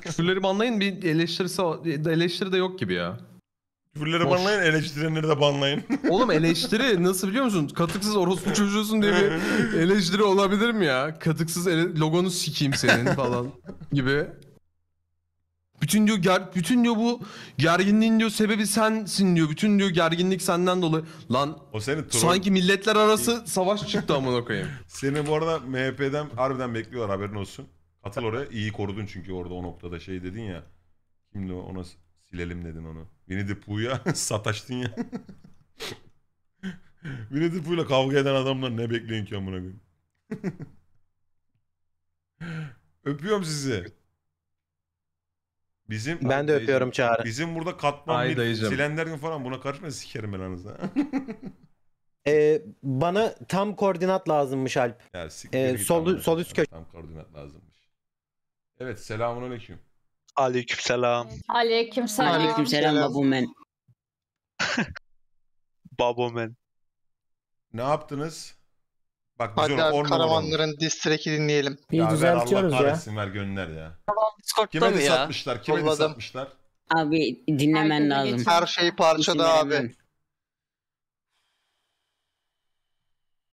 Küfürlerimi anlayın bir eleştirisi eleştiri de yok gibi ya. Küfürleri Boş. banlayın, eleştirenleri de banlayın. Oğlum eleştiri nasıl biliyor musun? Katıksız orospu çocuğusun diye bir eleştiri olabilir mi ya? Katıksız ele- logonu sikeyim senin falan gibi. Bütün diyor ger bütün diyor bu gerginliğin diyor sebebi sensin diyor. Bütün diyor gerginlik senden dolayı. Lan o seni troll... sanki milletler arası savaş çıktı amına koyayım. Seni bu arada MHP'den harbiden bekliyorlar haberin olsun. Katıl oraya iyi korudun çünkü orada o noktada şey dedin ya. Kimdi o ona silelim dedin onu. Winnie the Pooh'ya sataştın ya. Winnie the Pooh'la kavga eden adamlar ne bekleyin ki amına koyayım. Öpüyorum sizi. Bizim Ben de dayıcım. öpüyorum Çağrı. Bizim burada katman Ay bir silenler gibi falan buna karışma sikerim ben anasını. Ee, bana tam koordinat lazımmış Alp. ya Ee, sol- sol üst koyayım. Tam koordinat lazımmış. Evet selamünaleyküm. Aleykümselam. Aleykümselam. Aleykümselam men. ben. men. Ne yaptınız? Bak biz Hadi onunla karavanların distreki dinleyelim. İyi Ya ver Allah düzeltiyoruz ya. kahretsin ver gönder ya. Kime Discord'da mı diss ya? atmışlar? Kime diss Abi dinlemen lazım. Her şey parçada abi. Dinlemen